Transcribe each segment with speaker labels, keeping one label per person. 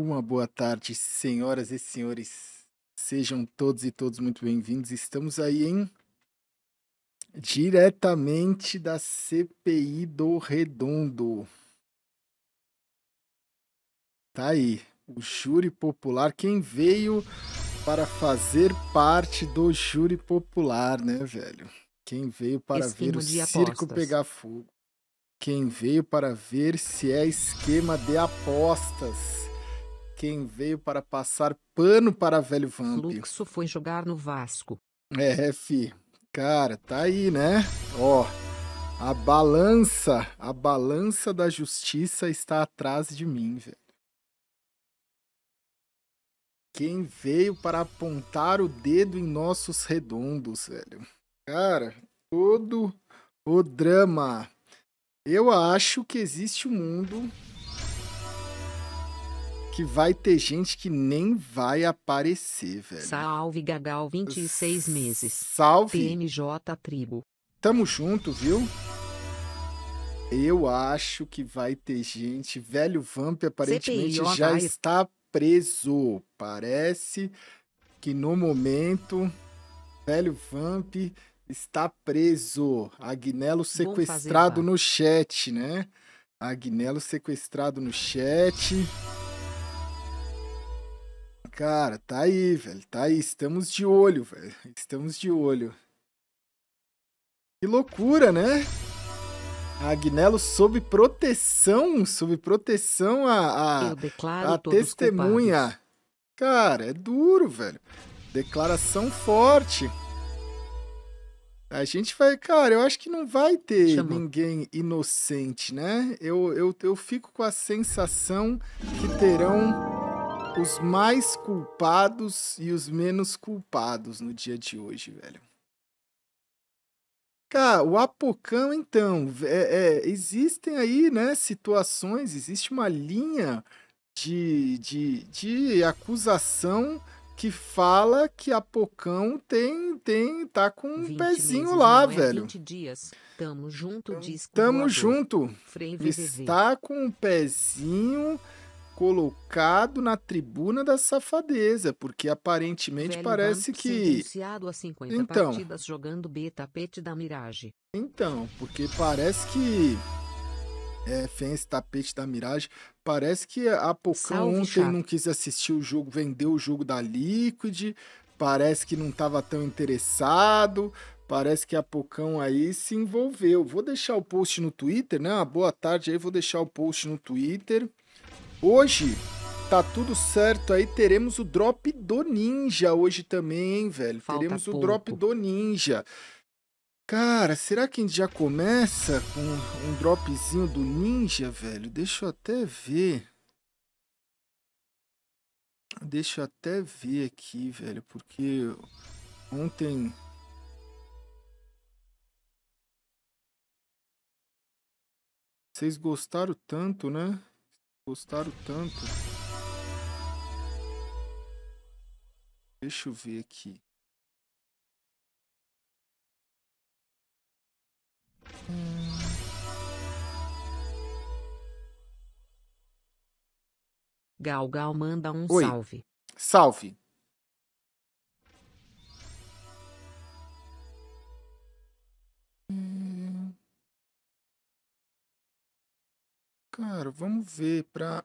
Speaker 1: Uma boa tarde, senhoras e senhores. Sejam todos e todos muito bem-vindos. Estamos aí em diretamente da CPI do Redondo. Tá aí, o júri popular, quem veio para fazer parte do júri popular, né, velho? Quem veio para ver o circo apostas. pegar fogo. Quem veio para ver se é esquema de apostas quem veio para passar pano para velho Vamp. Luxo foi jogar no Vasco. É, fi. Cara, tá aí, né? Ó, a balança, a balança da justiça está atrás de mim, velho. Quem veio para apontar o dedo em nossos redondos, velho? Cara, todo o drama. Eu acho que existe um mundo que vai ter gente que nem vai aparecer, velho. Salve, Gagal, 26 meses. Salve. PNJ Tribo. Tamo junto, viu? Eu acho que vai ter gente. Velho Vamp aparentemente CPI, já está preso. Parece que no momento, velho Vamp está preso. Agnello sequestrado fazer, tá? no chat, né? Agnello sequestrado no chat. Cara, tá aí, velho. Tá aí. Estamos de olho, velho. Estamos de olho. Que loucura, né? A Agnello sob proteção, sob proteção a, a, a testemunha. Cara, é duro, velho. Declaração forte. A gente vai, cara, eu acho que não vai ter Chamou. ninguém inocente, né? Eu, eu, eu fico com a sensação que terão os mais culpados e os menos culpados no dia de hoje, velho. Cara, o apocão, então, é, é, existem aí, né, situações, existe uma linha de, de, de acusação que fala que Apocão tem, tem, tá com um pezinho lá, é velho. 20 dias. Tamo junto, então, diz Tamo junto. Está com um pezinho colocado na tribuna da safadeza, porque aparentemente Velho parece que a 50 então partidas jogando B tapete da miragem Então, porque parece que é, fez tapete da miragem Parece que a Pocão ontem chato. não quis assistir o jogo, vendeu o jogo da Liquid, parece que não estava tão interessado, parece que a Pocão aí se envolveu. Vou deixar o post no Twitter, né? Uma boa tarde aí, vou deixar o post no Twitter Hoje tá tudo certo aí, teremos o drop do Ninja hoje também, hein, velho? Falta teremos pouco. o drop do Ninja. Cara, será que a gente já começa com um dropzinho do Ninja, velho? Deixa eu até ver. Deixa eu até ver aqui, velho, porque ontem vocês gostaram tanto, né? Gostaram
Speaker 2: tanto. Deixa eu ver aqui. gal gal manda um Oi. salve.
Speaker 1: Salve.
Speaker 2: Cara, vamos ver para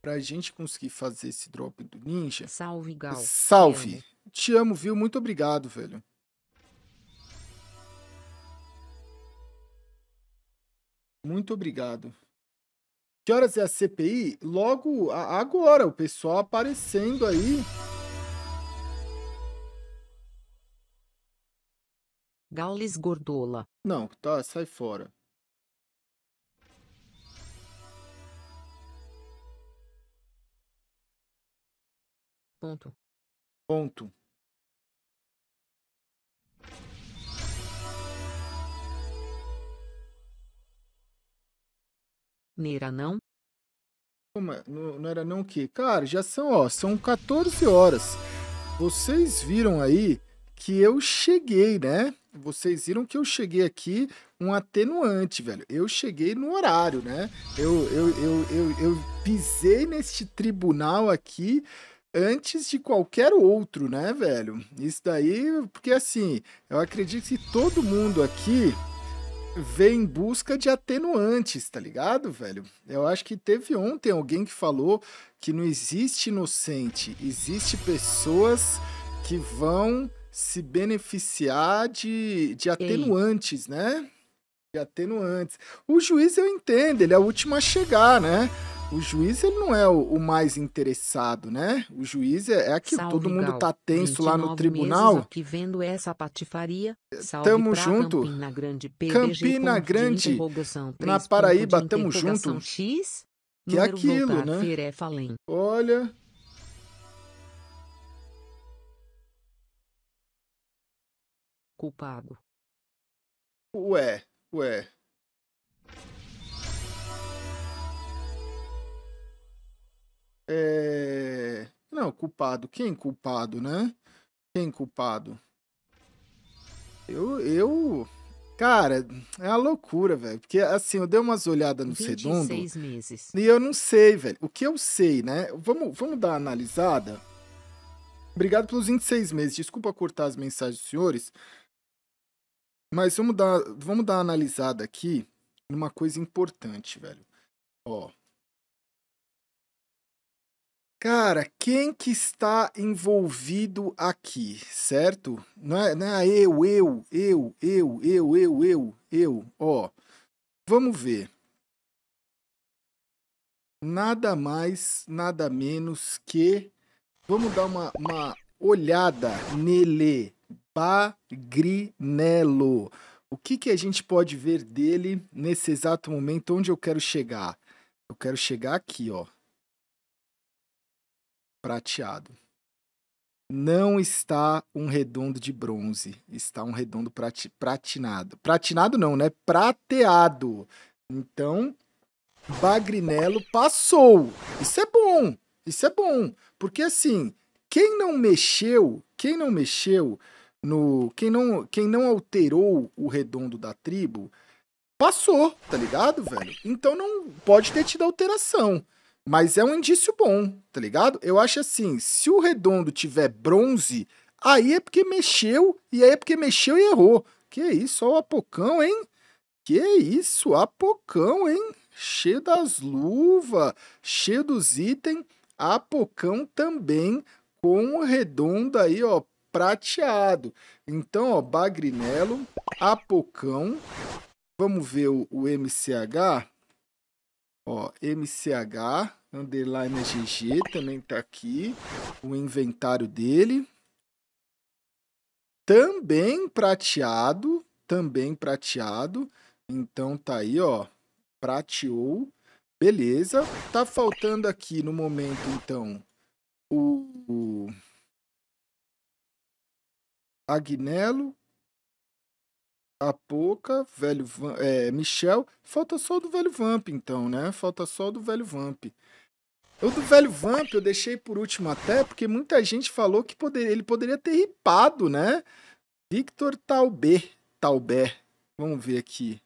Speaker 1: para a gente conseguir fazer esse drop do ninja. Salve, Gal. Salve. Te amo, viu? Muito obrigado, velho. Muito obrigado. Que horas é a CPI? Logo agora, o pessoal aparecendo aí. Gaules Gordola. Não, tá, sai fora.
Speaker 2: Ponto. Ponto. Nera não?
Speaker 1: Como é? não, não era não o quê? Cara, já são, ó, são 14 horas. Vocês viram aí que eu cheguei, né? Vocês viram que eu cheguei aqui um atenuante, velho. Eu cheguei no horário, né? Eu, eu, eu, eu, eu pisei neste tribunal aqui antes de qualquer outro, né, velho? Isso daí, porque assim, eu acredito que todo mundo aqui vem em busca de atenuantes, tá ligado, velho? Eu acho que teve ontem alguém que falou que não existe inocente, existe pessoas que vão se beneficiar de, de atenuantes, né? De atenuantes. O juiz eu entendo, ele é o último a chegar, né? O juiz ele não é o, o mais interessado, né? O juiz é, é aqui, Salve, todo mundo Gal. tá tenso lá no tribunal. Meses aqui vendo essa patifaria. Salve tamo junto. Campina Grande, PBG, Campina Grande na Paraíba, tamo junto. X,
Speaker 2: que é aquilo, né?
Speaker 1: Olha,
Speaker 2: Culpado. Ué, ué.
Speaker 1: É... Não, culpado. Quem culpado, né? Quem culpado? Eu, eu... Cara, é a loucura, velho. Porque assim, eu dei umas olhadas no redondo. meses. E eu não sei, velho. O que eu sei, né? Vamos, vamos dar uma analisada. Obrigado pelos 26 meses. Desculpa cortar as mensagens dos senhores,
Speaker 2: mas vamos dar, vamos dar uma analisada aqui numa coisa importante, velho. Ó. Cara,
Speaker 1: quem que está envolvido aqui, certo? Não é, não é eu, eu, eu, eu, eu, eu, eu, eu, ó. Vamos ver. Nada mais, nada menos que. Vamos dar uma, uma olhada nele. Bagrinello. O que, que a gente pode ver dele nesse exato momento? Onde eu quero chegar? Eu quero chegar aqui, ó. Prateado. Não está um redondo de bronze, está um redondo prati pratinado. Pratinado não, né? Prateado. Então, Bagrinello passou. Isso é bom. Isso é bom. Porque assim, quem não mexeu, quem não mexeu no quem não quem não alterou o redondo da tribo passou, tá ligado, velho? Então não pode ter tido alteração, mas é um indício bom, tá ligado? Eu acho assim, se o redondo tiver bronze, aí é porque mexeu e aí é porque mexeu e errou. Que isso, ó, o apocão, hein? Que isso, apocão, hein? Cheio das luvas, cheio dos itens, apocão também com o redondo aí, ó, prateado. Então, ó, Bagrinelo, Apocão, vamos ver o, o MCH, ó, MCH, underline GG também tá aqui, o inventário dele, também prateado, também prateado, então tá aí, ó, prateou, beleza, tá faltando aqui no momento, então,
Speaker 2: o, o Agnello, Poca, velho é, Michel. Falta só o do velho
Speaker 1: Vamp, então, né? Falta só o do velho Vamp. O do velho Vamp eu deixei por último até, porque muita gente falou que poder, ele poderia ter ripado, né? Victor Taubé, Taubé, vamos ver aqui.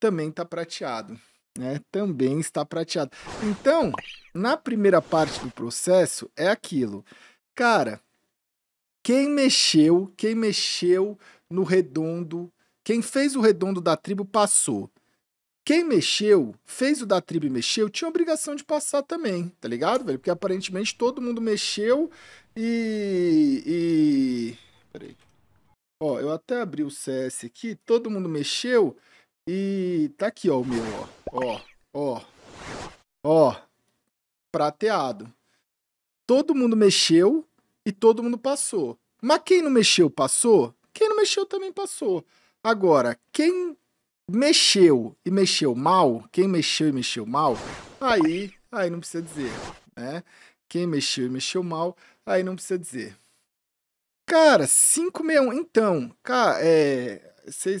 Speaker 1: Também tá prateado, né? Também está prateado. Então, na primeira parte do processo é aquilo. Cara, quem mexeu, quem mexeu no redondo, quem fez o redondo da tribo passou. Quem mexeu, fez o da tribo e mexeu, tinha obrigação de passar também, tá ligado, velho? Porque aparentemente todo mundo mexeu e. e... Peraí. Ó, eu até abri o CS aqui, todo mundo mexeu e tá aqui, ó, o meu, ó. Ó, ó. Ó. Prateado. Todo mundo mexeu e todo mundo passou. Mas quem não mexeu, passou? Quem não mexeu também passou. Agora, quem mexeu e mexeu mal, quem mexeu e mexeu mal, aí, aí não precisa dizer, né? Quem mexeu e mexeu mal, aí não precisa dizer. Cara, 561. Então, cara, é, vocês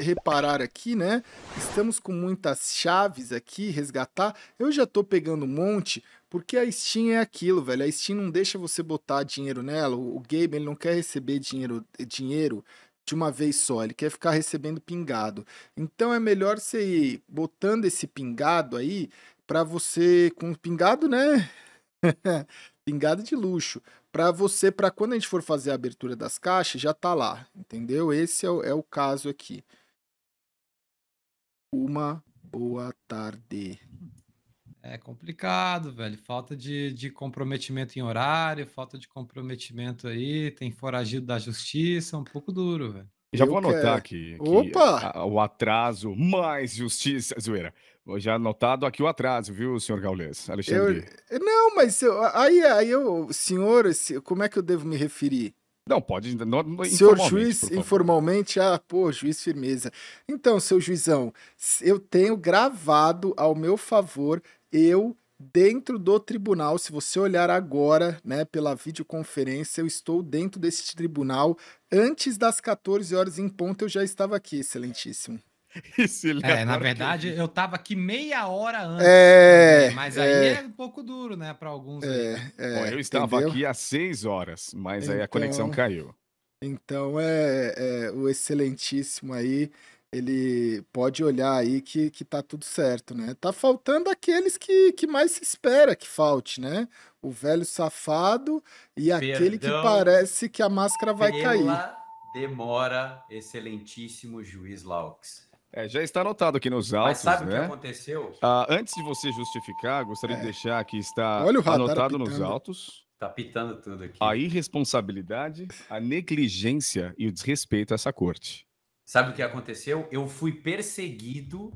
Speaker 1: repararam aqui, né? Estamos com muitas chaves aqui, resgatar. Eu já tô pegando um monte, porque a Steam é aquilo, velho. A Steam não deixa você botar dinheiro nela. O game ele não quer receber dinheiro, dinheiro de uma vez só, ele quer ficar recebendo pingado. Então é melhor você ir botando esse pingado aí para você com pingado, né? pingado de luxo, para você, para quando a gente for fazer a abertura das caixas, já tá lá, entendeu? Esse é o, é o caso aqui. Uma boa tarde.
Speaker 3: É complicado, velho. Falta de, de comprometimento em horário, falta de comprometimento aí, tem foragido da justiça, é um pouco
Speaker 1: duro, velho.
Speaker 4: Já vou anotar aqui. que o atraso mais justiça, zoeira. Já anotado aqui o atraso, viu, senhor Gaules? Alexandre.
Speaker 1: Eu, não, mas eu, aí, aí eu, senhor, como é que eu devo me referir? Não, pode. Não, informalmente, senhor juiz, informalmente, ah, pô, juiz firmeza. Então, seu juizão, eu tenho gravado ao meu favor eu dentro do tribunal. Se você olhar agora, né, pela videoconferência, eu estou dentro desse tribunal. Antes das 14 horas em ponto, eu já estava aqui, excelentíssimo. É, na verdade,
Speaker 3: eu estava aqui meia hora antes. É, né? Mas aí é, é, um pouco duro, né, para
Speaker 4: alguns. É, né? é, Bom, eu estava entendeu? aqui às 6 horas, mas então, aí a conexão então, caiu.
Speaker 1: Então, é, é o excelentíssimo aí ele pode olhar aí que, que tá tudo certo, né? Tá faltando aqueles que, que mais se espera que falte, né? O velho safado e Perdão, aquele que parece que a máscara vai cair.
Speaker 5: Demora, excelentíssimo juiz Laux.
Speaker 4: É, já está anotado aqui nos
Speaker 5: autos, Mas sabe né? o que né? aconteceu?
Speaker 4: Ah, antes de você justificar, gostaria é. de deixar que está anotado nos
Speaker 5: autos. Tá pitando tudo
Speaker 4: aqui. A irresponsabilidade, a negligência e o desrespeito a essa corte.
Speaker 5: Sabe o que aconteceu? Eu fui perseguido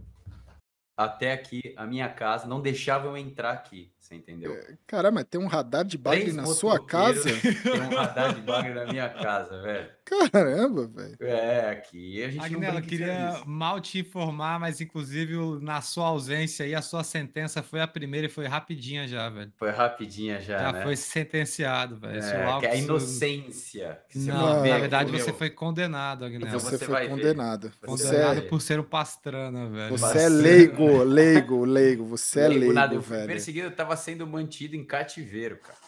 Speaker 5: até aqui, a minha casa, não deixavam eu entrar aqui. Você entendeu? É,
Speaker 1: caramba, tem um radar de bagre na sua casa? Tem
Speaker 6: um radar
Speaker 3: de bagre na minha casa, velho.
Speaker 6: Caramba, velho.
Speaker 3: É, aqui a gente Agnella, não queria isso. mal te informar, mas inclusive na sua ausência aí, a sua sentença foi a primeira e foi rapidinha já, velho. Foi
Speaker 5: rapidinha já, Já né? foi sentenciado, velho. É, que é a inocência. Que não, não na verdade você meu.
Speaker 3: foi condenado, Agnello. Então você, você foi condenado. Ver. Condenado você é por ser um pastrana, velho. Você é leigo, leigo,
Speaker 1: leigo. Você é leigo, leigo velho.
Speaker 5: Perseguido, tava estava sendo mantido em cativeiro, cara.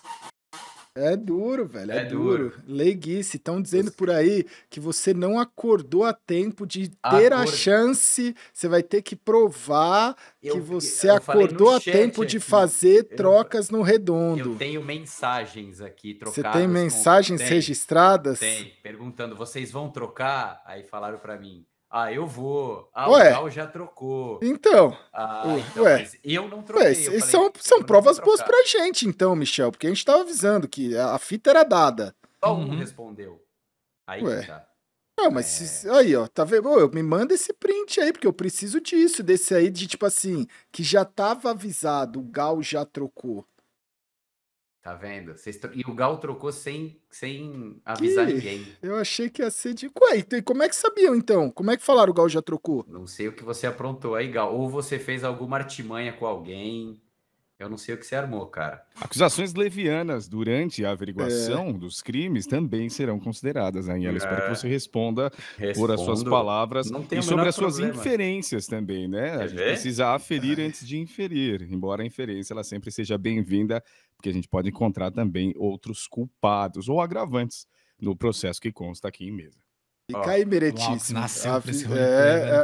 Speaker 1: É duro, velho. É, é duro. duro. Leiguice. Estão dizendo por aí que você não acordou a tempo de ter a chance. Você vai ter que provar eu, que você acordou a tempo aqui. de fazer eu, trocas no redondo. Eu
Speaker 5: tenho mensagens aqui trocadas. Você tem mensagens com... registradas? Tem. Perguntando, vocês vão trocar? Aí falaram para mim. Ah, eu vou. Ah, ué. o Gal já trocou. Então. Ah, então, ué. eu não troquei. Ué, eu falei, são são provas boas pra
Speaker 1: gente, então, Michel, porque a gente tava avisando que a fita era dada.
Speaker 5: Só um uhum. respondeu. Aí ué. tá.
Speaker 1: Não, mas é. aí, ó, tá vendo? Ô, me manda esse print aí, porque eu preciso disso, desse aí de tipo assim, que já tava avisado, o Gal já trocou. Tá
Speaker 5: vendo? Cês... E o Gal trocou sem, sem avisar ninguém.
Speaker 1: Eu achei que ia ser de. Ué, e como é que sabiam então? Como é que falaram o Gal já trocou? Não sei o que você aprontou aí, Gal. Ou você
Speaker 5: fez alguma artimanha com alguém. Eu não sei o que você armou, cara. Acusações
Speaker 4: levianas durante a averiguação é. dos crimes também serão consideradas, Ainha. Ela espero que é. você responda Respondo. por as suas palavras e sobre as suas problema. inferências também, né? a gente precisa aferir antes de inferir, embora a inferência ela sempre seja bem-vinda, porque a gente pode encontrar também outros culpados ou agravantes no processo que consta aqui em mesa.
Speaker 6: E oh,
Speaker 1: cai meretíssimo. Nasceu é, né,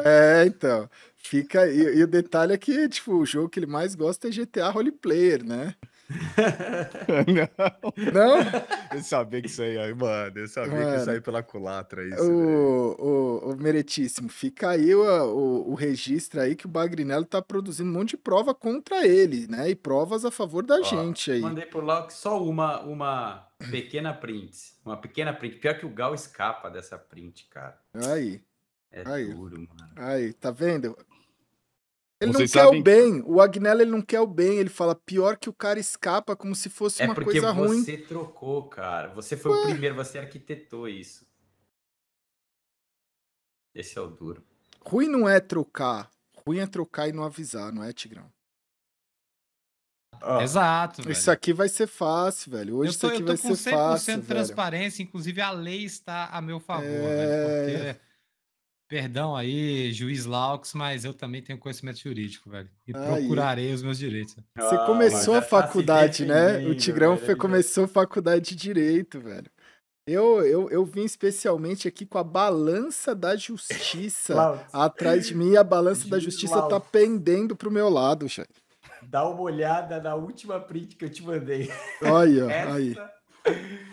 Speaker 1: é, é, então. Fica e, e, o detalhe é que, tipo, o jogo que ele mais gosta é GTA Roleplayer, né?
Speaker 4: não. Não? Eu sabia que isso aí, mano. Eu sabia mano, que isso aí pela culatra. Isso,
Speaker 1: o, o, o, Meretíssimo, fica aí o, o, o registro aí que o Bagrinello tá produzindo um monte de prova contra ele, né? E provas a favor da Ó, gente aí. Mandei
Speaker 5: por lá que só uma, uma pequena print. Uma pequena print. Pior que o Gal escapa dessa print,
Speaker 1: cara. Aí. É aí. duro, mano. Aí, tá vendo?
Speaker 6: Ele Vocês não sabem? quer o
Speaker 1: bem. O Agnello ele não quer o bem. Ele fala pior que o cara escapa como se fosse é uma coisa ruim. É porque
Speaker 5: você trocou, cara. Você foi Ué. o primeiro, você arquitetou isso.
Speaker 2: Esse é o duro.
Speaker 1: Ruim não é trocar. Ruim é trocar e não avisar, não é, Tigrão?
Speaker 2: Oh. Exato. Velho. Isso
Speaker 1: aqui vai ser fácil, velho. Hoje tô, isso aqui vai ser fácil. Eu tô com 100% fácil,
Speaker 3: transparência, velho. inclusive a lei está a meu favor, é... velho. Porque... Perdão aí, juiz Laux, mas eu também tenho conhecimento jurídico, velho. E aí. procurarei os meus direitos. Você ah, começou a é faculdade, tá né? O Tigrão é foi, começou
Speaker 1: a faculdade de direito, velho. Eu, eu, eu vim especialmente aqui com a balança da justiça atrás de mim e a balança da justiça tá pendendo pro meu lado, chefe.
Speaker 5: Dá uma olhada na última print que eu te mandei. Olha, Essa... aí.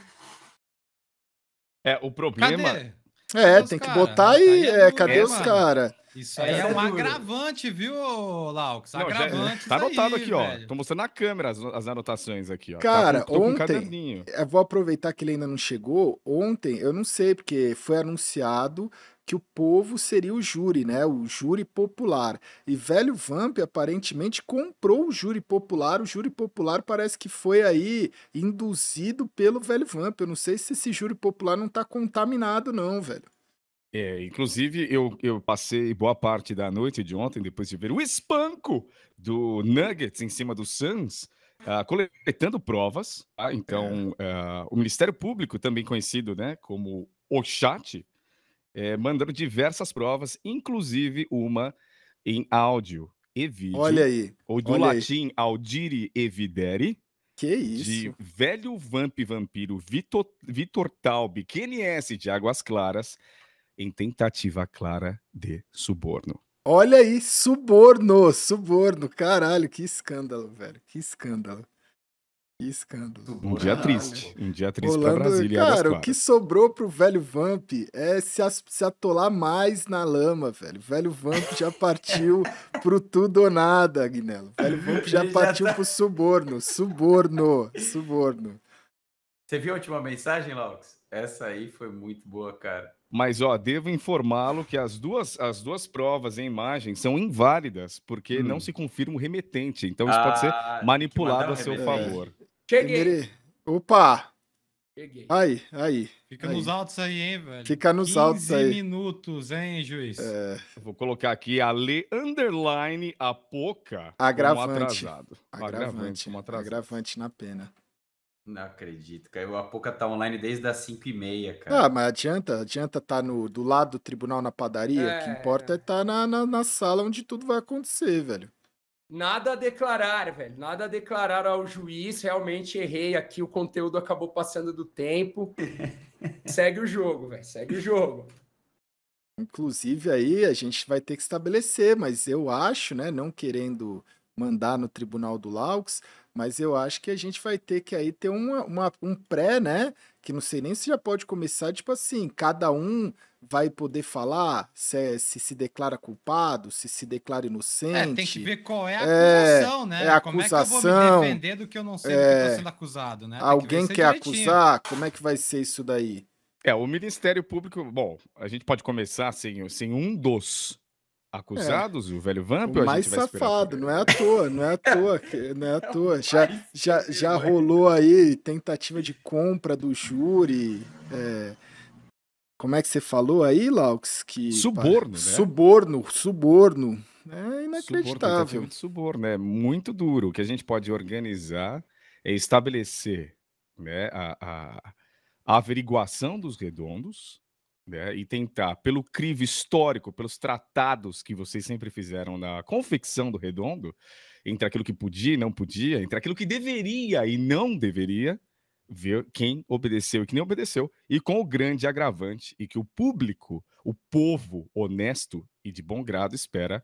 Speaker 4: É, o problema. Cadê?
Speaker 7: É,
Speaker 1: tem que botar aí. É, cadê os caras? Tá é, Isso aí é, é, é um
Speaker 4: agravante, viu, Laux? É, agravante. Tá anotado aí, aqui, velho. ó. Tô mostrando na câmera as, as anotações aqui, ó. Tá cara, tá, ontem.
Speaker 1: Um eu vou aproveitar que ele ainda não chegou. Ontem, eu não sei, porque foi anunciado que o povo seria o júri, né? O júri popular. E velho Vamp aparentemente comprou o júri popular. O júri popular parece que foi aí induzido pelo velho Vamp. Eu não sei se esse júri popular não tá contaminado, não, velho.
Speaker 4: É, inclusive, eu, eu passei boa parte da noite de ontem, depois de ver o espanco do Nuggets em cima do Suns, Uh, coletando provas. Tá? Então, uh, o Ministério Público, também conhecido né, como o chat, é, mandando diversas provas, inclusive uma em áudio e vídeo. Olha aí. Ou do latim aí. audire e videre. Que isso? De velho vamp vampiro Vitor, Vitor Taub, QNS de Águas Claras, em tentativa clara de suborno.
Speaker 1: Olha aí, suborno, suborno, caralho, que escândalo, velho, que escândalo. Que escândalo. Um
Speaker 4: dia triste. Um dia triste Rolando, pra Brasília. Cara, o que
Speaker 1: sobrou pro velho Vamp é se, se atolar mais na lama, velho. O velho Vamp já partiu pro tudo ou nada, Guinelo. O velho Vamp já Ele partiu já tá... pro suborno. Suborno. Suborno.
Speaker 5: Você viu a última mensagem, Laux? Essa aí foi muito boa, cara.
Speaker 1: Mas
Speaker 4: ó, devo informá-lo que as duas, as duas provas em imagem são inválidas, porque hum. não se confirma o remetente. Então isso ah, pode ser ah, manipulado a seu favor.
Speaker 3: Cheguei. Primeiro...
Speaker 1: Opa! Cheguei. Aí, aí. Fica aí. nos
Speaker 4: altos aí, hein, velho? Fica nos altos aí. 15 minutos, hein, juiz? É... Vou colocar aqui a Le Underline a
Speaker 1: agravante. como atrasado. Agravante. agravante como atrasado. Agravante na pena.
Speaker 5: Não acredito, cara. A Poca tá online desde as 5 e meia, cara. Ah, mas
Speaker 1: adianta, adianta tá no, do lado do tribunal na padaria. É... O que é. importa é estar tá na, na, na sala onde tudo vai acontecer, velho.
Speaker 8: Nada a declarar, velho. Nada a declarar ao juiz. Realmente errei aqui. O conteúdo acabou passando do tempo. Segue o jogo, velho. Segue o jogo.
Speaker 1: Inclusive, aí a gente vai ter que estabelecer, mas eu acho, né? Não querendo mandar no tribunal do Laux, mas eu acho que a gente vai ter que aí ter uma, uma um pré, né? que não sei nem se já pode começar, tipo assim, cada um vai poder falar se, é, se se declara culpado, se se declara inocente. É, tem que ver qual é a é, acusação, é, né? É a acusação. Como é que eu vou me defender do que eu não sei é, estou sendo acusado, né? alguém que quer direitinho. acusar? Como é que vai ser isso daí? É, o Ministério Público, bom, a
Speaker 4: gente pode começar sem, assim, sem um dos é. Acusados, é. o velho Vamp? O mais safado,
Speaker 1: não é à toa, não é à é toa, não é à toa. Já, já, já rolou aí tentativa de compra do júri. É... Como é que você falou aí, Laux? Que, suborno, né? Suborno, suborno.
Speaker 6: É inacreditável.
Speaker 1: Suborno,
Speaker 4: suborno, é muito duro. O que a gente pode organizar é estabelecer né, a, a averiguação dos redondos, né, e tentar, pelo crivo histórico, pelos tratados que vocês sempre fizeram na confecção do Redondo, entre aquilo que podia e não podia, entre aquilo que deveria e não deveria, ver quem obedeceu e quem não obedeceu, e com o grande agravante e que o público, o povo honesto e de bom grado espera,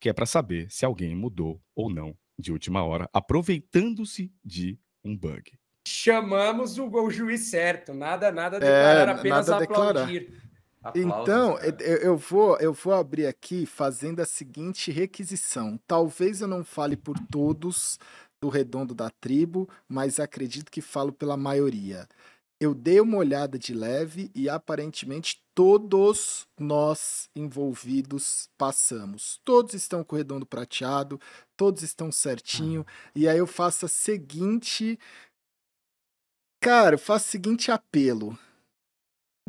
Speaker 4: que é para saber se alguém mudou ou não de última hora, aproveitando-se de um bug
Speaker 8: chamamos o, o juiz certo, nada, nada é, declarar, é, apenas nada aplaudir. Declarar. Aplausos, então,
Speaker 1: eu, eu, vou, eu vou abrir aqui fazendo a seguinte requisição. Talvez eu não fale por todos do redondo da tribo, mas acredito que falo pela maioria. Eu dei uma olhada de leve e aparentemente todos nós envolvidos passamos. Todos estão com o redondo prateado, todos estão certinho. Ah. E aí eu faço a seguinte Cara, faz faço o seguinte apelo.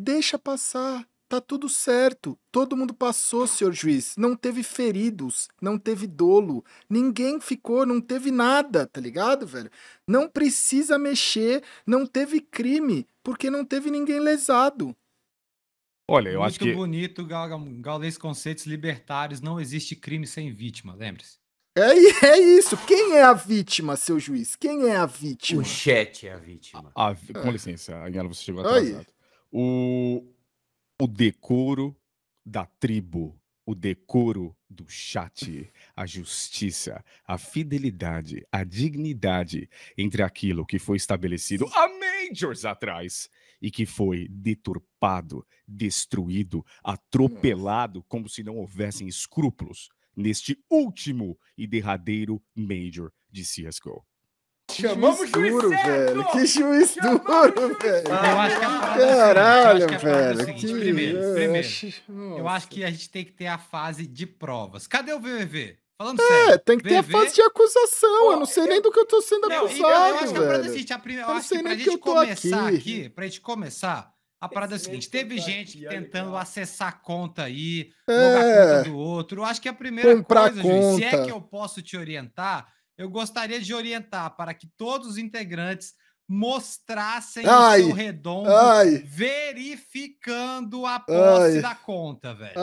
Speaker 1: Deixa passar. Tá tudo certo. Todo mundo passou, senhor juiz. Não teve feridos, não teve dolo. Ninguém ficou, não teve nada, tá ligado, velho? Não precisa mexer, não teve crime, porque não teve ninguém lesado.
Speaker 4: Olha, eu Muito acho
Speaker 3: que. Muito bonito, Galo, Conceitos Libertários. Não existe crime sem vítima, lembre-se.
Speaker 1: É, é, é isso. Quem é a vítima, seu juiz? Quem é a vítima? O chat
Speaker 4: é a vítima. A, ah, a, com é. licença, Aguilar, você chegou atrasado. O, o decoro da tribo, o decoro do chat, a justiça, a fidelidade, a dignidade entre aquilo que foi estabelecido há majors atrás e que foi deturpado, destruído, atropelado, como se não houvessem escrúpulos neste último e derradeiro Major de CSGO.
Speaker 6: Chamamos juiz duro, velho. Que juiz Chamamos duro, juiz velho. eu acho que a Caralho, é
Speaker 4: velho. Seguinte, que... Primeiro,
Speaker 1: primeiro.
Speaker 3: Eu acho... É eu acho que a gente tem que ter a fase de provas. Cadê o VVV?
Speaker 6: Falando é, sério.
Speaker 1: tem que VV... ter a fase de acusação. Pô, eu não sei eu... nem do que eu tô sendo acusado, eu, eu acho é velho. a eu, eu não sei nem que, que eu tô começar aqui.
Speaker 3: aqui, pra gente começar, a parada é a seguinte: teve gente aqui, tentando legal. acessar a conta aí, é... conta do outro. Eu acho que é a primeira Comprar coisa, Juiz, se é que eu posso te orientar, eu gostaria de orientar para que todos os integrantes mostrassem ai, o seu redondo ai, verificando a posse ai, da
Speaker 4: conta, velho.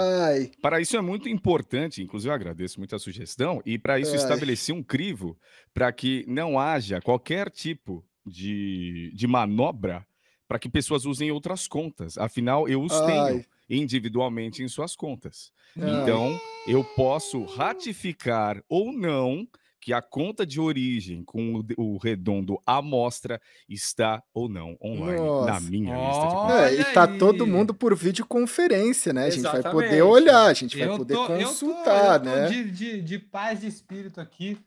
Speaker 4: Para isso é muito importante, inclusive eu agradeço muito a sugestão, e para isso estabeleci um crivo para que não haja qualquer tipo de, de manobra para que pessoas usem outras contas. Afinal, eu os Ai. tenho individualmente em suas contas. Então, eu posso ratificar ou não que a conta de origem com o, redondo amostra está ou não online Nossa. na minha lista de contas. É, e tá
Speaker 1: aí. todo mundo por videoconferência, né? A gente vai poder olhar, a gente vai eu poder tô, consultar, eu tô, eu tô né? De,
Speaker 4: de, de,
Speaker 3: paz de espírito aqui.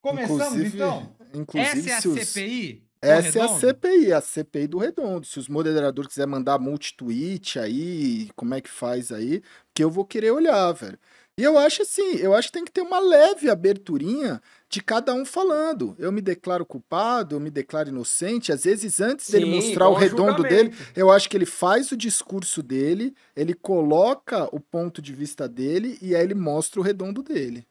Speaker 3: Começamos inclusive, então. Inclusive, Essa é a CPI?
Speaker 1: Essa é a CPI, é a CPI do Redondo. Se os moderadores quiserem mandar multi-tweet aí, como é que faz aí, que eu vou querer olhar, velho. E eu acho assim, eu acho que tem que ter uma leve aberturinha de cada um falando. Eu me declaro culpado, eu me declaro inocente. Às vezes, antes Sim, dele mostrar o redondo dele, eu acho que ele faz o discurso dele, ele coloca o ponto de vista dele e aí ele mostra o redondo dele.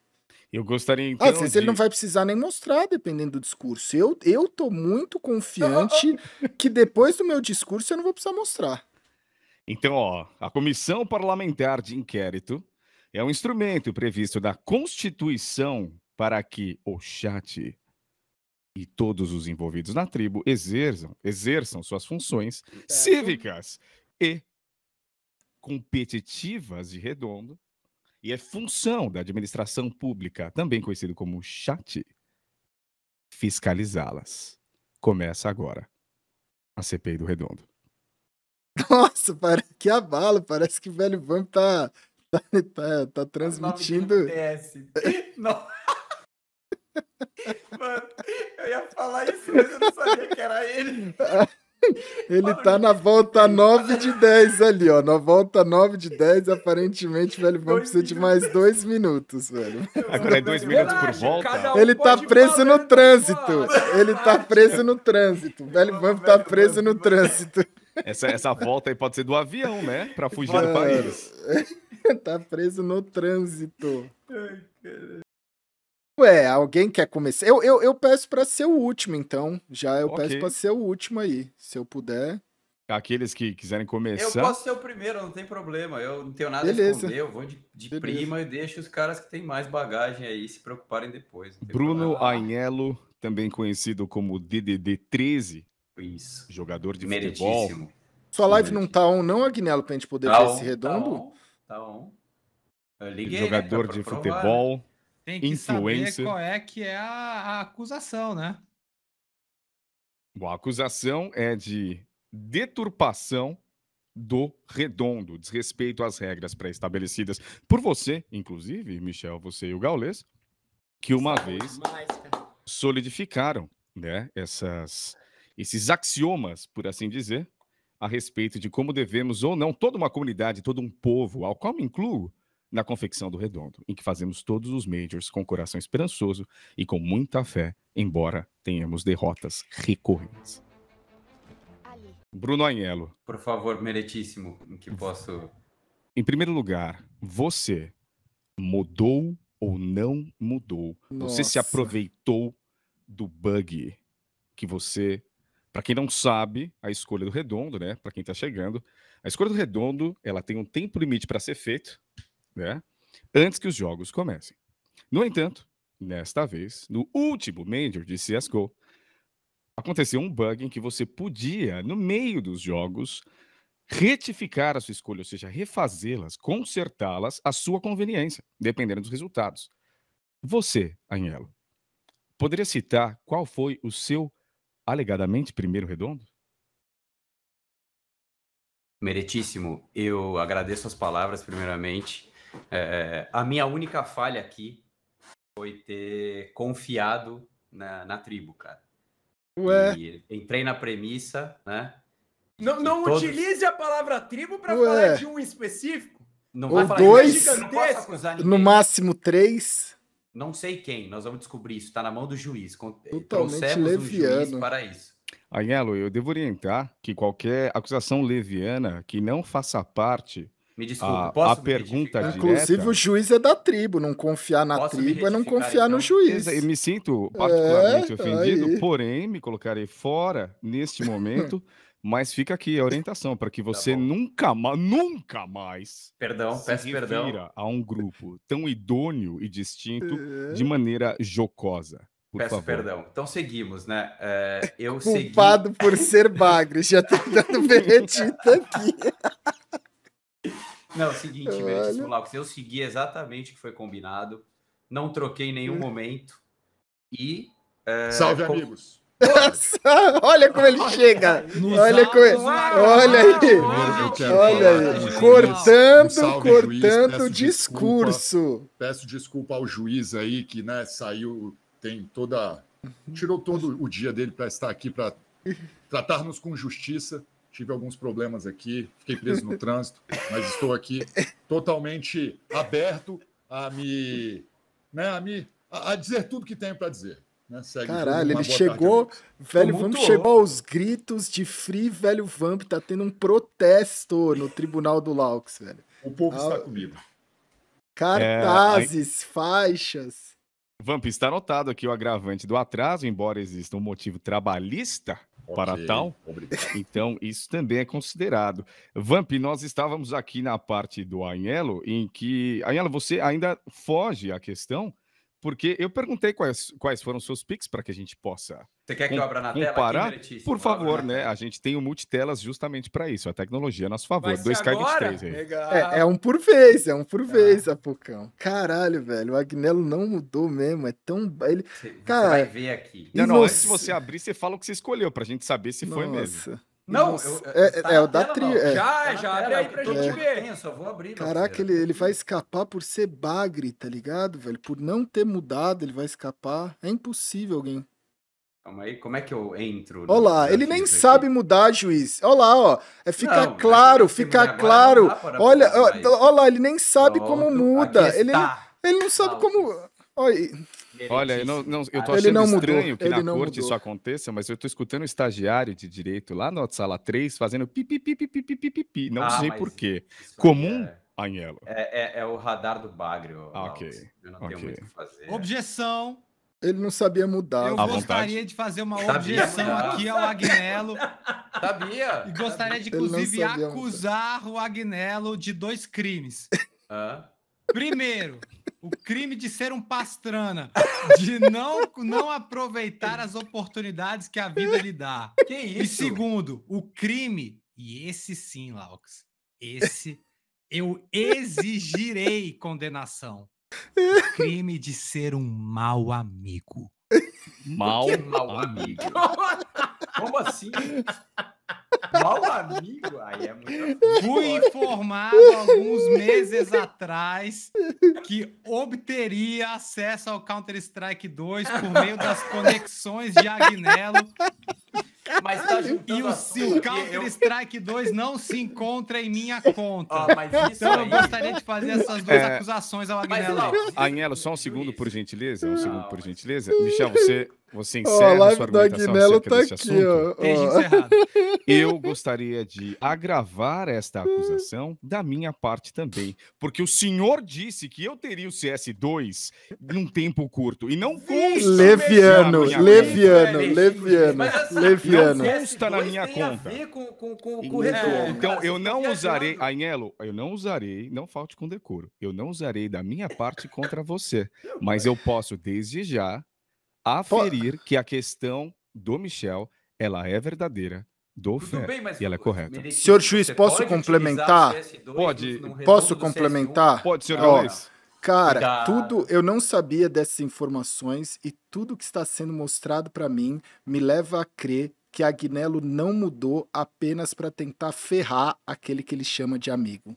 Speaker 4: Eu gostaria ah, então. Às vezes de... ele não vai
Speaker 1: precisar nem mostrar, dependendo do discurso. Eu, eu tô muito confiante que depois do meu discurso eu não vou precisar mostrar.
Speaker 4: Então, ó, a Comissão Parlamentar de Inquérito é um instrumento previsto da Constituição para que o chat e todos os envolvidos na tribo exerçam, exerçam suas funções é. cívicas e competitivas de redondo e é função da administração pública, também conhecido como chat, fiscalizá-las. Começa agora a CPI do Redondo.
Speaker 1: Nossa, parece que abalo, parece que o velho Vamp tá, tá, tá, tá transmitindo. Tá não.
Speaker 8: Mano, eu ia falar isso, mas eu não sabia que era ele.
Speaker 1: Ele tá na volta 9 de 10 ali, ó. Na volta 9 de 10, aparentemente, velho, vamos precisar de mais dois minutos, velho. Agora é dois minutos por volta? ele tá preso no trânsito. Ele tá preso no trânsito. Velho Vamp tá preso no trânsito.
Speaker 4: Essa, essa volta aí pode ser do avião, né? Pra fugir do país.
Speaker 1: tá preso no trânsito. Ai, é, alguém quer começar. Eu, eu, eu peço para ser o último, então. Já eu okay. peço para ser o último aí, se eu puder. Aqueles que quiserem começar. Eu posso
Speaker 4: ser o primeiro, não
Speaker 5: tem problema. Eu não tenho nada Beleza. a esconder. Eu vou de, de prima e deixo os caras que têm mais bagagem aí se preocuparem
Speaker 1: depois.
Speaker 4: Bruno Anhelo, também conhecido como DDD13. Isso. Jogador de futebol.
Speaker 1: Sua live não tá on, não, Agnello, pra gente poder tá ver on, esse tá redondo? Tá on. Tá
Speaker 3: on.
Speaker 4: Eu liguei, né, Jogador né, de provar. futebol tem que influencer. saber qual
Speaker 3: é que é a, a acusação, né?
Speaker 4: Bom, a acusação é de deturpação do redondo, desrespeito às regras pré-estabelecidas por você, inclusive, Michel, você e o Gaules, que uma vez demais, solidificaram né, essas, esses axiomas, por assim dizer, a respeito de como devemos ou não toda uma comunidade, todo um povo, ao qual me incluo, na confecção do Redondo, em que fazemos todos os majors com coração esperançoso e com muita fé, embora tenhamos derrotas recorrentes.
Speaker 5: Bruno Anhelo. Por favor, meritíssimo, em que posso.
Speaker 4: Em primeiro lugar, você mudou ou não mudou? Nossa. Você se aproveitou do bug que você. Para quem não sabe, a escolha do redondo, né? Para quem está chegando, a escolha do redondo, ela tem um tempo limite para ser feito, né? Antes que os jogos comecem. No entanto, nesta vez, no último Major de CSGO, aconteceu um bug em que você podia, no meio dos jogos, retificar a sua escolha, ou seja, refazê-las, consertá-las à sua conveniência, dependendo dos resultados. Você, Anhelo, poderia citar qual foi o seu alegadamente primeiro redondo?
Speaker 5: Meritíssimo, eu agradeço as palavras primeiramente é, é, a minha única falha aqui foi ter confiado na, na tribo, cara. Ué. E entrei na premissa, né?
Speaker 8: Não, não todos... utilize a palavra tribo para falar de um específico.
Speaker 1: Não Ou dois, não no máximo três.
Speaker 5: Não sei quem, nós vamos descobrir isso, está na mão do juiz. Eh, Totalmente Trouxemos leviano. um juiz para isso.
Speaker 1: Agnello,
Speaker 4: eu devo orientar que qualquer acusação leviana que não faça parte me desculpa, a, posso a pergunta direta? Inclusive,
Speaker 1: o juiz é da tribo. Não confiar na posso tribo é não confiar então? no
Speaker 4: juiz. Eu me sinto particularmente é, ofendido, aí. porém, me colocarei fora neste momento. mas fica aqui a orientação para que tá você tá nunca mais, nunca mais, perdão, se peço perdão, a um grupo tão idôneo e distinto é. de maneira jocosa. Por Peço favor. perdão.
Speaker 5: Então seguimos, né? É, eu Culpado
Speaker 4: segui... por
Speaker 1: ser bagre, já tá dando veredito aqui. Não, é o
Speaker 5: seguinte, Olha. meu, eu segui exatamente o que foi combinado, não troquei em nenhum hum. momento e... É, Salve, com... amigos!
Speaker 1: olha como ele
Speaker 5: chega.
Speaker 7: Olha como ele... Olha aí.
Speaker 6: Olha aí. Cortando, cortando o discurso.
Speaker 7: peço desculpa ao juiz aí que, né, saiu, tem toda tirou todo o dia dele para estar aqui para tratarmos com justiça tive alguns problemas aqui, fiquei preso no trânsito, mas estou aqui totalmente aberto a me, né, a me, a, a dizer tudo que tenho para dizer. Né? Caralho, ele chegou,
Speaker 1: tarde, velho Vamp chegou aos gritos de Free Velho Vamp, tá tendo um protesto no Tribunal do Laux, velho. O povo está ah, comigo. Cartazes, é, aí... faixas. Vamp,
Speaker 4: está anotado aqui o agravante do atraso, embora exista um motivo trabalhista, para okay. tal. Obrigado. Então, isso também é considerado. Vamp, nós estávamos aqui na parte do Anhelo, em que. Anhelo, você ainda foge à questão porque eu perguntei quais, quais foram seus picks para que a gente possa Você quer que eu abra na comparar. Tela? Por favor, né? A gente tem o multitelas justamente para isso. A tecnologia a nosso favor. Dois Sky 23 aí.
Speaker 1: É, é, um por vez, é um por ah. vez, Apucão. Caralho, velho. O Agnello não mudou mesmo. É tão. Ele... Cara, você vai ver aqui. Não, não, antes de você
Speaker 4: abrir, você fala o que você escolheu, para a gente saber se Nossa. foi mesmo.
Speaker 1: Não, eu, eu, é, é, é, é o da trilha. É. Já, já, tá abre aí pra gente é. ver. Eu vou abrir. Caraca, ele, ele vai escapar por ser bagre, tá ligado, velho? Por não ter mudado, ele vai escapar. É impossível alguém.
Speaker 5: Calma aí, como é que eu entro? Olha lá, ele nem aqui?
Speaker 1: sabe mudar, juiz. Olha lá, ó. É, ficar não, claro, ficar claro. olha, olha lá, ele nem sabe Pronto. como muda. Ele, ele não sabe como. Olha.
Speaker 4: Olha, eu, não, não, eu tô achando não estranho mudou, que na corte mudou. isso aconteça, mas eu tô escutando um estagiário de direito lá na sala 3 fazendo pipi, pipi, pipi, pipi, Não ah, sei porquê. Comum. É...
Speaker 1: Anhelo. É,
Speaker 4: é, é, o radar do bagre, Ah, ok. Eu não okay. tenho muito o que fazer.
Speaker 1: Objeção. Ele não sabia mudar. Eu né? gostaria
Speaker 3: vontade. de fazer uma objeção sabia, aqui ao Agnello. Sabia? E gostaria de, inclusive, acusar mudar. o Agnello de dois crimes. Ah. Primeiro, o crime de ser um pastrana, de não, não aproveitar as oportunidades que a vida lhe dá. Que isso? E segundo, o crime, e esse sim, Laux, esse eu exigirei condenação. O crime de ser um mau amigo. Mal, mal amigo. Como assim? Mal amigo? Aí é
Speaker 6: muito... Fui informado alguns
Speaker 3: meses atrás que obteria acesso ao Counter-Strike 2 por meio das conexões de Agnello. Mas tá e o, se o Counter-Strike eu... 2 não se encontra em minha ah, conta. então aí... eu gostaria de fazer essas duas é... acusações ao Agnello.
Speaker 4: Agnello, só um segundo, por gentileza. Um não, segundo, por gentileza. Michel, você você encerra oh, a sua argumentação Aguinello acerca tá aqui, assunto? Ó, Eu gostaria de agravar esta acusação da minha parte também, porque o senhor disse que eu teria o CS2 num tempo curto e não consta... Leviano, leviano, leviano, assim, leviano, Mas, assim, leviano. Não consta na minha conta. Com, com, com, é, então, então assim, eu tá não usarei... Anhelo, eu não usarei, não falte com decoro, eu não usarei da minha parte contra você, mas eu posso, desde já, aferir que a questão do Michel ela é verdadeira do Fer e ela é correta. Senhor juiz, posso complementar? Pode. Posso complementar? Pode, senhor juiz.
Speaker 1: Cara, Cuidado. tudo eu não sabia dessas informações e tudo que está sendo mostrado para mim me leva a crer que Agnello não mudou apenas para tentar ferrar aquele que ele chama de amigo.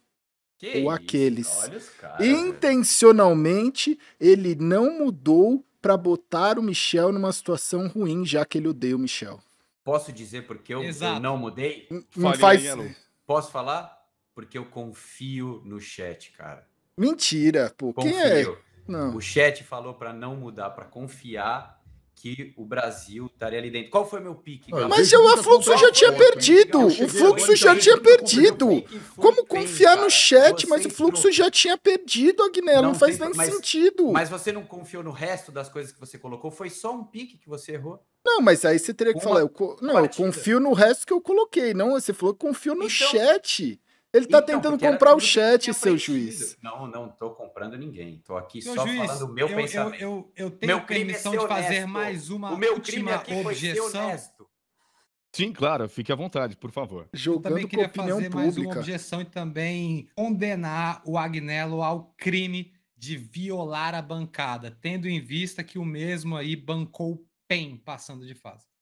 Speaker 1: Que ou isso? aqueles. Intencionalmente, ele não mudou para botar o Michel numa situação ruim, já que ele odeia o Michel.
Speaker 5: Posso dizer porque eu, eu não mudei? Hum, não faz. Posso falar? Porque eu confio no chat, cara.
Speaker 1: Mentira, pô. Confio. Quem é? Não. O
Speaker 5: chat falou para não mudar, para confiar que o Brasil estaria ali dentro. Qual foi meu pique? Né? Então, cara? Mas o fluxo já tinha perdido. O fluxo já tinha
Speaker 1: perdido. Como confiar no chat, mas o fluxo já tinha perdido, Agnello. Não, faz nem sentido. Mas
Speaker 5: você não confiou no resto das coisas que você colocou? Foi só um pique que você errou?
Speaker 1: Não, mas aí você teria que falar. não, eu confio no resto que eu coloquei. Não, você falou que confio no então, chat. Ele está então, tentando comprar o chat, seu juiz.
Speaker 5: Não, não estou comprando ninguém. Estou aqui meu só juiz, falando o meu eu, pensamento. Eu,
Speaker 3: eu, eu tenho meu permissão é de fazer honesto. mais uma o meu última objeção.
Speaker 4: Sim, claro, fique à vontade, por favor. Jogando eu também queria fazer pública. mais uma
Speaker 3: objeção e também condenar o Agnello ao crime de violar a bancada, tendo em vista que o mesmo aí bancou PEN passando de fase.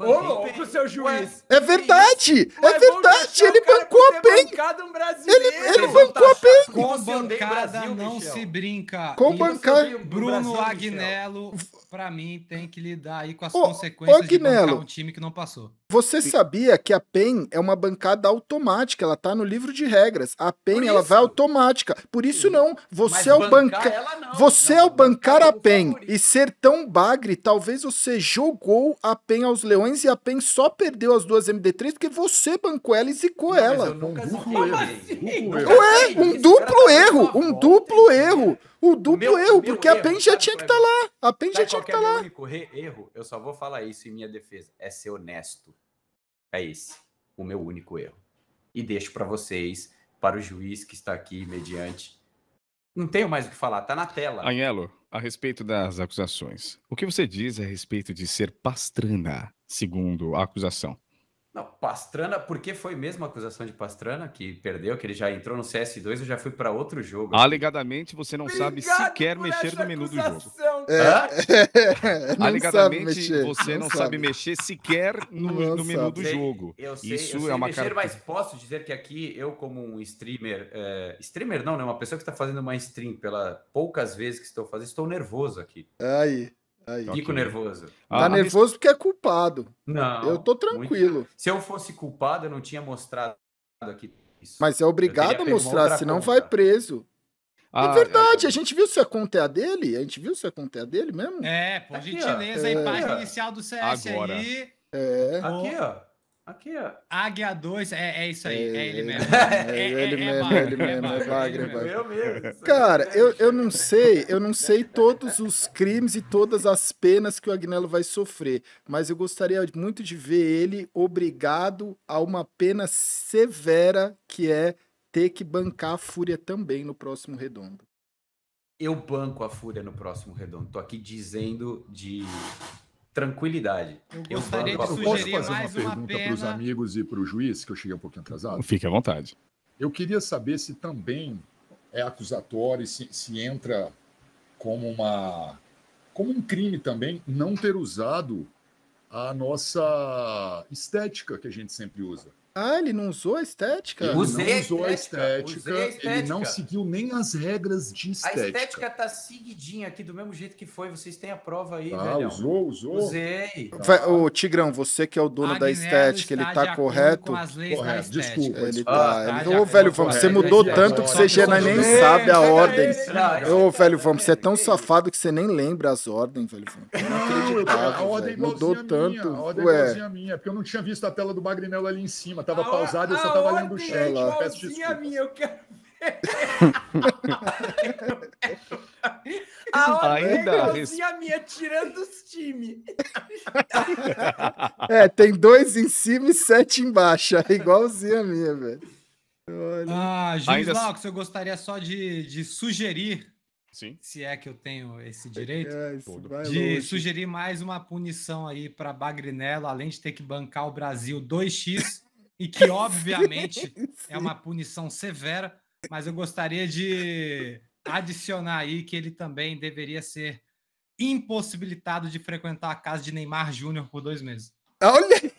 Speaker 8: Ô, louco, seu juiz.
Speaker 3: Ué, é verdade! É Ué, é verdade! Ele bancou a PEN! Um ele, ele bancou a PEN! Com bancada Brasil, não Michel. se brinca. Com bancada. Bruno Brasil, Agnello para mim, tem que lidar aí com as ô, consequências ô, de bancar um time que não passou.
Speaker 1: Você sabia que a PEN é uma bancada automática, ela tá no livro de regras. A PEN ela vai automática. Por isso não, você Mas é o bancar, é bancar você não, o bancar a PEN é e ser tão bagre, talvez você jogou a PEN aos leões e a PEN só perdeu as duas MD3 porque você bancou ela e zicou ela.
Speaker 6: Ué,
Speaker 1: um duplo erro, um duplo erro. O duplo meu, erro, meu porque erro, a PEN já tinha é que estar tá lá. A PEN já tinha que estar é tá lá. O
Speaker 5: único erro, eu só vou falar isso em minha defesa, é ser honesto. É esse, o meu único erro. E deixo para vocês, para o juiz que está aqui
Speaker 4: mediante. Não tenho mais o que falar, tá na tela. Anhelo, a respeito das acusações. O que você diz a respeito de ser pastrana, segundo a acusação?
Speaker 5: Não, Pastrana, porque foi mesmo a acusação de Pastrana que perdeu, que ele já entrou no CS2 e já
Speaker 4: foi para outro jogo. Alegadamente, você não Obrigado sabe sequer mexer no menu do jogo. É. Alegadamente, você não, não sabe. sabe. mexer sequer no, no menu do sei,
Speaker 1: jogo. Eu sei, Isso eu é sei é uma mexer, cara... mas
Speaker 5: posso dizer que aqui eu, como um streamer, é... streamer não, né? Uma pessoa que está fazendo uma stream pela poucas vezes que estou fazendo, estou nervoso aqui.
Speaker 1: Aí. Aí. Fico nervoso. Ah. Tá ah, nervoso porque é culpado. Não. Eu tô tranquilo. Muito... Se eu fosse
Speaker 5: culpado, eu não tinha mostrado aqui
Speaker 1: isso. Mas é obrigado a mostrar, senão conta. vai preso. É ah, é verdade, é... a gente viu se a conta é a dele? A gente viu se a conta é a dele mesmo? É, por
Speaker 3: gentileza, é, a página inicial do CS Agora. aí.
Speaker 1: É. Aqui, ó.
Speaker 3: Aqui, ó. Águia 2, é, é isso aí, é, é ele mesmo. É, ele mesmo, é ele mesmo, é bagre, bagre.
Speaker 1: Cara, eu, eu não sei, eu não sei todos os crimes e todas as penas que o Agnello vai sofrer, mas eu gostaria muito de ver ele obrigado a uma pena severa que é ter que bancar a Fúria também no próximo redondo.
Speaker 5: Eu banco a Fúria no próximo redondo. Tô aqui dizendo de tranquilidade.
Speaker 7: Eu,
Speaker 1: gostaria falo, de sugerir posso fazer mais uma, uma pergunta
Speaker 7: para os amigos e para o juiz, que eu cheguei um pouquinho atrasado? Fique à vontade. Eu queria saber se também é acusatório, se, se entra como uma como um crime também não ter usado a nossa estética que a gente sempre usa.
Speaker 1: Ah, ele não usou a estética? Ele Usei não a estética, a
Speaker 7: estética, a estética. Ele não seguiu
Speaker 1: nem as regras de estética. A estética
Speaker 5: tá seguidinha aqui, do mesmo jeito que foi. Vocês têm a prova
Speaker 7: aí, ah, velho. Usou, usou. Usei. Tá.
Speaker 1: Ô, Tigrão, você que é o dono da estética, ele tá correto? correto. Desculpa. Ele tá. Ah, ele... Ô, tá velho, vamos, você mudou tanto que você já nem sabe a ordem. Ô, velho, vamos, você é tão safado que você nem lembra as ordens, velho. Não, não a ordem é mudou tanto. A ordem não é a
Speaker 7: minha, porque eu não tinha visto a tela do Magrinello ali em cima tava pausado, eu só tava lendo o chat. É peço desculpa.
Speaker 8: minha, eu quero ver.
Speaker 1: a é Ainda é
Speaker 8: minha, tirando os times.
Speaker 1: é, tem dois em cima e sete embaixo. É igualzinha a minha, velho. Ah, Juiz Ainda... Laux, eu
Speaker 3: gostaria só de, de sugerir Sim. se é que eu tenho esse direito, é, de sugerir mais uma punição aí para Bagrinello, além de ter que bancar o Brasil 2x, e que obviamente é sim, sim. é uma punição severa, mas eu gostaria de adicionar aí que ele também deveria ser impossibilitado de frequentar a casa de Neymar Júnior por dois meses.
Speaker 4: Olha!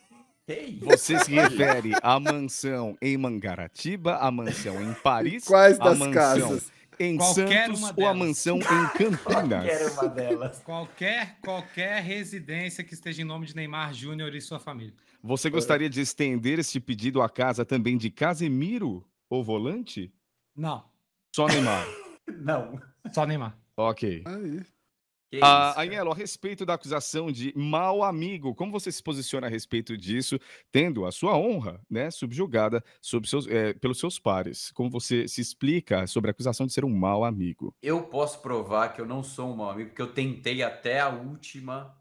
Speaker 4: Você se refere à mansão em Mangaratiba, à mansão em Paris, Quais das mansão... casas? em qualquer Santos ou a mansão em Campinas. qualquer
Speaker 6: uma delas.
Speaker 3: Qualquer, qualquer residência que esteja em nome de Neymar Júnior e sua família.
Speaker 4: Você gostaria de estender este pedido à casa também de Casemiro, o volante? Não. Só Neymar? Não. Só Neymar. Ok. Aí. ah, Anhelo, a respeito da acusação de mau amigo, como você se posiciona a respeito disso, tendo a sua honra né, subjugada seus, é, pelos seus pares? Como você se explica sobre a acusação de ser um mau amigo?
Speaker 5: Eu posso provar que eu não sou um mau amigo, porque eu tentei até a última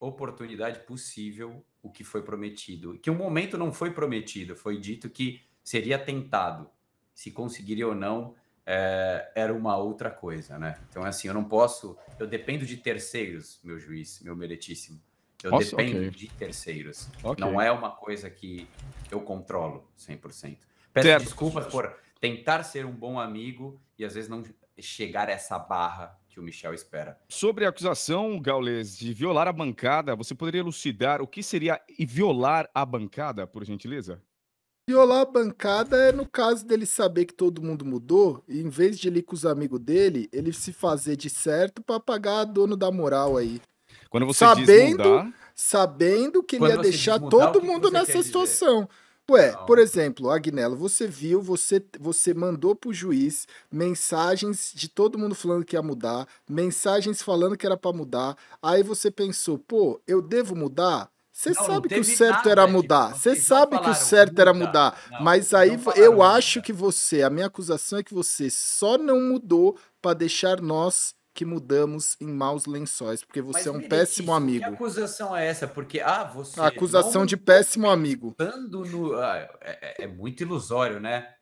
Speaker 5: oportunidade possível o que foi prometido. Que o momento não foi prometido, foi dito que seria tentado. Se conseguiria ou não, é, era uma outra coisa, né? Então, assim, eu não posso. Eu dependo de terceiros, meu juiz, meu meritíssimo. Eu Nossa, dependo okay. de terceiros. Okay. Não é uma coisa que eu controlo 100%. Peço certo. desculpas por tentar ser um bom amigo e às vezes não chegar a essa barra que o Michel espera.
Speaker 4: Sobre a acusação, Gaules, de violar a bancada, você poderia elucidar o que seria violar a
Speaker 1: bancada, por gentileza? Violar a bancada é no caso dele saber que todo mundo mudou e em vez de ir com os amigos dele, ele se fazer de certo para pagar a dono da moral aí.
Speaker 2: Quando você sabendo, diz mudar...
Speaker 1: Sabendo que Quando ele ia deixar mudar, todo mundo nessa situação. Dizer? Ué, tipo, não. por exemplo, Agnello, você viu, você, você mandou pro juiz mensagens de todo mundo falando que ia mudar, mensagens falando que era para mudar. Aí você pensou, pô, eu devo mudar? Você sabe, sabe que o certo era mudar. Você sabe que o certo era mudar. mas aí eu acho que você, a minha acusação é que você só não mudou para deixar nós que mudamos em maus lençóis, porque você Mas, é um péssimo amigo. Que
Speaker 5: acusação é essa? Porque, ah, você. A acusação de péssimo amigo. No... Ah, é, é, é, muito ilusório, né?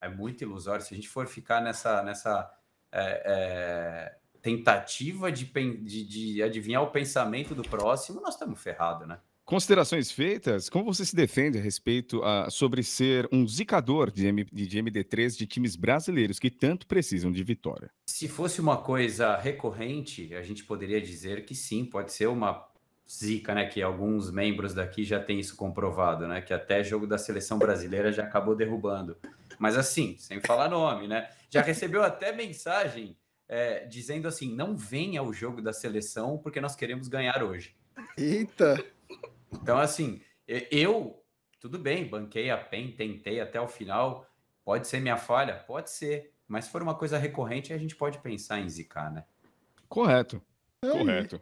Speaker 5: É muito ilusório. Se a gente for ficar nessa, nessa é, é, tentativa de, de, de adivinhar o pensamento do próximo, nós estamos ferrados, né?
Speaker 4: Considerações feitas, como você se defende a respeito a, ah, sobre ser um zicador de, M, de MD3 de times brasileiros que tanto precisam de vitória?
Speaker 5: Se fosse uma coisa recorrente, a gente poderia dizer que sim, pode ser uma zica, né? Que alguns membros daqui já têm isso comprovado, né? Que até jogo da seleção brasileira já acabou derrubando. Mas assim, sem falar nome, né? Já recebeu até mensagem é, dizendo assim: não venha ao jogo da seleção porque nós queremos ganhar hoje.
Speaker 1: Eita!
Speaker 5: Então, assim, eu, tudo bem, banquei a PEN, tentei até o final, pode ser minha falha? Pode ser,
Speaker 4: mas se for uma coisa recorrente, a gente pode pensar em zicar, né? Correto, é, correto.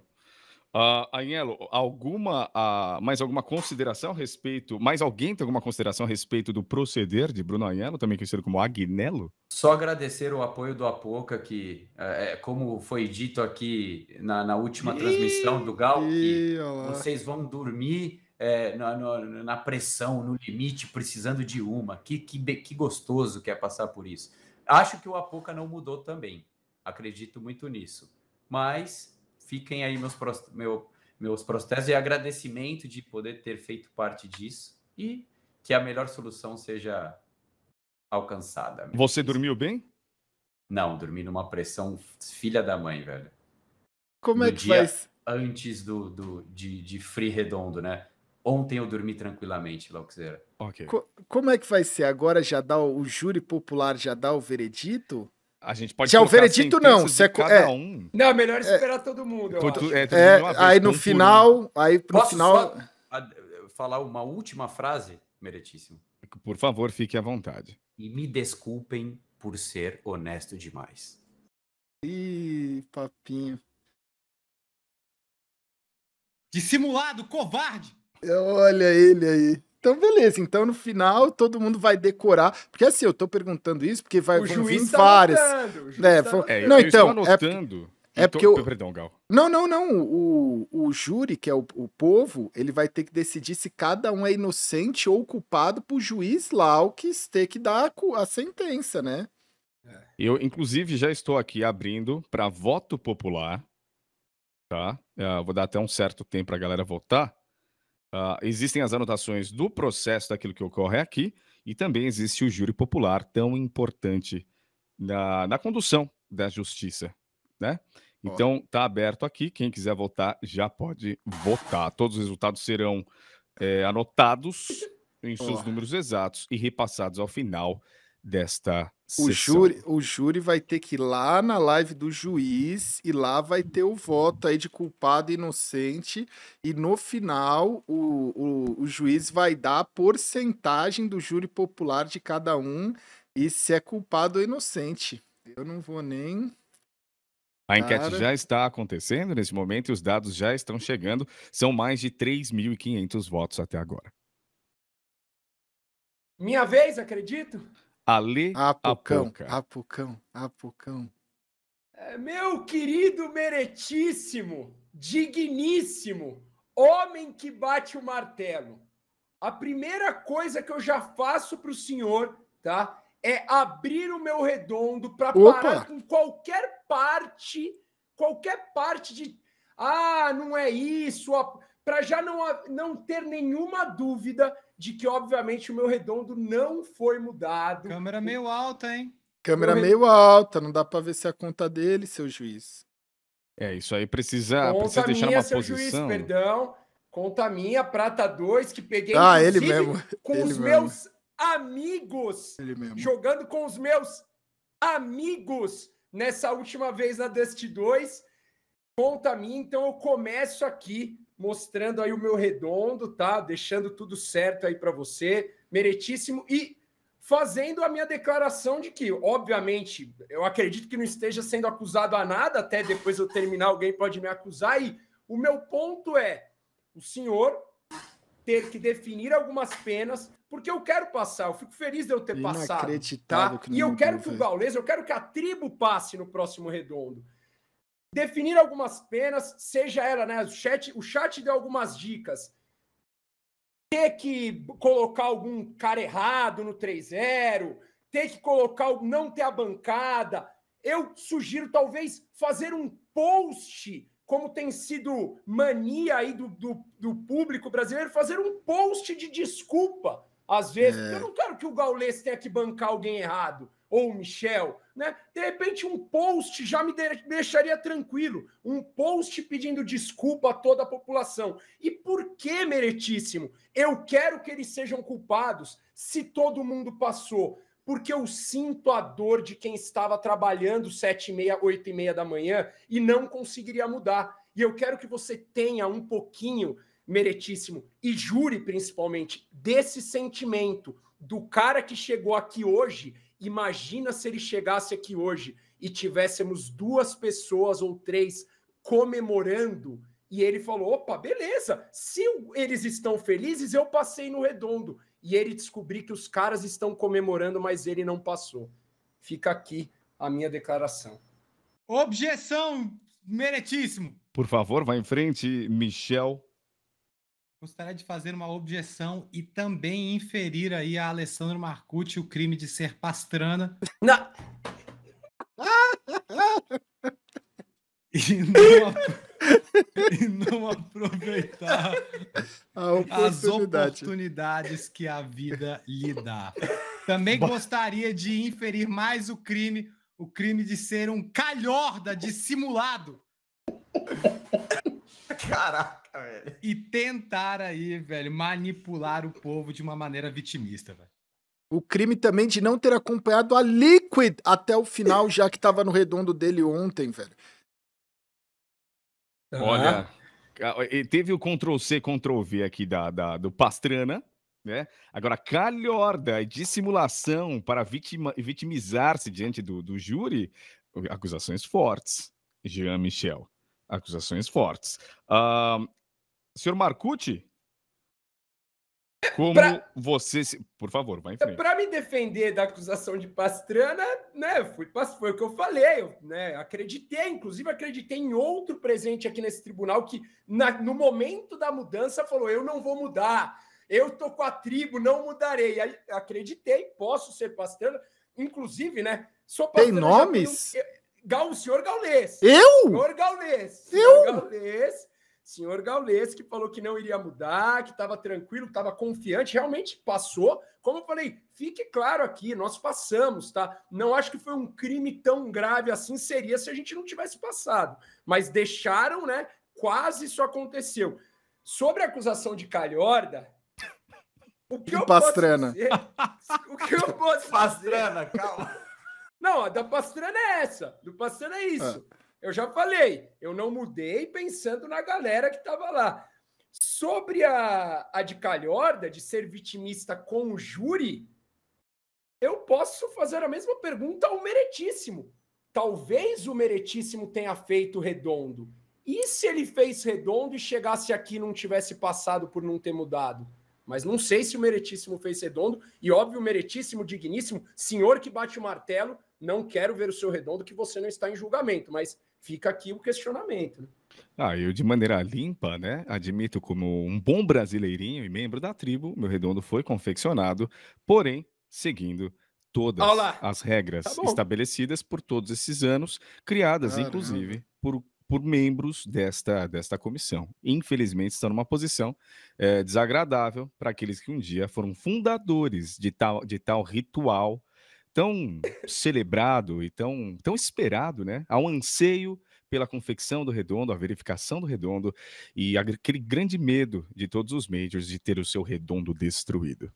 Speaker 4: Uh, ah, Anhelo, alguma, uh, mais alguma consideração a respeito, mais alguém tem alguma consideração a respeito do proceder de Bruno Anhelo, também conhecido como Agnello? Só
Speaker 5: agradecer o apoio do Apoca, que, é, é como foi dito aqui na, na última transmissão do Gal, que vocês vão dormir é, na, na, na, pressão, no limite, precisando de uma. Que, que, que gostoso que é passar por isso. Acho que o Apoca não mudou também. Acredito muito nisso. Mas fiquem aí meus, meu, meus protestos e agradecimento de poder ter feito parte disso e que a melhor solução seja alcançada.
Speaker 4: Você dormiu
Speaker 5: bem? Não, dormi numa pressão filha da mãe, velho. Como no é que dia faz? Antes do, do de, de free redondo, né? Ontem eu dormi tranquilamente, Lauxera. Ok.
Speaker 1: Co como é que vai ser? Agora já dá o, o júri popular, já dá o veredito? A gente pode Se é o veredito, assim, não. Se é, cada é. um.
Speaker 5: Não, é melhor esperar é. todo mundo.
Speaker 1: é, aí no final. Né? Aí no Posso final.
Speaker 5: A, falar uma última frase, meritíssimo
Speaker 4: Por favor, fique à vontade. E me desculpem por ser honesto demais.
Speaker 1: Ih, papinho. Dissimulado, covarde! Olha ele aí então beleza. Então no final todo mundo vai decorar. Porque assim, eu tô perguntando isso porque vai o vir tá várias. Notando, né? tá é, não, tá então. É anotando. É, é porque eu... Perdão, Gal. Não, não, não. O, o júri, que é o, o povo, ele vai ter que decidir se cada um é inocente ou culpado pro juiz que ter que dar a, a sentença, né?
Speaker 4: É. Eu, inclusive, já estou aqui abrindo para voto popular, tá? Eu ah, vou dar até um certo tempo para a galera votar, Uh, existem as anotações do processo daquilo que ocorre aqui e também existe o júri popular, tão importante na, na condução da justiça, né? Então, tá aberto aqui. Quem quiser votar já pode votar. Todos os resultados serão é, anotados em seus números exatos e repassados ao final desta o júri,
Speaker 1: o júri vai ter que ir lá na live do juiz e lá vai ter o voto aí de culpado e inocente. E no final, o, o, o juiz vai dar a porcentagem do júri popular de cada um e se é culpado ou inocente. Eu não vou nem. A enquete Cara... já
Speaker 4: está acontecendo nesse momento e os dados já estão chegando. São mais de 3.500 votos até agora.
Speaker 8: Minha vez, acredito?
Speaker 1: Ale Apucão, Apucão, Apucão.
Speaker 8: É, meu querido meretíssimo, digníssimo, homem que bate o martelo. A primeira coisa que eu já faço para o senhor, tá? É abrir o meu redondo para parar com qualquer parte, qualquer parte de ah, não é isso, para já não, não ter nenhuma dúvida de que, obviamente, o meu redondo não foi mudado. Câmera meio alta, hein?
Speaker 1: Câmera meio alta, não dá para ver se é a conta dele, seu juiz. É, isso aí precisa, precisa deixar minha, uma seu posição. Juiz, perdão.
Speaker 8: Conta minha, prata
Speaker 1: 2, que peguei ah, ele
Speaker 8: mesmo.
Speaker 6: com ele os mesmo. meus
Speaker 8: amigos. Jogando com os meus amigos nessa última vez na Dust 2. Conta minha, então eu começo aqui mostrando aí o meu redondo, tá? Deixando tudo certo aí para você, meritíssimo e fazendo a minha declaração de que, obviamente, eu acredito que não esteja sendo acusado a nada, até depois eu terminar alguém pode me acusar e o meu ponto é o senhor ter que definir algumas penas, porque eu quero passar, eu fico feliz de eu ter passado. Tá? Que e eu quero que o Gaules, eu quero que a tribo passe no próximo redondo definir algumas penas, seja ela, né? O chat, o chat deu algumas dicas. Ter que colocar algum cara errado no 3-0, ter que colocar, não ter a bancada. Eu sugiro, talvez, fazer um post, como tem sido mania aí do, do, do público brasileiro, fazer um post de desculpa, às vezes. É. Eu não quero que o Gaulês tenha que bancar alguém errado, ou o Michel né? De repente, um post já me deixaria tranquilo. Um post pedindo desculpa a toda a população. E por que, meritíssimo? Eu quero que eles sejam culpados se todo mundo passou. Porque eu sinto a dor de quem estava trabalhando sete e meia, oito e meia da manhã e não conseguiria mudar. E eu quero que você tenha um pouquinho meritíssimo e jure principalmente desse sentimento do cara que chegou aqui hoje Imagina se ele chegasse aqui hoje e tivéssemos duas pessoas ou três comemorando e ele falou: opa, beleza, se eles estão felizes, eu passei no redondo. E ele descobri que os caras estão comemorando, mas ele não passou. Fica aqui
Speaker 3: a minha declaração. Objeção, meretíssimo.
Speaker 4: Por favor, vá em frente, Michel
Speaker 3: Gostaria de fazer uma objeção e também inferir aí a Alessandro Marcucci o crime de ser pastrana. Não.
Speaker 1: e não, e não aproveitar as oportunidades
Speaker 3: que a vida lhe dá. Também gostaria de inferir mais o crime, o crime de ser um calhorda dissimulado. Caraca. E tentar aí, velho, manipular o povo
Speaker 1: de uma maneira vitimista, velho. O crime também de não ter acompanhado a Liquid até o final, já que tava no redondo dele ontem, velho.
Speaker 4: Olha, teve o Ctrl C, Ctrl V aqui da, da do Pastrana, né? Agora, calhorda e dissimulação para vitima, vitimizar-se diante do, do júri, acusações fortes, Jean Michel. Acusações fortes. Uh, Senhor Marcucci? Como pra... você. Se... Por favor, vai em frente. Para
Speaker 8: me defender da acusação de Pastrana, né? foi o que eu falei, eu, né? Acreditei, inclusive acreditei em outro presente aqui nesse tribunal que, na, no momento da mudança, falou: eu não vou mudar, eu tô com a tribo, não mudarei. Aí, acreditei, posso ser Pastrana. Inclusive, né? Sou Pastrana. Tem nomes? Já, Gal, o senhor Gaulês. Eu? O senhor Gaulês. Eu? Senhor Gaulês senhor Gaules, que falou que não iria mudar, que estava tranquilo, que estava confiante, realmente passou. Como eu falei, fique claro aqui, nós passamos, tá? Não acho que foi um crime tão grave assim seria se a gente não tivesse passado, mas deixaram, né? Quase isso aconteceu. Sobre a acusação de calhorda,
Speaker 1: o que e eu pastrana. posso fazer?
Speaker 8: O que eu posso Pastrana, fazer? calma. Não, a da Pastrana é essa. Do Pastrana é isso. É. Eu já falei, eu não mudei pensando na galera que estava lá. Sobre a, a de calhorda, de ser vitimista com o júri, eu posso fazer a mesma pergunta ao Meretíssimo. Talvez o Meretíssimo tenha feito redondo. E se ele fez redondo e chegasse aqui e não tivesse passado por não ter mudado? Mas não sei se o Meretíssimo fez redondo. E óbvio, o Meretíssimo, digníssimo, senhor que bate o martelo, não quero ver o seu redondo, que você não está em julgamento. Mas Fica aqui o questionamento. Né?
Speaker 4: Ah, eu de maneira limpa, né? Admito como um bom brasileirinho e membro da tribo, meu redondo foi confeccionado, porém seguindo todas Olá. as regras tá estabelecidas por todos esses anos, criadas Caramba. inclusive por por membros desta, desta comissão. Infelizmente, estão numa posição é, desagradável para aqueles que um dia foram fundadores de tal, de tal ritual tão celebrado e tão, tão esperado, né? Há um anseio pela confecção do redondo, a verificação do redondo e aquele grande medo de todos os majors de ter o seu redondo destruído.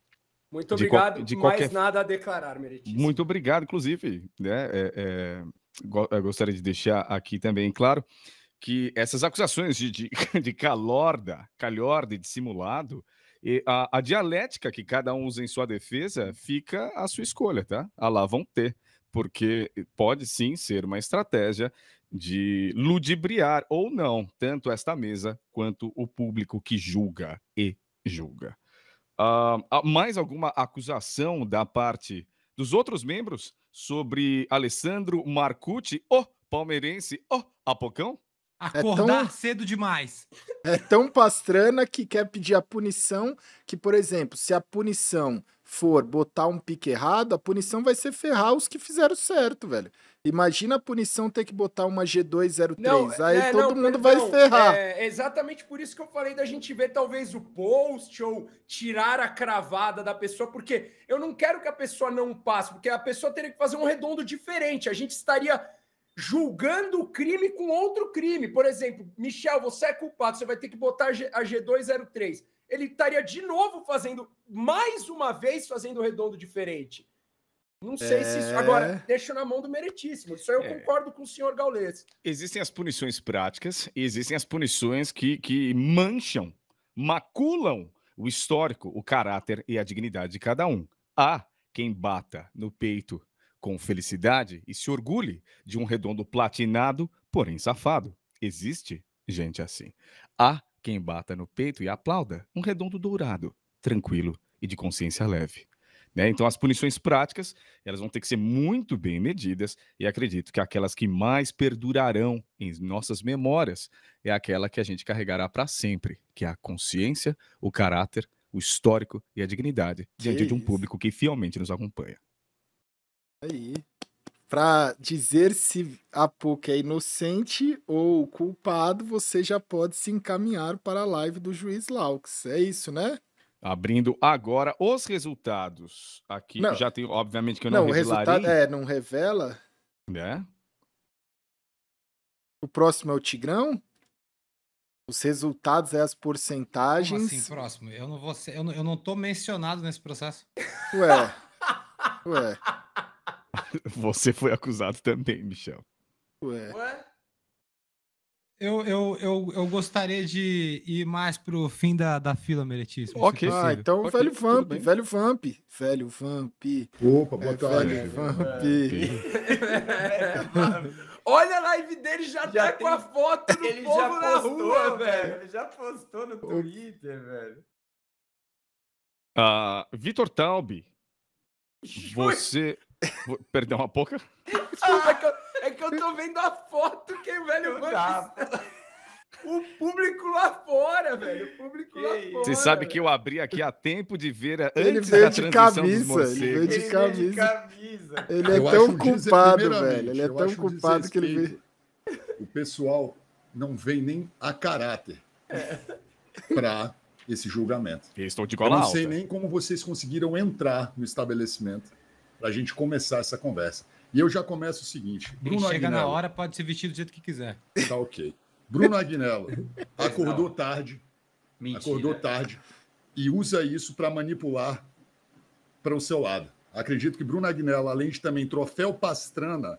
Speaker 8: Muito obrigado, de, de mais nada a declarar, Meritíssimo.
Speaker 4: Muito obrigado, inclusive, né? É, é... gostaria de deixar aqui também claro que essas acusações de, de, de calorda, calhorda e dissimulado, e a, a dialética que cada um usa em sua defesa fica à sua escolha, tá? A ah, lá vão ter, porque pode sim ser uma estratégia de ludibriar ou não tanto esta mesa quanto o público que julga e julga. Uh, mais alguma acusação da parte dos outros membros sobre Alessandro Marcucci, o palmeirense, o apocão? Acordar é tão, cedo
Speaker 1: demais. É tão pastrana que quer pedir a punição que, por exemplo, se a punição for botar um pique errado, a punição vai ser ferrar os que fizeram certo, velho. Imagina a punição ter que botar uma G203. Não, aí é, todo não, mundo vai ferrar. É,
Speaker 8: é exatamente por isso que eu falei da gente ver talvez o post ou tirar a cravada da pessoa, porque eu não quero que a pessoa não passe, porque a pessoa teria que fazer um redondo diferente. A gente estaria julgando o crime com outro crime. Por exemplo, Michel, você é culpado, você vai ter que botar a G203. Ele estaria de novo fazendo, mais uma vez, fazendo o redondo diferente.
Speaker 6: Não sei é... se isso. É. Agora,
Speaker 8: deixo na mão do meritíssimo. Isso eu é... concordo com o senhor Gaules.
Speaker 4: Existem as punições práticas e existem as punições que, que mancham, maculam o histórico, o caráter e a dignidade de cada um. Há quem bata no peito com felicidade e se orgulhe de um redondo platinado, porém safado. Existe gente assim. Há quem bata no peito e aplauda um redondo dourado, tranquilo e de consciência leve. Né? Então, as punições práticas elas vão ter que ser muito bem medidas, e acredito que aquelas que mais perdurarão em nossas memórias é aquela que a gente carregará para sempre, que é a consciência, o caráter, o histórico e a dignidade diante de um público que fielmente nos acompanha.
Speaker 1: Aí. Para dizer se a PUC é inocente ou culpado, você já pode se encaminhar para a live do juiz Laux. É isso, né?
Speaker 4: Abrindo agora os resultados. Aqui não, já tem, obviamente, que eu não, não revelarei. Resultado, é,
Speaker 1: não revela. Né? O próximo é o Tigrão? Os resultados é as porcentagens. Como assim,
Speaker 3: próximo? Eu não, vou ser, eu, não, eu não tô mencionado nesse processo.
Speaker 4: Ué. ué. Você foi acusado também, Michel.
Speaker 1: Ué.
Speaker 3: Eu, eu, eu, eu gostaria de ir mais pro fim da, da fila, Meretíssimo. Ok. Ah, então okay. velho Vamp,
Speaker 1: velho Vamp, velho Vamp. Opa, boa é, tarde. Velho Vamp.
Speaker 6: É.
Speaker 4: Olha a live dele, já, já tá tem... com a
Speaker 8: foto do
Speaker 4: Ele
Speaker 6: povo já postou, na rua,
Speaker 4: velho. Ele já postou no Twitter, o... velho. Uh, Vitor Taube, você... Perdeu uma boca?
Speaker 8: Desculpa, é, que eu, é que eu tô vendo a foto que o velho Vamp. O público lá fora,
Speaker 4: velho. O público lá Você fora. Você sabe que eu abri aqui há tempo de ver a, ele antes veio da de camisa, ele veio de ele Veio
Speaker 6: de camisa. É ele é eu tão culpado, velho. Ele é tão culpado que ele veio.
Speaker 7: O pessoal não vem nem a caráter é. para esse julgamento. Eu estou de gola Eu não sei alta. nem como vocês conseguiram entrar no estabelecimento para a gente começar essa conversa. E eu já começo o seguinte: Bruno Quem chega na hora,
Speaker 3: pode se vestir do jeito que quiser. Tá ok. Bruno Agnello
Speaker 7: acordou Não. tarde. Mentira. Acordou tarde e usa isso para manipular para o seu lado. Acredito que Bruno Agnello, além de também troféu Pastrana,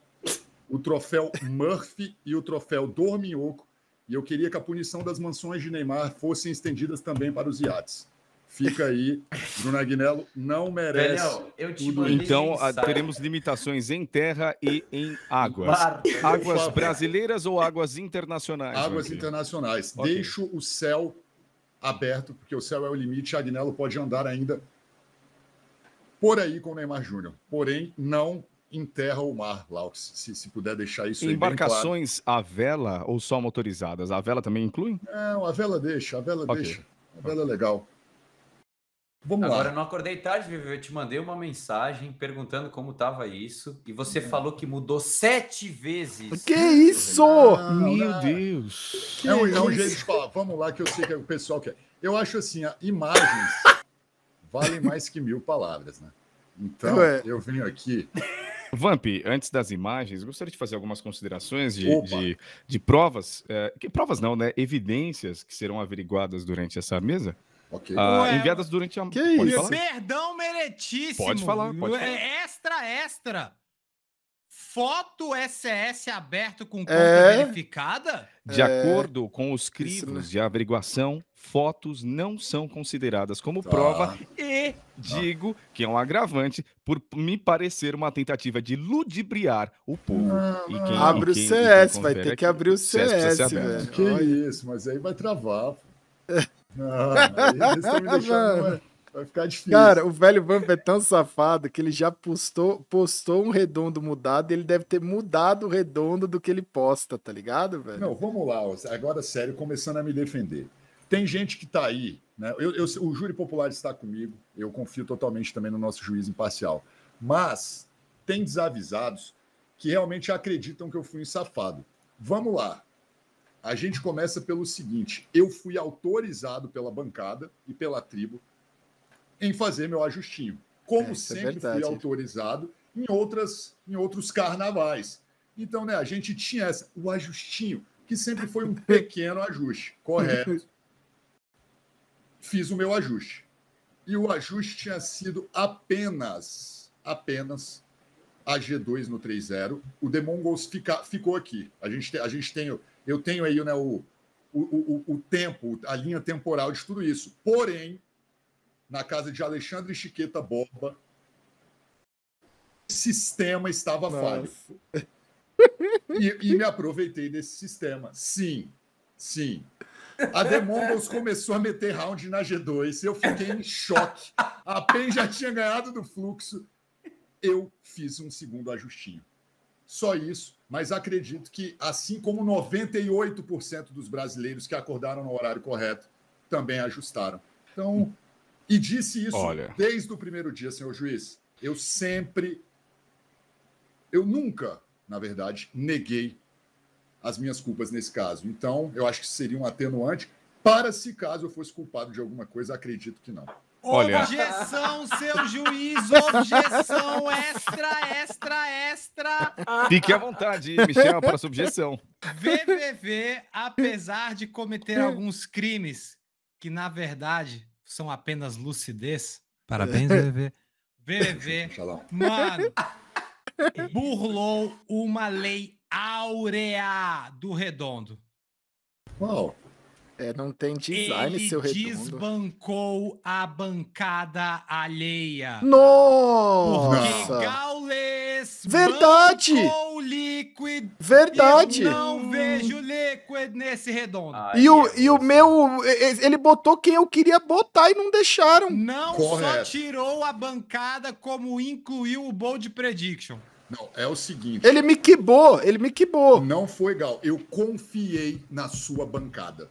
Speaker 7: o troféu Murphy e o troféu Dorminhoco, e eu queria que a punição das mansões de Neymar fossem estendidas também para os iates. Fica aí, Bruno
Speaker 4: Agnello não merece. Daniel, então, ah, teremos limitações em terra e em águas. águas brasileiras ou águas internacionais? Águas internacionais.
Speaker 6: Okay.
Speaker 7: Deixo o céu aberto, porque o céu é o limite. Agnello pode andar ainda por aí com o Neymar Júnior. Porém, não em terra ou mar, Laux, se, se puder deixar isso Embarcações
Speaker 4: claro. à vela ou só motorizadas? A vela também inclui?
Speaker 7: Não, a vela deixa, a vela okay. deixa. A vela é
Speaker 4: legal. Vamos Agora, lá. não
Speaker 5: acordei tarde, Vivi. Eu te mandei uma mensagem perguntando como estava isso. E você hum. falou que mudou sete vezes. Que isso?
Speaker 6: Meu não. Deus. Que é um, é um jeito
Speaker 5: de
Speaker 7: falar. Vamos lá, que eu sei que é o pessoal quer. É. Eu acho assim: imagens valem mais que mil palavras, né?
Speaker 4: Então, Ué. eu venho aqui. Vamp, antes das imagens, gostaria de fazer algumas considerações de, de, de provas. É, que provas não, né? Evidências que serão averiguadas durante essa mesa. Okay. enviadas ah, durante a. Que isso?
Speaker 3: Perdão meretíssimo. Pode falar, pode é falar. Extra, extra. Foto SS aberto com conta é... verificada? De é... acordo com os crivos né?
Speaker 4: de averiguação, fotos não são consideradas como tá. prova e tá. digo que é um agravante por me parecer uma tentativa de ludibriar o povo. Ah. E quem,
Speaker 7: Abre e quem, o CS, vai ter que abrir o CS, CS velho. Que isso, mas aí
Speaker 1: vai travar. Não, ah,
Speaker 7: vai ficar difícil. Cara, o
Speaker 1: velho Vamp é tão safado que ele já postou, postou um redondo mudado e ele deve ter mudado o redondo do que ele posta, tá ligado, velho? Não, vamos lá, agora sério, começando
Speaker 7: a me defender. Tem gente que tá aí, né? Eu, eu, o júri popular está comigo, eu confio totalmente também no nosso juiz imparcial. Mas tem desavisados que realmente acreditam que eu fui um safado. Vamos lá, a gente começa pelo seguinte: eu fui autorizado pela bancada e pela tribo em fazer meu ajustinho. Como é, é sempre é fui autorizado em, outras, em outros carnavais. Então, né, a gente tinha essa, o ajustinho, que sempre foi um pequeno ajuste, correto. Fiz o meu ajuste. E o ajuste tinha sido apenas, apenas a G2 no 3-0. O Demon fica, ficou aqui. A gente, a gente tem eu tenho aí né, o, o, o, o tempo, a linha temporal de tudo isso. Porém, na casa de Alexandre Chiqueta Borba, sistema estava Nossa. falho. E, e, me aproveitei desse sistema. Sim, sim. A The Mongols começou a meter round na G2, eu fiquei em choque. A PEN já tinha ganhado do fluxo. Eu fiz um segundo ajustinho só isso, mas acredito que, assim como 98% dos brasileiros que acordaram no horário correto, também ajustaram. Então, e disse isso Olha. desde o primeiro dia, senhor juiz. Eu sempre, eu nunca, na verdade, neguei as minhas culpas nesse caso. Então, eu acho que seria um atenuante para se caso eu fosse culpado de alguma coisa, acredito que não. Olha.
Speaker 6: Objeção,
Speaker 3: seu juiz, objeção, extra, extra, extra. Fique à vontade, me chama para subjeção. VVV, apesar de cometer alguns crimes que, na verdade, são apenas lucidez. Parabéns, VVV. É. VVV, mano, burlou uma lei áurea do Redondo. Qual? Wow.
Speaker 1: É, não tem design, Ele seu redondo.
Speaker 3: desbancou a
Speaker 1: bancada alheia. Nossa!
Speaker 6: Porque Gaules
Speaker 1: Verdade! Liquid Verdade! não vejo Liquid nesse redondo. Ah, e, o, é, e o meu... Ele botou quem eu queria botar e não deixaram. Não
Speaker 6: Correto. só
Speaker 3: tirou a bancada, como incluiu o Bold Prediction. Não, é o seguinte. Ele me
Speaker 7: quibou, ele me quibou. Não foi, Gal. Eu confiei na sua bancada.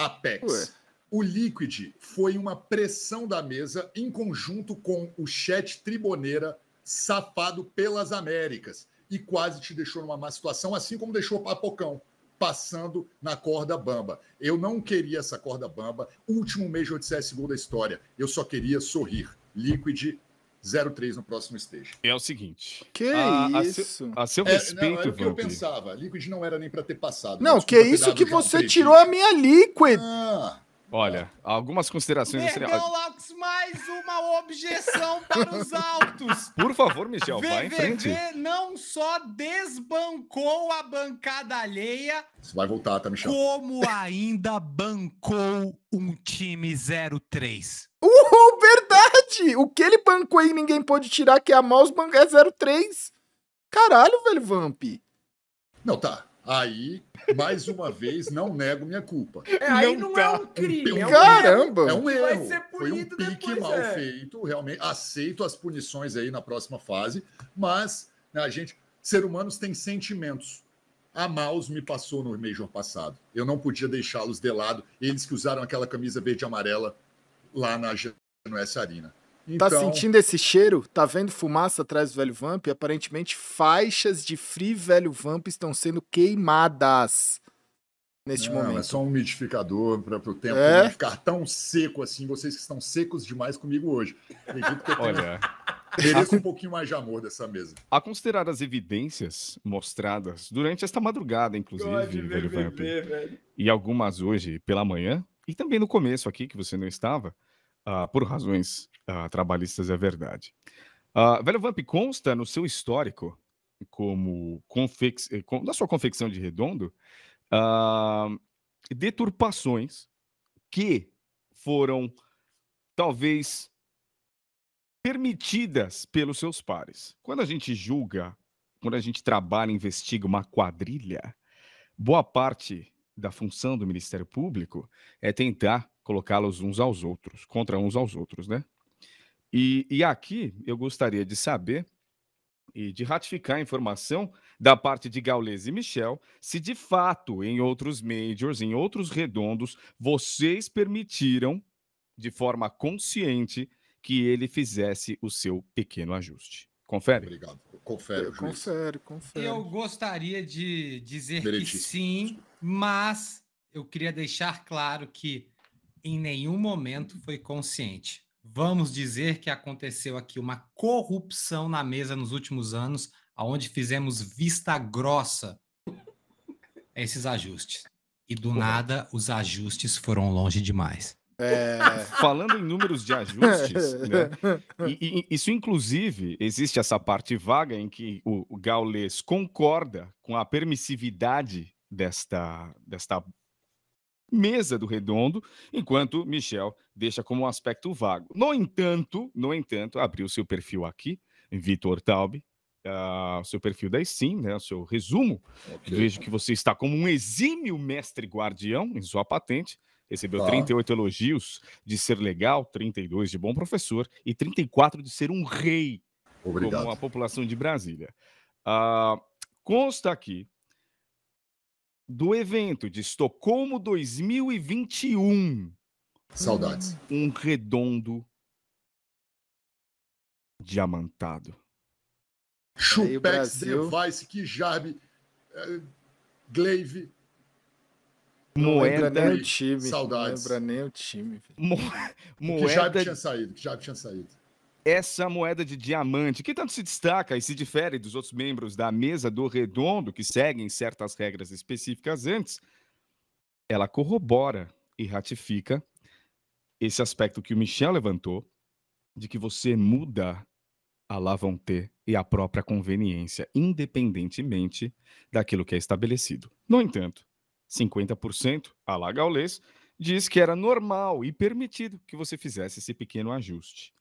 Speaker 7: Apex. Ué. O Liquid foi uma pressão da mesa em conjunto com o chat triboneira safado pelas Américas e quase te deixou numa má situação, assim como deixou o Papocão passando na corda bamba. Eu não queria essa corda bamba. Último mês de CSGO da história. Eu só queria sorrir. Liquid 03 no próximo stage.
Speaker 4: É o seguinte. Que a, isso? A seu,
Speaker 7: a seu é, não, era é o que eu pensava. Liquid não era nem para ter passado. Não, que é
Speaker 4: isso que você um tirou a
Speaker 1: minha Liquid.
Speaker 6: Ah,
Speaker 4: Olha, algumas considerações. Vergão
Speaker 1: Laux, mais uma
Speaker 3: objeção para os altos.
Speaker 4: Por favor, Michel, VVV vai em frente.
Speaker 3: não só desbancou a bancada alheia. Você vai voltar, tá, Michel? Como ainda bancou um time 03.
Speaker 1: Uhul, verdade! verdade. O que ele bancou aí ninguém pôde tirar, que é a mouse, é 03. Caralho, velho, Vamp.
Speaker 7: Não, tá. Aí, mais uma vez, não nego minha culpa. É, aí não, não é tá. é um crime. É um então, Caramba! É um erro. Foi um pique depois, mal é. feito, realmente. Aceito as punições aí na próxima fase, mas né, a gente, ser humanos tem sentimentos. A mouse me passou no Major passado. Eu não podia deixá-los de lado. Eles que usaram aquela camisa verde e amarela lá na Genoessa Arena. Tá então... Tá sentindo
Speaker 1: esse cheiro? Tá vendo fumaça atrás do velho Vamp? Aparentemente, faixas de Free Velho Vamp estão sendo queimadas neste Não, momento. É só um
Speaker 7: umidificador para o tempo é? não ficar tão seco assim. Vocês que estão secos demais comigo hoje. Acredito que eu Olha. Mereço um pouquinho mais de amor dessa mesa.
Speaker 4: A considerar as evidências mostradas durante esta madrugada, inclusive, velho Vamp, ver, velho. e algumas hoje pela manhã, e também no começo aqui, que você não estava, uh, por razões ah, trabalhistas é verdade. Ah, Velho Vamp consta no seu histórico, como confex... Eh, na sua confecção de redondo, ah, deturpações que foram talvez permitidas pelos seus pares. Quando a gente julga, quando a gente trabalha, investiga uma quadrilha, boa parte da função do Ministério Público é tentar colocá-los uns aos outros, contra uns aos outros, né? E, e aqui eu gostaria de saber e de ratificar a informação da parte de Gaules e Michel, se de fato em outros majors, em outros redondos, vocês permitiram de forma consciente que ele fizesse o seu pequeno ajuste. Confere. Obrigado.
Speaker 1: Confere, Confere, confere.
Speaker 3: Eu gostaria de dizer que sim, mas eu queria deixar claro que em nenhum momento foi consciente. Vamos dizer que aconteceu aqui uma corrupção na mesa nos últimos anos, aonde fizemos vista grossa esses ajustes. E do nada, os ajustes foram longe demais.
Speaker 4: É... Falando em números de ajustes, né? e, e, isso inclusive existe essa parte vaga em que o, o Gaules concorda com a permissividade desta, desta mesa do redondo, enquanto Michel deixa como um aspecto vago. No entanto, no entanto, abriu seu perfil aqui, Vitor Taube, uh, seu perfil da sim, né, o seu resumo. Okay. Vejo que você está como um exímio mestre guardião em sua patente. Recebeu tá. 38 elogios de ser legal, 32 de bom professor e 34 de ser um rei, Obrigado. como a população de Brasília. Uh, consta aqui do evento de Estocolmo 2021. Saudades. Um redondo diamantado. Chupex, Brasil... Device,
Speaker 7: Kijab, eh, Glaive.
Speaker 1: Moeda. nem o time. Saudades. Não lembra nem o time. Mo...
Speaker 7: Moeda. Que tinha saído. Que tinha saído
Speaker 4: essa moeda de diamante, que tanto se destaca e se difere dos outros membros da mesa do redondo, que seguem certas regras específicas antes, ela corrobora e ratifica esse aspecto que o Michel levantou, de que você muda a lavonté e a própria conveniência, independentemente daquilo que é estabelecido. No entanto, 50%, a La Gaules, diz que era normal e permitido que você fizesse esse pequeno ajuste.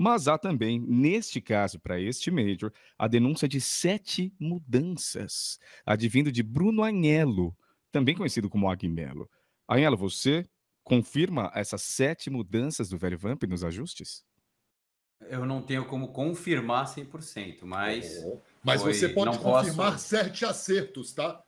Speaker 4: Mas há também, neste caso, para este Major, a denúncia de sete mudanças, advindo de Bruno Anhelo, também conhecido como Agnello. Anhelo, você confirma essas sete mudanças do velho Vamp nos ajustes?
Speaker 5: Eu não tenho como confirmar 100%, mas. Uhum. mas foi... você pode não confirmar posso...
Speaker 7: sete acertos, tá?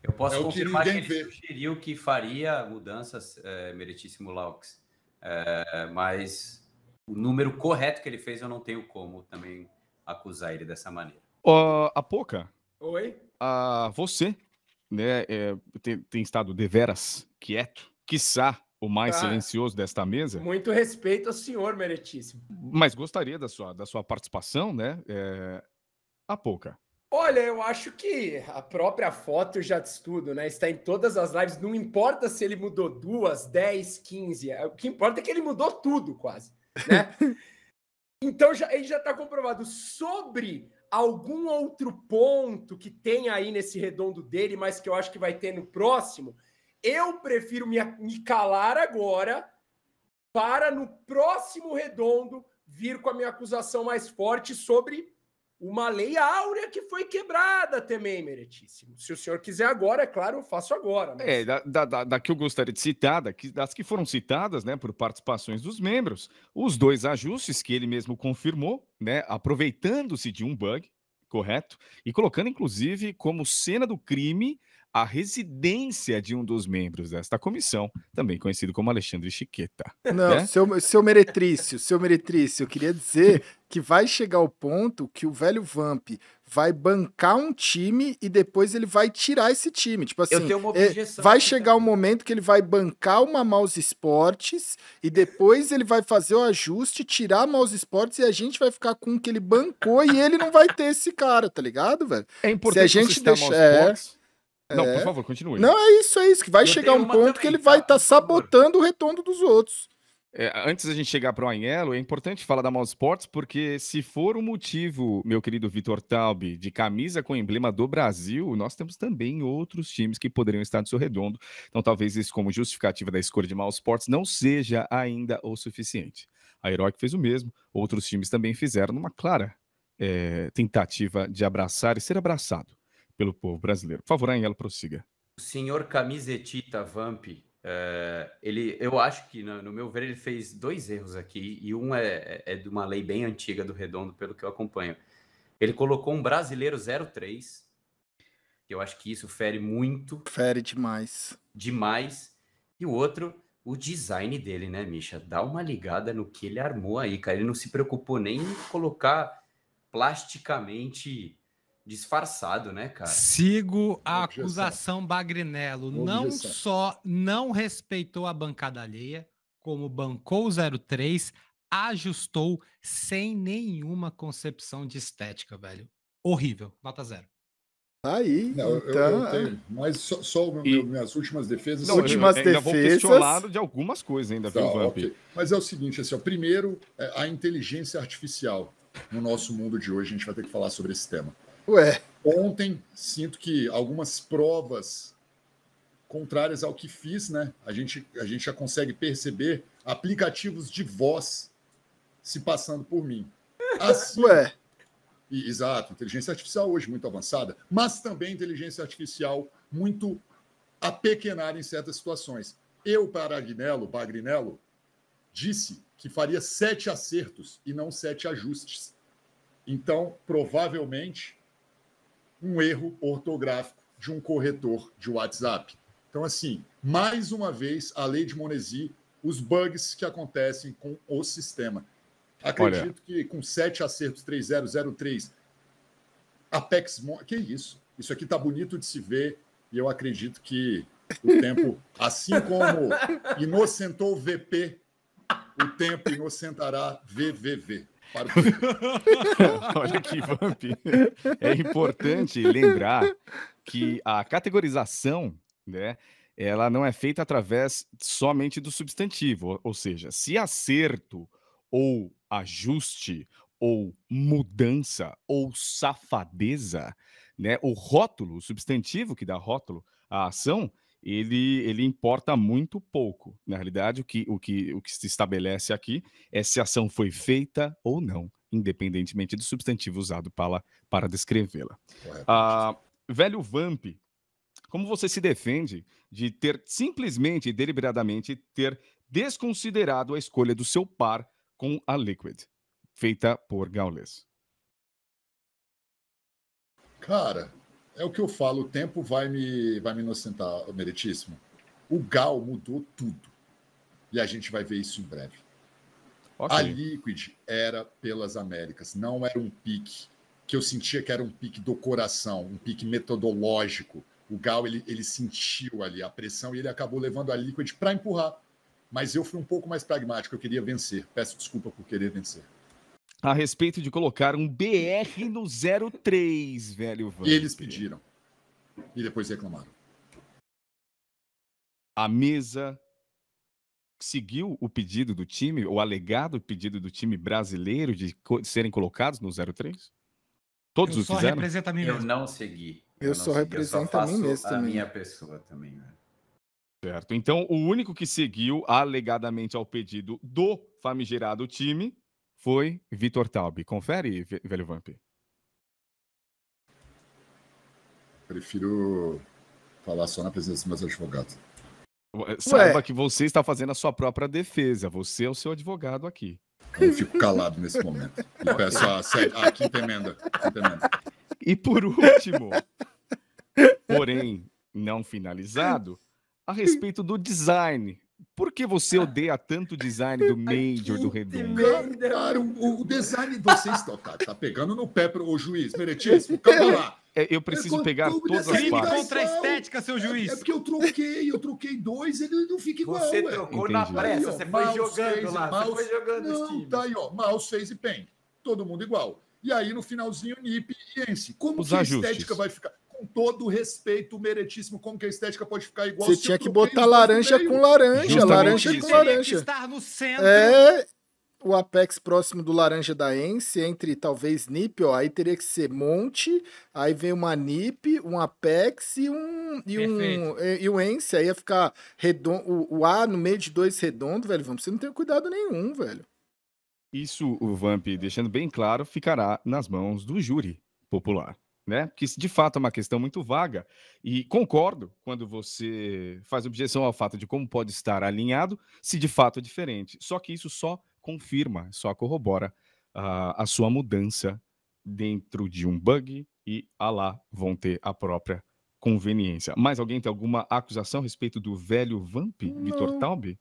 Speaker 5: Eu posso é confirmar que, que ele vê. sugeriu que faria mudanças, é, eh, Meritíssimo Laux. É, mas o número correto que ele fez, eu não tenho como também acusar ele dessa maneira.
Speaker 4: Uh, a Poca. Oi. Uh, você, né, é, tem, tem estado deveras quieto, quiçá o mais ah, silencioso desta mesa. Muito
Speaker 8: respeito ao senhor, meritíssimo. Mas
Speaker 4: gostaria da sua, da sua participação, né? É, a
Speaker 8: Olha, eu acho que a própria foto já diz tudo, né? Está em todas as lives. Não importa se ele mudou duas, dez, quinze. É, o que importa é que ele mudou tudo, quase né? então já, ele já está comprovado sobre algum outro ponto que tem aí nesse redondo dele, mas que eu acho que vai ter no próximo. Eu prefiro me, me calar agora para no próximo redondo vir com a minha acusação mais forte sobre uma lei áurea que foi quebrada também, meritíssimo. Se o senhor quiser agora, é claro, eu faço agora. Mas... É,
Speaker 4: da, da, da, que eu gostaria de citar, da que, das que foram citadas né, por participações dos membros, os dois ajustes que ele mesmo confirmou, né, aproveitando-se de um bug, correto? E colocando, inclusive, como cena do crime a residência de um dos membros desta comissão, também conhecido como Alexandre Chiqueta.
Speaker 1: Não, né? seu, seu meretrício, seu meretrício, eu queria dizer que vai chegar o ponto que o velho Vamp vai bancar um time e depois ele vai tirar esse time. Tipo assim, é, vai chegar o um momento que ele vai bancar uma Maus Esportes e depois ele vai fazer o ajuste, tirar a Maus Esportes e a gente vai ficar com o que ele bancou e ele não vai ter esse cara, tá ligado, velho? É importante Se a gente deixar. É.
Speaker 4: Não, por é. favor, continue. Não,
Speaker 1: é isso, é isso. Que vai eu chegar um ponto também, que ele tá, vai estar tá sabotando o retorno dos outros.
Speaker 4: É, antes da gente chegar para o Anhelo, é importante falar da Mouse porque se for o um motivo, meu querido Vitor Taube, de camisa com emblema do Brasil, nós temos também outros times que poderiam estar no seu redondo. Então, talvez isso, como justificativa da escolha de Mouse não seja ainda o suficiente. A Heroic fez o mesmo, outros times também fizeram numa clara é, tentativa de abraçar e ser abraçado pelo povo brasileiro. Por favor, Anhelo, prossiga.
Speaker 5: O senhor camisetita Vamp, é, ele, eu acho que, no, no, meu ver, ele fez dois erros aqui, e um é, é, é de uma lei bem antiga do Redondo, pelo que eu acompanho. Ele colocou um brasileiro 03, eu acho que isso fere muito. Fere demais. Demais. E o outro, o design dele, né, Misha? Dá uma ligada no que ele armou aí, cara. Ele não se preocupou nem em colocar plasticamente disfarçado, né, cara?
Speaker 3: Sigo a acusação Bagrinello. Não só não respeitou a bancada alheia, como bancou o 03, ajustou sem nenhuma concepção de estética, velho. Horrível. Nota zero. Tá
Speaker 7: aí, não, então... eu, eu tenho, é. mas só, só meu, minhas últimas defesas. Não, últimas defesas. Ainda vou questionado de algumas coisas ainda, tá, viu, Okay. Mas é o seguinte, assim, ó, primeiro, é, a inteligência artificial no nosso mundo de hoje, a gente vai ter que falar sobre esse tema. Ué. Ontem, sinto que algumas provas contrárias ao que fiz, né? A gente, a gente já consegue perceber aplicativos de voz se passando por mim. Assim, Ué. E, exato, inteligência artificial hoje muito avançada, mas também inteligência artificial muito apequenada em certas situações. Eu, para Agnello, Bagrinello, disse que faria sete acertos e não sete ajustes. Então, provavelmente, um erro ortográfico de um corretor de WhatsApp. Então, assim, mais uma vez, a lei de Monesi, os bugs que acontecem com o sistema. Acredito Olha. que com sete acertos, 3003, Apex. Que isso? Isso aqui tá bonito de se ver e eu acredito que o tempo, assim como inocentou o VP, o tempo inocentará VVV.
Speaker 4: Olha que Vamp. É importante lembrar que a categorização, né? Ela não é feita através somente do substantivo, ou seja, se acerto ou ajuste ou mudança ou safadeza, né? O rótulo, o substantivo que dá rótulo à ação, ele, ele importa muito pouco. Na realidade, o que, o, que, o que se estabelece aqui é se a ação foi feita ou não, independentemente do substantivo usado para, para descrevê-la. Ah, velho Vamp, como você se defende de ter simplesmente e deliberadamente ter desconsiderado a escolha do seu par com a Liquid, feita por Gaules?
Speaker 6: Cara, é o
Speaker 7: que eu falo, o tempo vai me, vai me inocentar, meritíssimo. O Gal mudou tudo. E a gente vai ver isso em breve. Okay. A Liquid era pelas Américas, não era um pique que eu sentia que era um pique do coração, um pique metodológico. O Gal ele, ele sentiu ali a pressão e ele acabou levando a Liquid para empurrar. Mas eu fui um pouco mais pragmático, eu queria vencer. Peço desculpa por querer vencer
Speaker 4: a respeito de colocar um BR no 03, velho. Vamp. E eles pediram. E depois reclamaram. A mesa seguiu o pedido do time, o alegado pedido do time brasileiro de serem colocados no 03? Todos eu o fizeram? Representa a mim
Speaker 5: mesmo. Eu não segui.
Speaker 4: Eu, eu só segui. represento eu só a mim mesmo a minha pessoa também, né? Certo. Então, o único que seguiu alegadamente ao pedido do famigerado time foi Vitor Taube. Confere, velho Vamp.
Speaker 7: Prefiro falar só na presença dos meus advogados.
Speaker 4: Saiba Ué. que você está fazendo a sua própria defesa. Você é o seu advogado aqui. Eu fico calado nesse momento.
Speaker 6: E peço a, a,
Speaker 4: Quinta emenda. E por último, porém não finalizado, a respeito do design por que você odeia tanto o design do Major do Redondo? Cara, o, o, design de vocês tá, tá, tá pegando no pé para o juiz. Meretíssimo, calma lá. É, eu preciso é, pegar
Speaker 7: todas as partes.
Speaker 5: contra a estética,
Speaker 7: seu é, juiz. É, é, porque eu troquei, eu troquei dois, ele não fica igual. Você trocou ué. na pressa, você foi jogando lá, mouse, você foi jogando não, os Tá aí, ó, mouse, face e pen. Todo mundo igual. E aí, no finalzinho, Nip e Ence. Como os que a estética vai ficar? com todo o respeito meritíssimo, como que a estética pode ficar igual. Você tinha que botar laranja com laranja, Justamente laranja com laranja. Estar no centro. É
Speaker 1: o apex próximo do laranja da Ence, entre talvez nip, ó, aí teria que ser monte, aí vem uma nip, um apex e um e um e, e o Ence, aí ia ficar redondo, o, o, A no meio de dois redondo, velho, vamos, você não tem cuidado nenhum, velho.
Speaker 4: Isso, o Vamp, deixando bem claro, ficará nas mãos do júri popular né? Que de fato é uma questão muito vaga. E concordo quando você faz objeção ao fato de como pode estar alinhado, se de fato é diferente. Só que isso só confirma, só corrobora uh, a sua mudança dentro de um bug e a ah lá vão ter a própria conveniência. mais alguém tem alguma acusação a respeito do velho Vamp, Vitor Taube?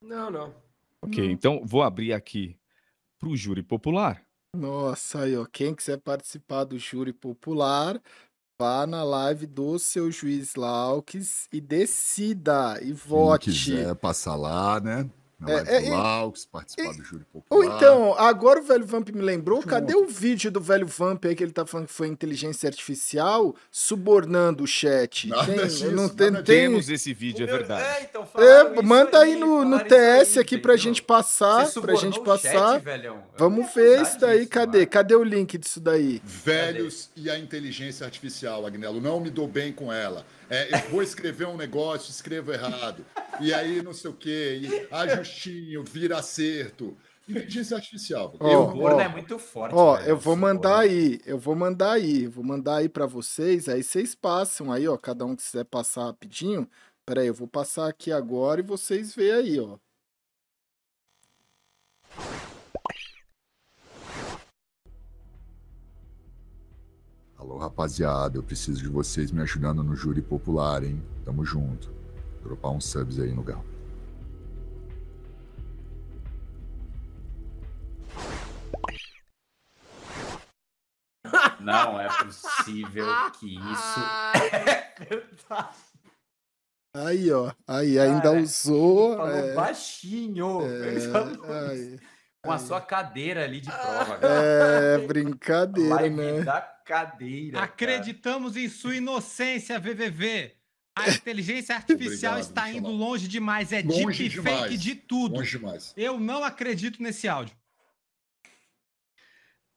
Speaker 4: Não, não. Ok, não. então vou abrir aqui para o júri popular.
Speaker 1: Nossa, aí, ó. Quem quiser participar do júri popular, vá na live do seu juiz Laux e decida e vote. Quem quiser
Speaker 7: passar lá, né? É, é, participar do Júri
Speaker 1: Popular. Ou então, agora o velho Vamp me lembrou, cadê o vídeo do velho Vamp aí que ele tá falando que foi inteligência artificial subornando o chat? Nada tem, disso, não tem, nada tem... Temos
Speaker 4: esse vídeo, é meu... é verdade. É, então,
Speaker 1: é, manda aí, no, no TS aí, aqui pra gente passar, pra gente passar. Chat, é Vamos ver isso daí, isso, cadê? Mano. Cadê o link disso daí? Velhos
Speaker 7: cadê? e a inteligência artificial, Agnello, não me dou bem com ela. É, eu vou escrever um negócio, escrevo errado. E aí não sei o quê, e ajustinho, ah, vira acerto. Inteligência é artificial. Oh, artificial o gordo oh, é muito forte. Ó, oh,
Speaker 1: eu vou mandar aí, eu vou mandar aí, vou mandar aí para vocês, aí vocês passam aí, ó, cada um que quiser passar rapidinho. Peraí, eu vou passar aqui agora e vocês vê aí, ó.
Speaker 7: Alô, rapaziada, eu preciso de vocês me ajudando no júri popular, hein? Tamo junto. dropar uns subs aí no Gal.
Speaker 6: Não é possível que isso é
Speaker 1: Aí, ó. Aí, ainda Cara, é. usou. Falou é... baixinho. É... é aí, com aí. a sua
Speaker 3: cadeira ali de prova. É,
Speaker 1: brincadeira, Vai né? cadeira.
Speaker 3: Acreditamos cara. em sua inocência, VVV. A inteligência artificial Obrigado, está indo chamar. longe demais. É longe deep fake
Speaker 4: de tudo. Longe demais. Eu não acredito nesse áudio.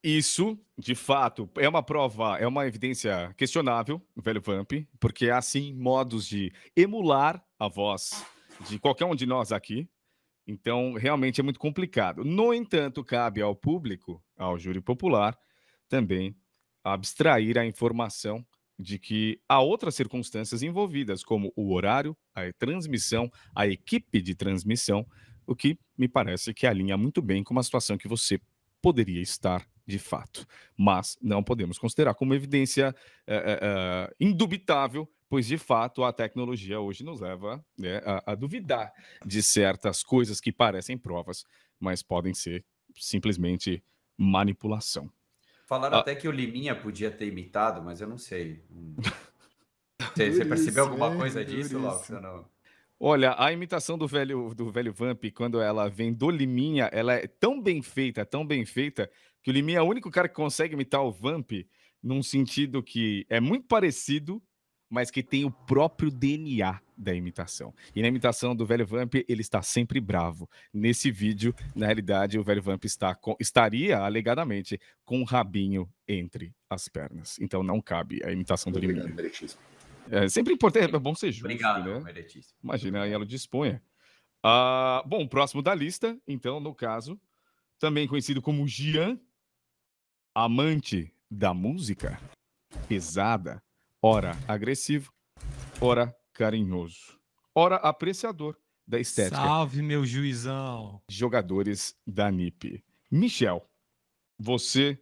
Speaker 4: Isso, de fato, é uma prova, é uma evidência questionável, velho Vamp, porque há sim modos de emular a voz de qualquer um de nós aqui. Então, realmente é muito complicado. No entanto, cabe ao público, ao júri popular, também abstrair a informação de que há outras circunstâncias envolvidas, como o horário, a transmissão, a equipe de transmissão, o que me parece que alinha muito bem com uma situação que você poderia estar de fato. Mas não podemos considerar como evidência é, é, é, indubitável, pois de fato a tecnologia hoje nos leva né, a, a duvidar de certas coisas que parecem provas, mas podem ser simplesmente manipulação.
Speaker 5: Falaram ah. até que o Liminha podia ter imitado, mas eu não sei. Hum.
Speaker 4: Você, você percebeu alguma coisa disso, Lopes? Não... Olha, a imitação do velho, do velho Vamp, quando ela vem do Liminha, ela é tão bem feita, tão bem feita, que o Liminha é o único cara que consegue imitar o Vamp num sentido que é muito parecido, mas que tem o próprio DNA da imitação. E na imitação do velho Vamp, ele está sempre bravo. Nesse vídeo, na realidade, o velho Vamp está com, estaria, alegadamente, com o um rabinho entre as pernas. Então não cabe a imitação Muito do Obrigado, É sempre importante, é bom ser justo, Obrigado, né? Imagina, aí ela disponha. Ah, bom, próximo da lista, então, no caso, também conhecido como Gian, amante da música pesada, ora agressivo, ora carinhoso, ora apreciador da estética. Salve, meu juizão! Jogadores da NIP. Michel, você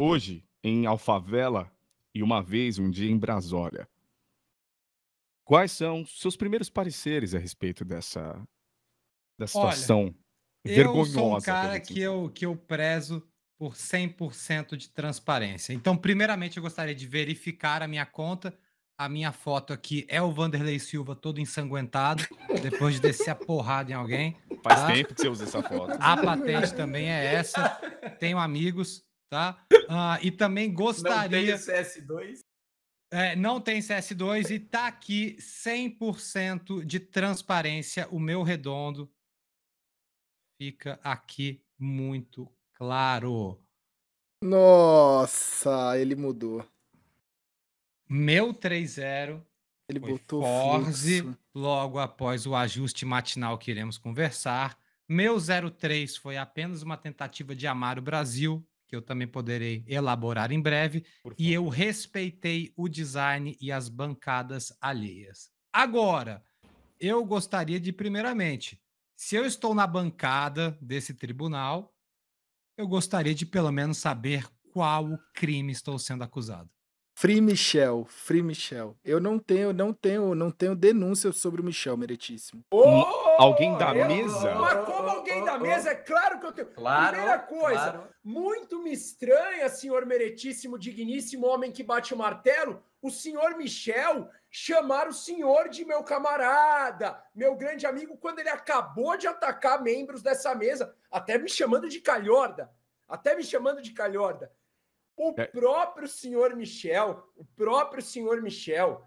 Speaker 4: hoje em Alfavela e uma vez um dia em Brasólia. Quais são seus primeiros pareceres a respeito dessa da situação vergonhosa? Eu sou um
Speaker 3: cara que eu, que eu prezo por 100% de transparência. Então, primeiramente, eu gostaria de verificar a minha conta a minha foto aqui é o Vanderlei Silva todo ensanguentado, depois de descer a porrada em alguém. Faz tá? tempo que você usa essa foto. A patente também é essa. Tenho amigos, tá? Ah, e também gostaria. Não tem CS2? É, não tem CS2 e tá aqui 100% de transparência. O meu redondo fica aqui muito claro.
Speaker 1: Nossa, ele mudou.
Speaker 3: Meu 3-0 ele foi botou Forze fluxo. logo após o ajuste matinal que iremos conversar. Meu 03 foi apenas uma tentativa de amar o Brasil, que eu também poderei elaborar em breve. E eu respeitei o design e as bancadas alheias. Agora, eu gostaria de, primeiramente, se eu estou na bancada desse tribunal, eu gostaria de pelo menos saber qual crime estou sendo acusado.
Speaker 1: Free Michel, Free Michel. Eu não tenho, não tenho, não tenho denúncia sobre o Michel Meretíssimo. Oh, hum, alguém da eu, mesa? Mas
Speaker 8: como alguém da mesa? É claro que eu tenho. Claro, Primeira coisa, claro. muito me estranha, senhor Meretíssimo, digníssimo homem que bate o martelo, o senhor Michel chamar o senhor de meu camarada, meu grande amigo, quando ele acabou de atacar membros dessa mesa, até me chamando de calhorda, até me chamando de calhorda. O é. próprio senhor Michel, o próprio senhor Michel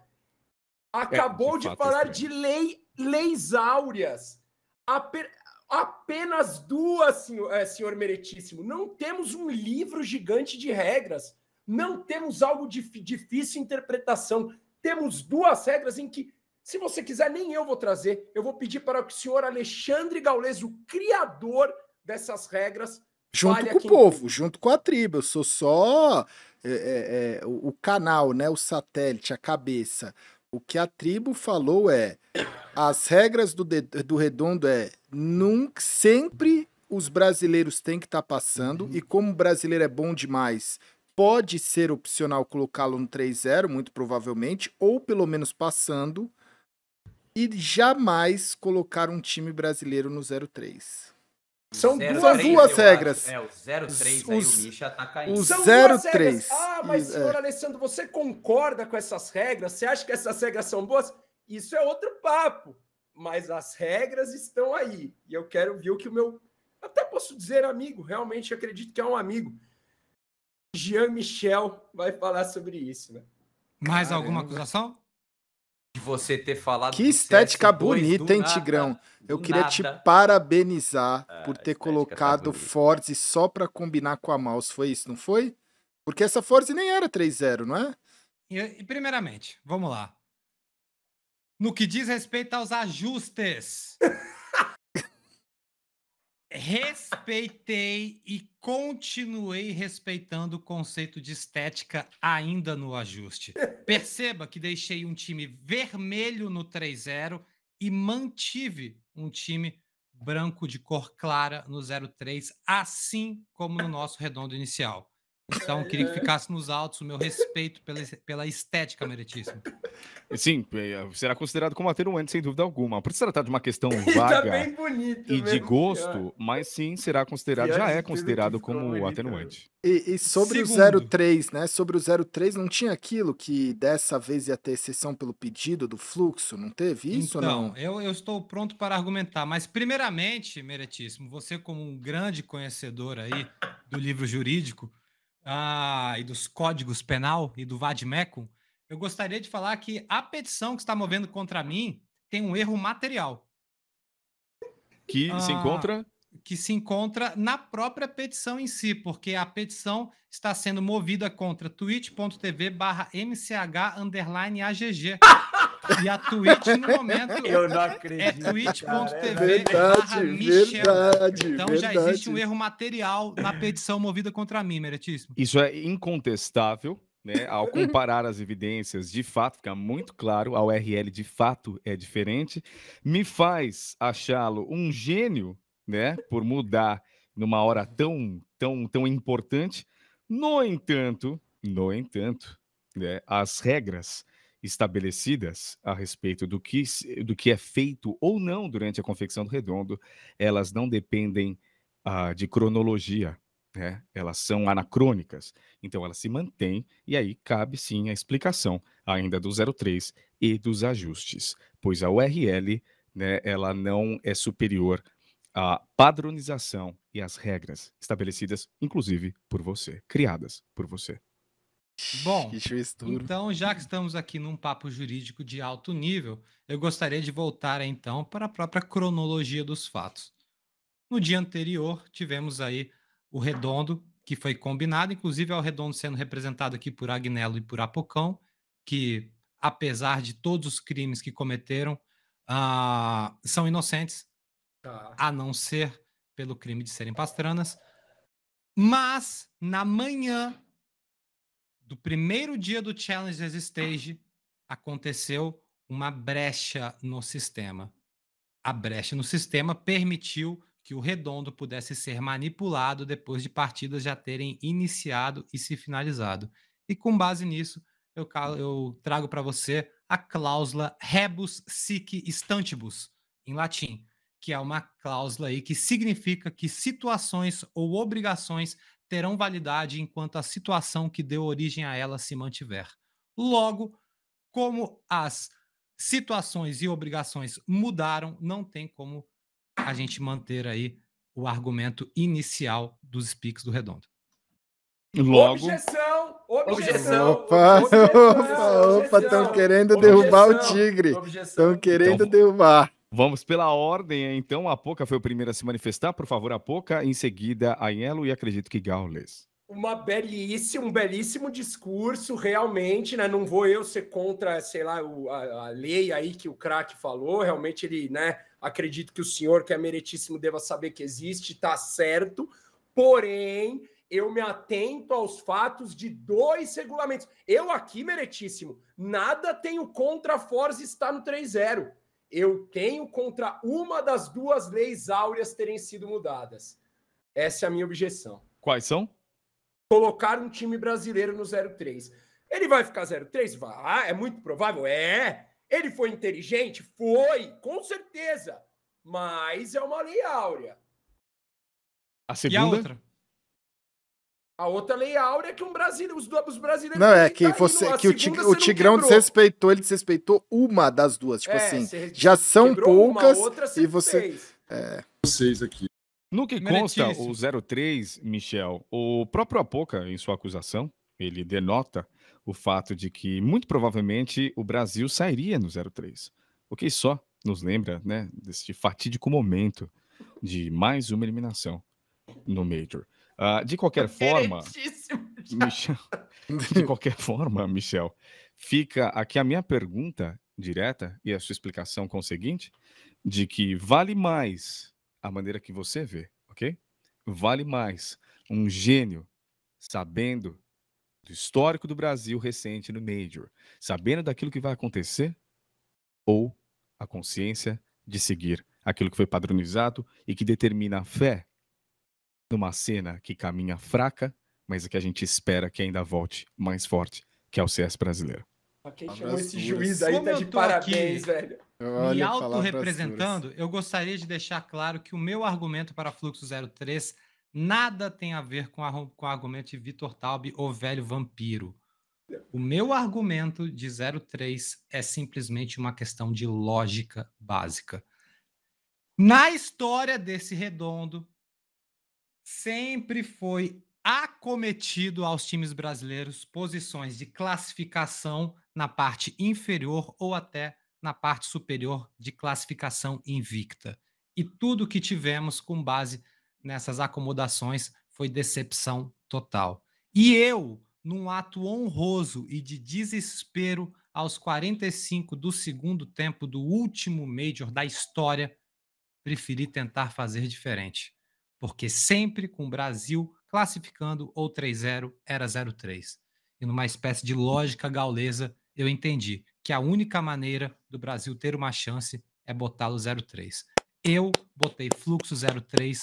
Speaker 8: acabou é, de, de é falar é de lei, leis áureas. Aper, apenas duas, senhor, é, senhor Meritíssimo. Não temos um livro gigante de regras. Não temos algo de difícil interpretação. Temos duas regras em que, se você quiser, nem eu vou trazer. Eu vou pedir para que o senhor Alexandre Gaules, o criador dessas regras,
Speaker 1: junto com o povo, junto com a tribo. Eu sou só é, é, é, o, o canal, né? O satélite, a cabeça. O que a tribo falou é: as regras do, de, do redondo é nunca, sempre os brasileiros têm que estar tá passando, uhum. e como o brasileiro é bom demais, pode ser opcional colocá-lo no 3-0, muito provavelmente, ou pelo menos passando, e jamais colocar um time brasileiro no 0-3. São zero duas, três, duas regras. É, o 03 aí o Misha tá caindo. O São 03. Ah, mas, senhor é.
Speaker 8: Alessandro, você concorda com essas regras? Você acha que essas regras são boas? Isso é outro papo. Mas as regras estão aí. E eu quero ver o que o meu. Até posso dizer amigo, realmente acredito que é um amigo. Jean Michel vai falar sobre isso, né?
Speaker 3: Mais Caramba. alguma acusação? de
Speaker 5: você ter falado. Que estética CS2 bonita, hein, Tigrão? Eu queria nada. te
Speaker 1: parabenizar ah, por ter tá colocado tá Forze só para combinar com a mouse. Foi isso, não foi? Porque essa Forze nem era 3-0, não é?
Speaker 3: E, e primeiramente, vamos lá. No que diz respeito aos ajustes. respeitei e continuei respeitando o conceito de estética ainda no ajuste. Perceba que deixei um time vermelho no 3-0 e mantive um time branco de cor clara no 0-3, assim como no nosso redondo inicial. Então, queria que ficasse nos altos o meu respeito pela, pela estética, meritíssimo.
Speaker 4: Sim, é, será considerado como atenuante, sem dúvida alguma. Por se tratar de uma questão vaga tá
Speaker 1: bonito, e né? de gosto,
Speaker 4: mas sim será considerado, já é considerado como atenuante.
Speaker 1: E, e sobre Segundo. o 03, né? Sobre o 03, não tinha aquilo que dessa vez ia ter exceção pelo pedido do fluxo? Não teve isso então, não?
Speaker 3: Eu, eu estou pronto para argumentar, mas primeiramente, meritíssimo, você como um grande conhecedor aí do livro jurídico, ah, e dos códigos penal e do vademecum, eu gostaria de falar que a petição que está movendo contra mim tem um erro material.
Speaker 4: Que ah, se encontra?
Speaker 3: Que se encontra na própria petição em si, porque a petição está sendo movida contra twitch.tv barra mch underline agg. E a Twitch no momento. Eu não acredito. É twitch.tv barra Verdade, então verdade. já existe um erro material na petição movida contra mim, meritíssimo.
Speaker 4: Isso é incontestável. Né? Ao comparar as evidências, de fato, fica muito claro, a URL de fato é diferente, me faz achá-lo um gênio, né, por mudar numa hora tão, tão, tão importante. No entanto, no entanto, né, as regras estabelecidas a respeito do que, do que é feito ou não durante a confecção do redondo, elas não dependem uh, de cronologia, né? elas são anacrônicas, então elas se mantêm, e aí cabe sim a explicação ainda do 03 e dos ajustes, pois a URL né, ela não é superior à padronização e às regras estabelecidas, inclusive, por você, criadas por você. Bom, então
Speaker 3: já que estamos aqui num papo jurídico de alto nível, eu gostaria de voltar então para a própria cronologia dos fatos. No dia anterior, tivemos aí o Redondo, que foi combinado, inclusive ao é Redondo sendo representado aqui por Agnello e por Apocão, que apesar de todos os crimes que cometeram, uh, são inocentes, tá. a não ser pelo crime de serem pastranas. Mas na manhã do primeiro dia do Challengers Stage, aconteceu uma brecha no sistema. A brecha no sistema permitiu que o redondo pudesse ser manipulado depois de partidas já terem iniciado e se finalizado. E com base nisso, eu, eu trago para você a cláusula rebus sic stantibus, em latim, que é uma cláusula aí que significa que situações ou obrigações terão validade enquanto a situação que deu origem a ela se mantiver. Logo, como as situações e obrigações mudaram, não tem como a gente manter aí o argumento inicial dos speaks do Redondo.
Speaker 1: Logo... Objeção! Objeção! Opa, objeção, opa, estão querendo objeção, derrubar objeção, o tigre. Estão querendo então, derrubar.
Speaker 4: Vamos pela ordem, então. A Poca foi o primeiro a se manifestar. Por favor, a Poca, em seguida a Yelo e acredito que Gaules.
Speaker 8: Uma belíssima, um belíssimo discurso, realmente, né? Não vou eu ser contra, sei lá, o, a, a, lei aí que o craque falou. Realmente, ele, né? Acredito que o senhor, que é meritíssimo, deva saber que existe, tá certo. Porém, eu me atento aos fatos de dois regulamentos. Eu aqui, meritíssimo, nada tenho contra a Forza estar no 3-0 eu tenho contra uma das duas leis áureas terem sido mudadas. Essa é a minha objeção. Quais são? Colocar um time brasileiro no 03. Ele vai ficar 03? Vai. Ah, é muito provável? É. Ele foi inteligente? Foi, com certeza. Mas é uma lei áurea.
Speaker 2: A segunda? E a outra?
Speaker 8: A outra lei áurea é que um brasileiro, os, dois brasileiros.
Speaker 1: Não, é que, tá
Speaker 2: você, que o, tig, o Tigrão quebrou.
Speaker 1: desrespeitou, ele desrespeitou uma das duas. Tipo é, assim, já são poucas. Uma, outra, e você. É.
Speaker 4: Vocês aqui. No que é consta o 03, Michel, o próprio Apoca, em sua acusação, ele denota o fato de que, muito provavelmente, o Brasil sairia no 03. O que só nos lembra né, desse fatídico momento de mais uma eliminação no Major. Uh, de qualquer forma. Michel, de qualquer forma, Michel, fica aqui a minha pergunta direta e a sua explicação com o seguinte: de que vale mais a maneira que você vê, ok? Vale mais um gênio sabendo do histórico do Brasil recente no Major, sabendo daquilo que vai acontecer, ou a consciência de seguir aquilo que foi padronizado e que determina a fé numa cena que caminha fraca, mas que a gente espera que ainda volte mais forte, que é o CS brasileiro.
Speaker 3: Quem chamou esse juiz aí tá de parabéns, aqui, velho. Me auto-representando, eu gostaria de deixar claro que o meu argumento para Fluxo 03 nada tem a ver com, a, com o argumento de Vitor Taube, o velho vampiro. O meu argumento de 03 é simplesmente uma questão de lógica básica. Na história desse redondo, sempre foi acometido aos times brasileiros posições de classificação na parte inferior ou até na parte superior de classificação invicta. E tudo que tivemos com base nessas acomodações foi decepção total. E eu, num ato honroso e de desespero, aos 45 do segundo tempo do último Major da história, preferi tentar fazer diferente porque sempre com o Brasil classificando ou 3-0 era 0-3. E numa espécie de lógica gaulesa, eu entendi que a única maneira do Brasil ter uma chance é botá-lo 0-3. Eu botei fluxo 0-3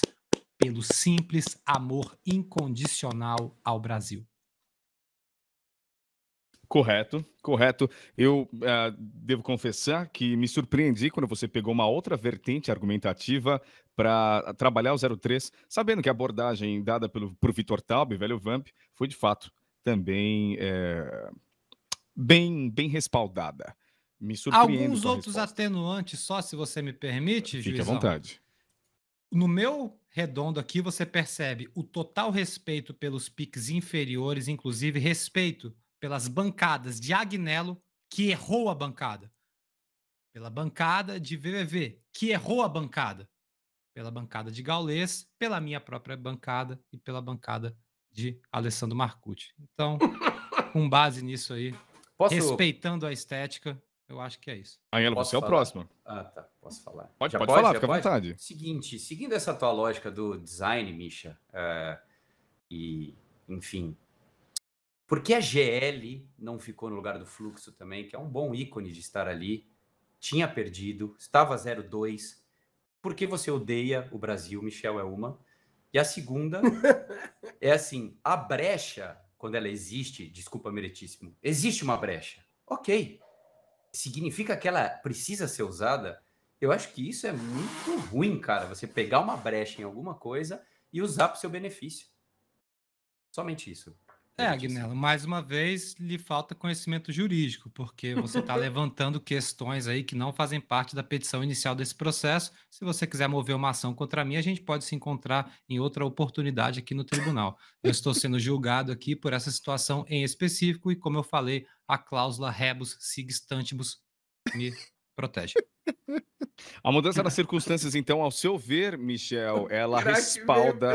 Speaker 3: pelo simples amor incondicional
Speaker 4: ao Brasil. Correto, correto. Eu uh, devo confessar que me surpreendi quando você pegou uma outra vertente argumentativa para trabalhar o 03, sabendo que a abordagem dada pelo pro Vitor Taube, velho Vamp, foi de fato também é, bem, bem respaldada. Me surpreende. Alguns outros
Speaker 3: atenuantes, só se você me permite, Fique juizão. à vontade. No meu redondo aqui, você percebe o total respeito pelos piques inferiores, inclusive respeito pelas bancadas de Agnello, que errou a bancada. Pela bancada de VVV, que errou a bancada. Pela bancada de Gaulês, pela minha própria bancada e pela bancada de Alessandro Marcucci. Então, com base nisso aí, Posso... respeitando a estética, eu acho que é isso. Anhelo, você falar? é o próximo. Ah, tá. Posso falar. Pode, pode, pode falar, fica à vontade.
Speaker 5: Seguinte, seguindo essa tua lógica do design, Misha, uh, e, enfim, por que a GL não ficou no lugar do Fluxo também, que é um bom ícone de estar ali? Tinha perdido, estava 0-2. Por que você odeia o Brasil? Michel é uma. E a segunda é assim: a brecha, quando ela existe, desculpa, meritíssimo, existe uma brecha. Ok. Significa que ela precisa ser usada. Eu acho que isso é muito ruim, cara. Você pegar uma brecha em alguma coisa e usar para o seu benefício. Somente isso.
Speaker 3: É, Agnello, assim. mais uma vez lhe falta conhecimento jurídico, porque você está levantando questões aí que não fazem parte da petição inicial desse processo. Se você quiser mover uma ação contra mim, a gente pode se encontrar em outra oportunidade aqui no tribunal. Eu estou sendo julgado aqui por essa situação em específico e, como eu falei, a cláusula rebus sig
Speaker 4: stantibus me protege. A mudança das circunstâncias, então, ao seu ver, Michel, ela respalda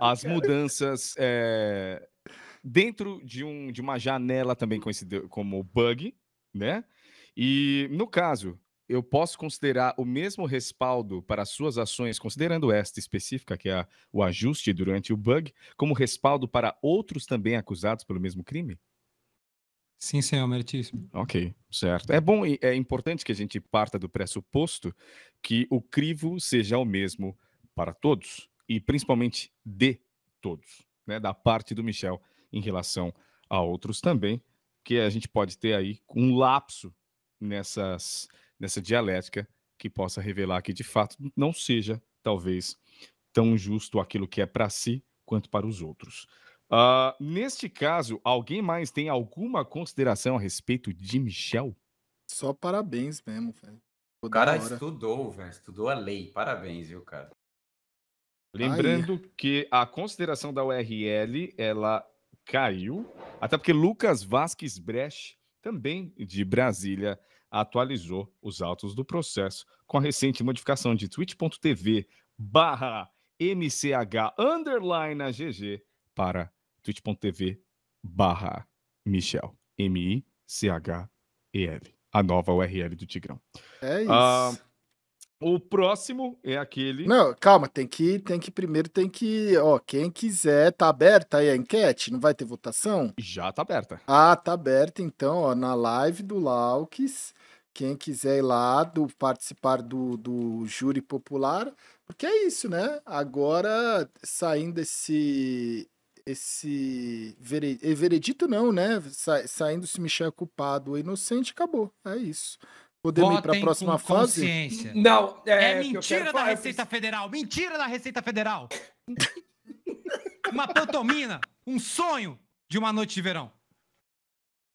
Speaker 4: as mudanças é, dentro de, um, de uma janela também conhecida como bug, né? E no caso, eu posso considerar o mesmo respaldo para suas ações, considerando esta específica, que é o ajuste durante o bug, como respaldo para outros também acusados pelo mesmo crime?
Speaker 3: Sim, senhor, meritíssimo.
Speaker 4: Ok, certo. É bom e é importante que a gente parta do pressuposto que o crivo seja o mesmo para todos, e principalmente de todos, né, da parte do Michel em relação a outros também, que a gente pode ter aí um lapso nessas, nessa dialética que possa revelar que de fato não seja talvez tão justo aquilo que é para si quanto para os outros. Uh, neste caso, alguém mais tem alguma consideração a respeito de Michel? Só parabéns mesmo, velho.
Speaker 5: O cara estudou,
Speaker 4: velho. Estudou a lei. Parabéns, viu, cara? Lembrando que a consideração da URL, ela caiu. Até porque Lucas Vasques Brecht, também de Brasília, atualizou os autos do processo com a recente modificação de twitch.tv barra mch underline agg para twitch.tv barra michel m i c h e l a nova URL do Tigrão. É ah, isso.
Speaker 1: Uh, o próximo é aquele. Não, calma, tem que, tem que primeiro tem que, ó, quem quiser, tá aberta aí a enquete, não vai ter votação? Já tá aberta. Ah, tá aberta então, ó, na live do Laukes, quem quiser ir lá do participar do, do júri popular, porque é isso, né? Agora saindo esse esse eh, veredito não, né? Sa, saindo se Michel é culpado ou inocente, acabou. É isso podemos Votem ir para a próxima fase? Não, é, é mentira da é
Speaker 3: Receita Federal, mentira da Receita Federal. uma pantomina, um sonho de uma noite de verão.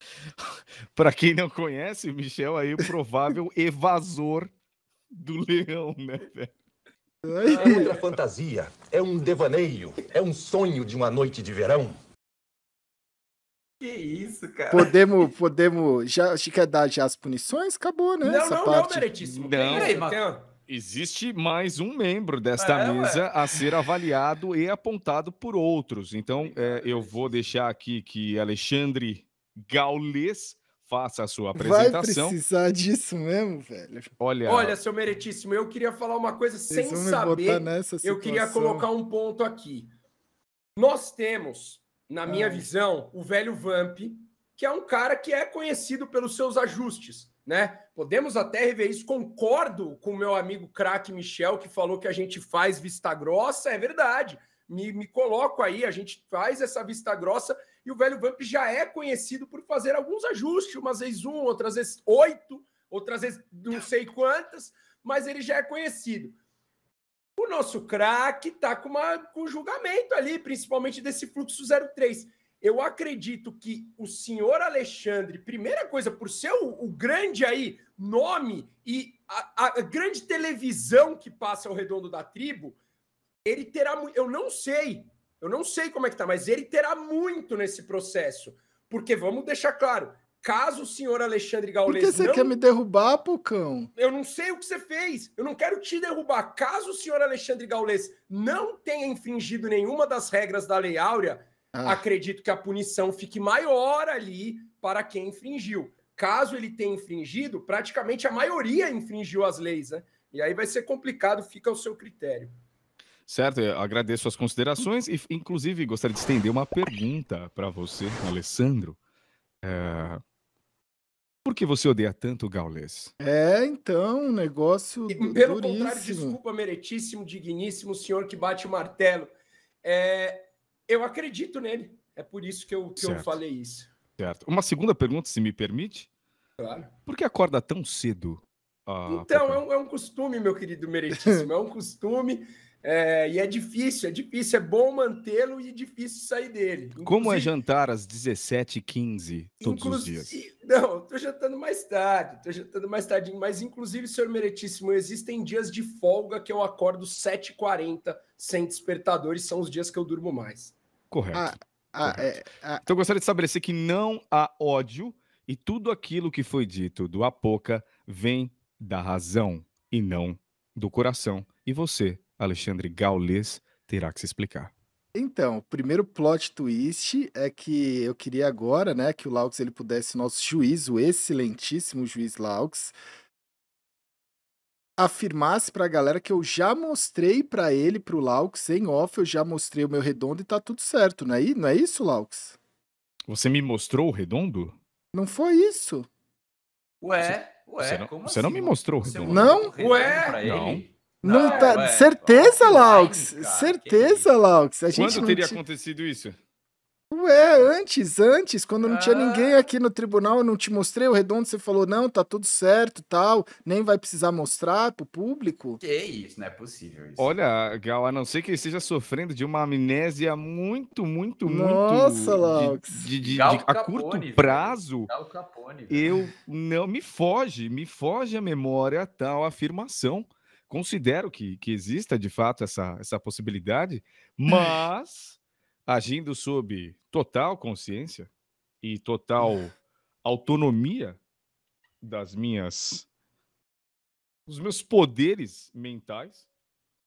Speaker 4: Para quem não conhece, o Michel aí o provável evasor do leão, né, velho? É outra fantasia, é um devaneio, é um sonho de uma noite de verão. Que isso, cara.
Speaker 1: Podemos, podemos. Já, acho que quer é dar já as punições? Acabou, né? Não, essa não, parte. não, meritíssimo.
Speaker 4: Não, aí, Existe mais um membro desta é, mesa ué. a ser avaliado e apontado por outros. Então, é, eu vou deixar aqui que Alexandre Gaules faça a sua apresentação. Vai
Speaker 1: precisar disso mesmo, velho. Olha, Olha seu
Speaker 8: meritíssimo, eu queria falar uma coisa sem saber. eu queria colocar um ponto aqui. Nós temos na ah. minha visão, o velho Vamp, que é um cara que é conhecido pelos seus ajustes, né? Podemos até rever isso. Concordo com o meu amigo craque Michel, que falou que a gente faz vista grossa, é verdade. Me, me coloco aí, a gente faz essa vista grossa e o velho Vamp já é conhecido por fazer alguns ajustes, umas vezes um, outras vezes oito, outras vezes não sei quantas, mas ele já é conhecido o nosso craque está com, uma, com julgamento ali, principalmente desse fluxo 03. Eu acredito que o senhor Alexandre, primeira coisa, por ser o, o grande aí nome e a, a, grande televisão que passa ao redondo da tribo, ele terá. Eu não sei, eu não sei como é que tá, mas ele terá muito nesse processo. Porque vamos deixar claro, Caso o senhor Alexandre Gaules. Por que você não... quer me
Speaker 1: derrubar, Pocão?
Speaker 8: Eu não sei o que você fez. Eu não quero te derrubar. Caso o senhor Alexandre Gaules não tenha infringido nenhuma das regras da Lei Áurea, ah. acredito que a punição fique maior ali para quem infringiu. Caso ele tenha infringido, praticamente a maioria infringiu as leis, né? E aí vai ser complicado, fica ao seu critério.
Speaker 4: Certo, eu agradeço as considerações e, inclusive, gostaria de estender uma pergunta para você, Alessandro. É, por que você odeia tanto o Gaules?
Speaker 1: É, então, um negócio. E, pelo duríssimo. contrário, desculpa,
Speaker 8: meritíssimo, digníssimo senhor que bate o martelo. É, eu acredito nele. É por isso que, eu, que eu falei isso.
Speaker 4: Certo. Uma segunda pergunta, se me permite. Claro. Por que acorda tão cedo? Ah,
Speaker 8: então, é um, é um, costume, meu querido meritíssimo. é um costume. É, e é difícil, é difícil, é bom mantê-lo e é difícil sair dele. Inclusive, Como é
Speaker 4: jantar às 17h15 todos os dias?
Speaker 8: Não, estou jantando mais tarde, estou jantando mais tardinho, mas inclusive, senhor Meretíssimo, existem dias de folga que eu acordo 7h40 sem despertador e são os dias que eu durmo mais.
Speaker 4: Correto. Ah, ah, correto. É, ah, então eu gostaria de estabelecer que não há ódio e tudo aquilo que foi dito do Apoca vem da razão e não do coração. E você Alexandre Gaules terá que se explicar.
Speaker 1: Então, o primeiro plot twist é que eu queria agora, né, que o Laux ele pudesse nosso juiz, o excelentíssimo juiz Laux, afirmasse para a galera que eu já mostrei para ele, para o Laux, em off, eu já mostrei o meu redondo e tá tudo certo, não é, não é isso, Laux?
Speaker 4: Você me mostrou o redondo?
Speaker 1: Não foi isso. Ué, ué, você não, como você assim? não me assim? mostrou o redondo? Não? Ué, não. Não, não tá. É, certeza, Laux. Certeza, Laux. Quando teria t...
Speaker 4: acontecido isso?
Speaker 1: Ué, antes, antes, quando não ah. tinha ninguém ah. aqui no tribunal, eu não te mostrei o redondo, você falou, não, tá tudo certo tal, nem vai precisar mostrar pro público. Que
Speaker 5: isso, não é possível
Speaker 4: isso. Olha, Gal, a não ser que ele esteja sofrendo de uma amnésia muito, muito, Nossa, muito... Nossa, Laux. De, de, de, de a curto prazo, Capone, eu não, me foge, me foge a memória tal afirmação considero que, que exista de fato essa, essa possibilidade, hum. mas agindo sob total consciência e total autonomia das minhas os meus poderes mentais.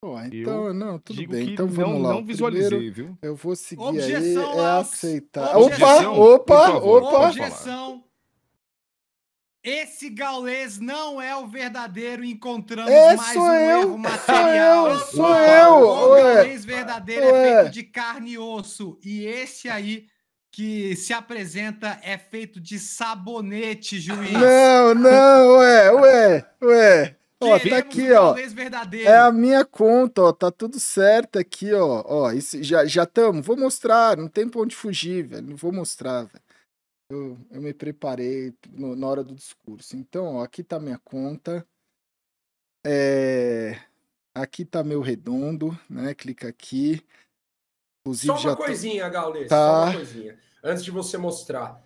Speaker 1: Oh, então, eu não, tudo bem. Então vamos não, lá. Não visualizei, Primeiro, viu? Eu vou seguir Objeção, aí, é aceitar. Objeção, opa, opa, opa.
Speaker 4: Objeção.
Speaker 3: Esse gaulês não é o verdadeiro. Encontramos é, mais um eu, erro material. Sou eu, sou eu. O gaulês verdadeiro é Ué. é feito de carne e osso. E esse aí que se apresenta é feito de sabonete, juiz. Não, não,
Speaker 1: ué, ué, ué.
Speaker 3: Ó, tá aqui, ó.
Speaker 1: É a minha conta, ó. Tá tudo certo aqui, ó. Ó, isso, já estamos. Já tamo. vou mostrar. Não tem pra onde fugir, velho. Vou mostrar, velho. Eu, eu me preparei no, na hora do discurso. Então, ó, aqui está minha conta. É, aqui está meu redondo, né? Clica aqui. Inclusive, só uma coisinha,
Speaker 8: tô... Gaules, tá... só uma coisinha. Antes de você mostrar.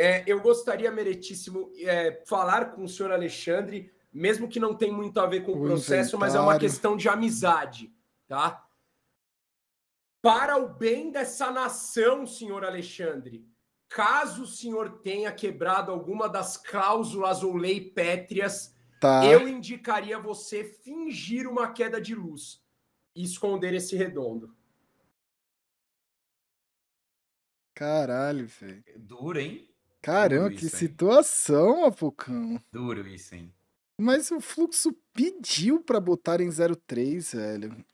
Speaker 8: É, eu gostaria, meritíssimo, é, falar com o senhor Alexandre, mesmo que não tenha muito a ver com o, o processo, inventário. mas é uma questão de amizade, tá? Para o bem dessa nação, senhor Alexandre, caso o senhor tenha quebrado alguma das cláusulas ou lei pétreas, tá. eu indicaria você fingir uma queda de luz e esconder esse redondo.
Speaker 1: Caralho, velho.
Speaker 5: É duro, hein?
Speaker 1: Caramba, Duro que isso, situação, Apocão.
Speaker 5: Duro isso, hein?
Speaker 1: Mas o fluxo pediu para em 03, velho.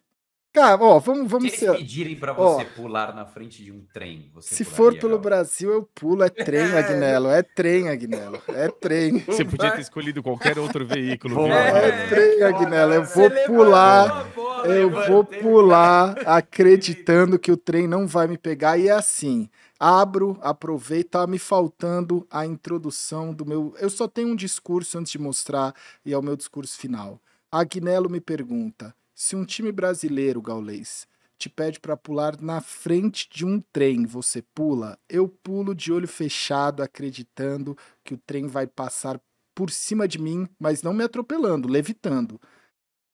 Speaker 1: Cara, ó, vamos, vamos se eles pedirem para você ó,
Speaker 5: pular na frente de um trem,
Speaker 1: Se for pelo não? Brasil, eu pulo. É trem, é. Agnello. É trem, Agnello. É trem. Você podia
Speaker 4: ter escolhido qualquer outro veículo. É, é trem,
Speaker 1: Agnello. Eu vou pular. eu vou pular acreditando que o trem não vai me pegar. E é assim. Abro, aproveito, tá me faltando a introdução do meu. Eu só tenho um discurso antes de mostrar e é o meu discurso final. Agnello me pergunta: se um time brasileiro, Gaulês, te pede para pular na frente de um trem, você pula? Eu pulo de olho fechado, acreditando que o trem vai passar por cima de mim, mas não me atropelando, levitando.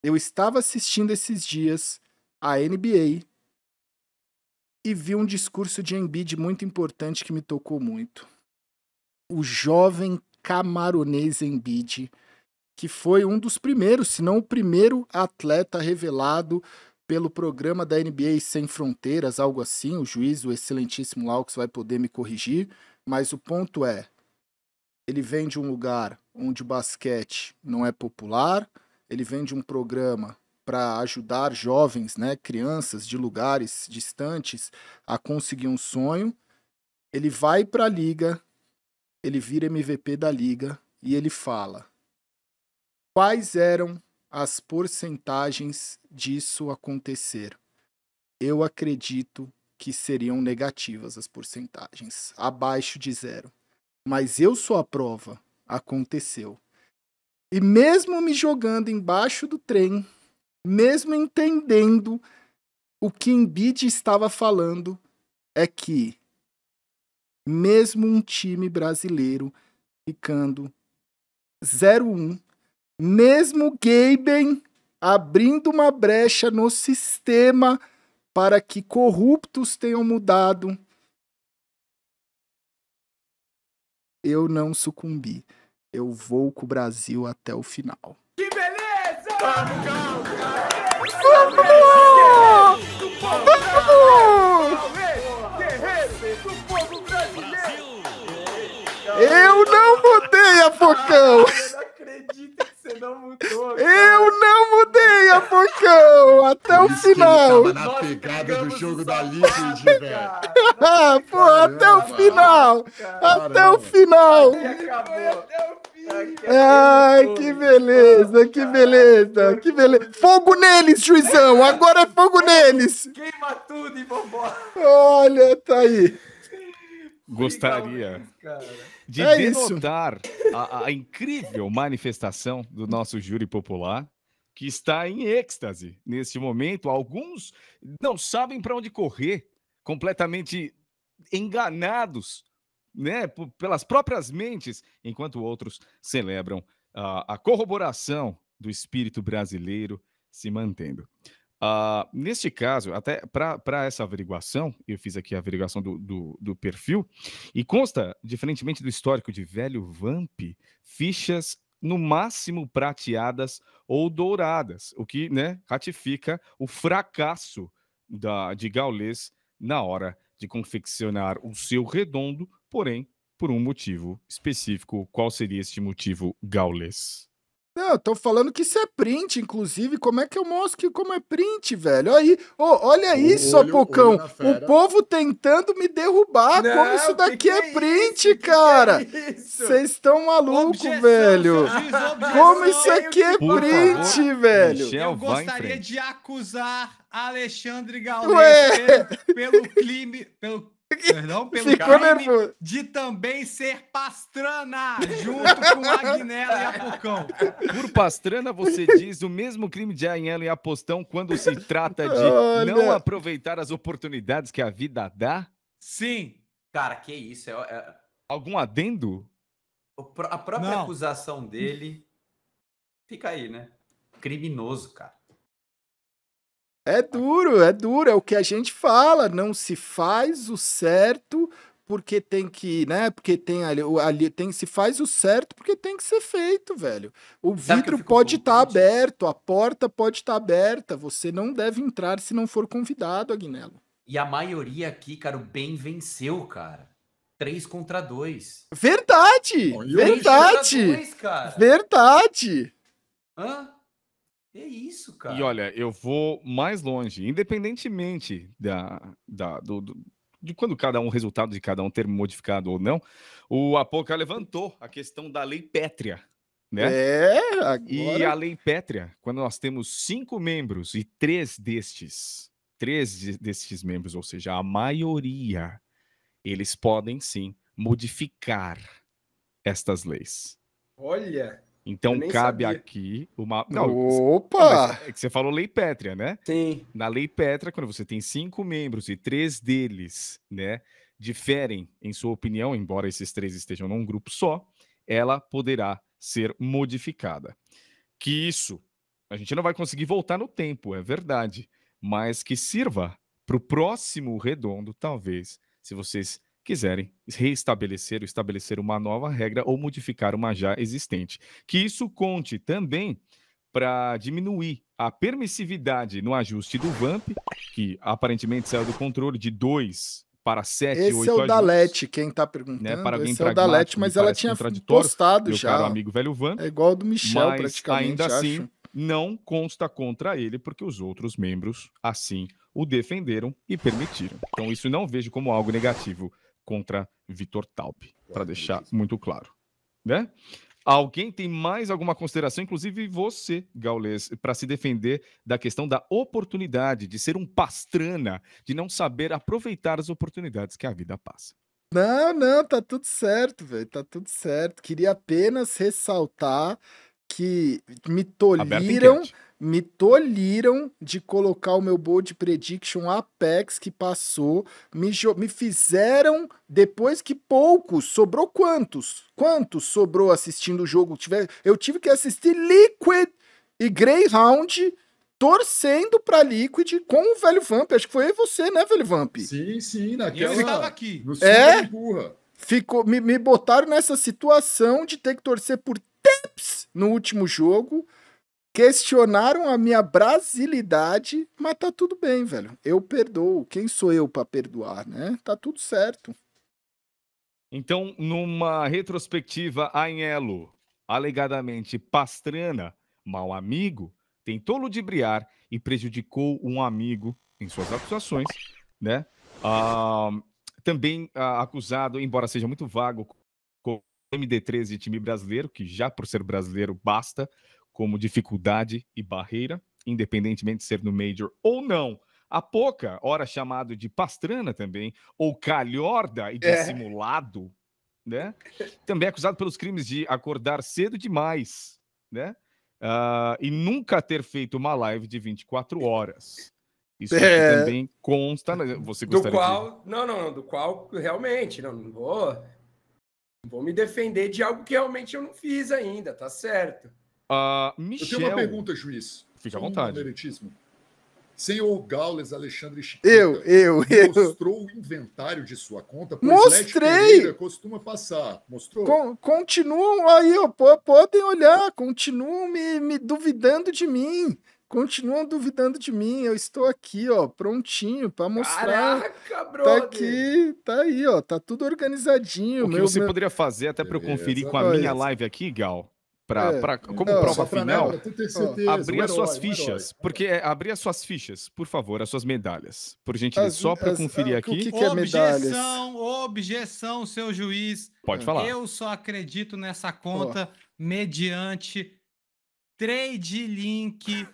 Speaker 1: Eu estava assistindo esses dias a NBA e vi um discurso de Embiid muito importante que me tocou muito. O jovem camaronês Embiid que foi um dos primeiros, se não o primeiro atleta revelado pelo programa da NBA Sem Fronteiras, algo assim. O juiz, o excelentíssimo Laux, vai poder me corrigir. Mas o ponto é: ele vem de um lugar onde o basquete não é popular, ele vem de um programa para ajudar jovens, né, crianças de lugares distantes a conseguir um sonho. Ele vai para a liga, ele vira MVP da liga e ele fala: quais eram as porcentagens disso acontecer? Eu acredito que seriam negativas as porcentagens, abaixo de zero. Mas eu sou a prova, aconteceu. E mesmo me jogando embaixo do trem, mesmo entendendo o que Embiid estava falando, é que mesmo um time brasileiro ficando 0-1 mesmo Gaben abrindo uma brecha no sistema para que corruptos tenham mudado, eu não sucumbi. Eu vou com o Brasil até o final.
Speaker 6: Que beleza! Vamos! Vamos! Eu não mudei a Focão! Eu não acredito você não mudou. Eu não mudei, Apocão! Até o final. Ele
Speaker 7: tava na pegada do jogo da Liquid, velho.
Speaker 6: Ah, pô, até o final. Até o final. Acabou.
Speaker 1: Ai, que beleza, que beleza, que beleza. Fogo neles, juizão. Agora é fogo neles. Queima tudo e vambora. Olha, tá aí.
Speaker 4: Gostaria.
Speaker 6: cara de é denotar
Speaker 4: a, a, incrível manifestação do nosso júri popular, que está em êxtase neste momento. Alguns não sabem para onde correr, completamente enganados né, pelas próprias mentes, enquanto outros celebram a, a corroboração do espírito brasileiro se mantendo. Ah, neste caso, até para essa averiguação, eu fiz aqui a averiguação do, do, do, perfil, e consta, diferentemente do histórico de velho Vamp, fichas no máximo prateadas ou douradas, o que né, ratifica o fracasso da, de Gaules na hora de confeccionar o seu redondo, porém por um motivo específico. Qual seria este motivo, Gaules?
Speaker 1: Não, eu tô falando que isso é print, inclusive. Como é que eu mostro que como é print, velho? Aí, oh, olha isso, Apocão. o povo tentando me derrubar. Não, como isso daqui que é, é print, é cara? Vocês estão malucos, velho. Objeção, como isso aqui é print, favor, velho?
Speaker 2: Michel, eu gostaria de
Speaker 3: acusar Alexandre Galvão pelo, pelo crime, pelo Perdão pelo Ficou crime nervoso. de também ser pastrana, junto com Agnello e Apocão.
Speaker 4: Por pastrana, você diz o mesmo crime de Agnello e Apostão quando se trata de Olha. não aproveitar as oportunidades que a vida dá? Sim. Cara, que isso. É, é... Algum adendo? A própria não. acusação dele
Speaker 5: fica aí, né?
Speaker 4: Criminoso, cara.
Speaker 1: É duro, é duro, é o que a gente fala, não se faz o certo porque tem que, né? Porque tem ali, ali tem se faz o certo porque tem que ser feito, velho. O vidro pode estar tá aberto, a porta pode estar tá aberta, você não deve entrar se não for convidado, Agnello.
Speaker 5: E a maioria aqui, cara, o bem venceu, cara. Três contra dois.
Speaker 1: Verdade! Olha verdade! verdade! Hã? É isso,
Speaker 4: cara. E olha, eu vou mais longe, independentemente da, da, do, do de quando cada um, o resultado de cada um ter modificado ou não, o Apoca levantou a questão da lei pétrea.
Speaker 1: Né? É, agora... E a lei
Speaker 4: pétrea, quando nós temos cinco membros e três destes, três destes membros, ou seja, a maioria, eles podem sim modificar estas leis.
Speaker 1: Olha,
Speaker 4: então cabe sabia. aqui uma. Não, Opa! É que você falou Lei Pétrea, né? Sim. Na Lei Pétrea, quando você tem cinco membros e três deles, né, diferem em sua opinião, embora esses três estejam num grupo só, ela poderá ser modificada. Que isso, a gente não vai conseguir voltar no tempo, é verdade, mas que sirva para o próximo redondo, talvez, se vocês quiserem reestabelecer ou estabelecer uma nova regra ou modificar uma já existente. Que isso conte também para diminuir a permissividade no ajuste do VAMP, que aparentemente saiu do controle de 2 para 7, Esse 8 Esse é o
Speaker 1: Dalete, quem está perguntando. Né, para Esse é o Dalete, mas ela tinha postado meu já. Caro amigo velho Vamp é igual ao do Michel, mas praticamente, ainda assim, acho. assim,
Speaker 4: não consta contra ele, porque os outros membros assim o defenderam e permitiram. Então isso não vejo como algo negativo contra Vitor Taub, para deixar muito claro. Né? Alguém tem mais alguma consideração, inclusive você, Gaules, para se defender da questão da oportunidade, de ser um pastrana, de não saber aproveitar as oportunidades que a vida
Speaker 1: passa. Não, não, tá tudo certo, velho, tá tudo certo. Queria apenas ressaltar que me tolheram me tolhiram de colocar o meu bold prediction Apex que passou, me, me fizeram depois que poucos, sobrou quantos? Quantos sobrou assistindo o jogo? Tiver, eu tive que assistir Liquid e Greyhound torcendo para Liquid com o velho Vamp. Acho que foi você, né, velho Vamp? Sim, sim, naquela... Eu estava
Speaker 6: aqui.
Speaker 7: No é?
Speaker 1: Ficou, me, me botaram nessa situação de ter que torcer por Teps no último jogo questionaram a minha brasilidade, mas tá tudo bem, velho. Eu perdoo. Quem sou eu para perdoar, né? Tá tudo certo.
Speaker 4: Então, numa retrospectiva, Anhelo, alegadamente pastrana, mau amigo, tentou ludibriar e prejudicou um amigo em suas acusações, né? Ah, também ah, acusado, embora seja muito vago, com MD13 de time brasileiro, que já por ser brasileiro basta, como dificuldade e barreira, independentemente de ser no Major ou não. A Poca, ora chamado de pastrana também, ou calhorda e é. dissimulado, é. né? Também é acusado pelos crimes de acordar cedo demais, né? Uh, e nunca ter feito uma live de 24 horas. Isso é. também consta. Né, você do qual,
Speaker 8: de... não, não, não, do qual realmente, não, não vou, não vou me defender de algo que realmente eu não fiz ainda, tá certo.
Speaker 7: Uh, ah, Michel... Eu tenho uma pergunta, juiz. Fique à vontade. Um Senhor Gaules Alexandre Chiquita. Eu, eu, eu. Mostrou o inventário de sua conta?
Speaker 1: Mostrei!
Speaker 7: costuma passar. Mostrou?
Speaker 1: Con continuam aí, ó, podem olhar, continuam me, me duvidando de mim. Continuam duvidando de mim. Eu estou aqui, ó, prontinho para mostrar. Caraca, Tá aqui, tá aí, ó, tá tudo organizadinho. O que você meu... poderia
Speaker 4: fazer até para eu conferir com a minha isso. live aqui, Gal? pra, é, pra então, como não, prova final, abrir as suas herói, fichas.
Speaker 1: Herói, porque é, abrir as suas
Speaker 4: fichas, por favor, as suas medalhas. Por gentileza, as, só para ah, conferir as, aqui. O que, que é medalhas? Objeção,
Speaker 3: objeção, seu juiz. Pode falar. Eu só acredito nessa conta mediante trade link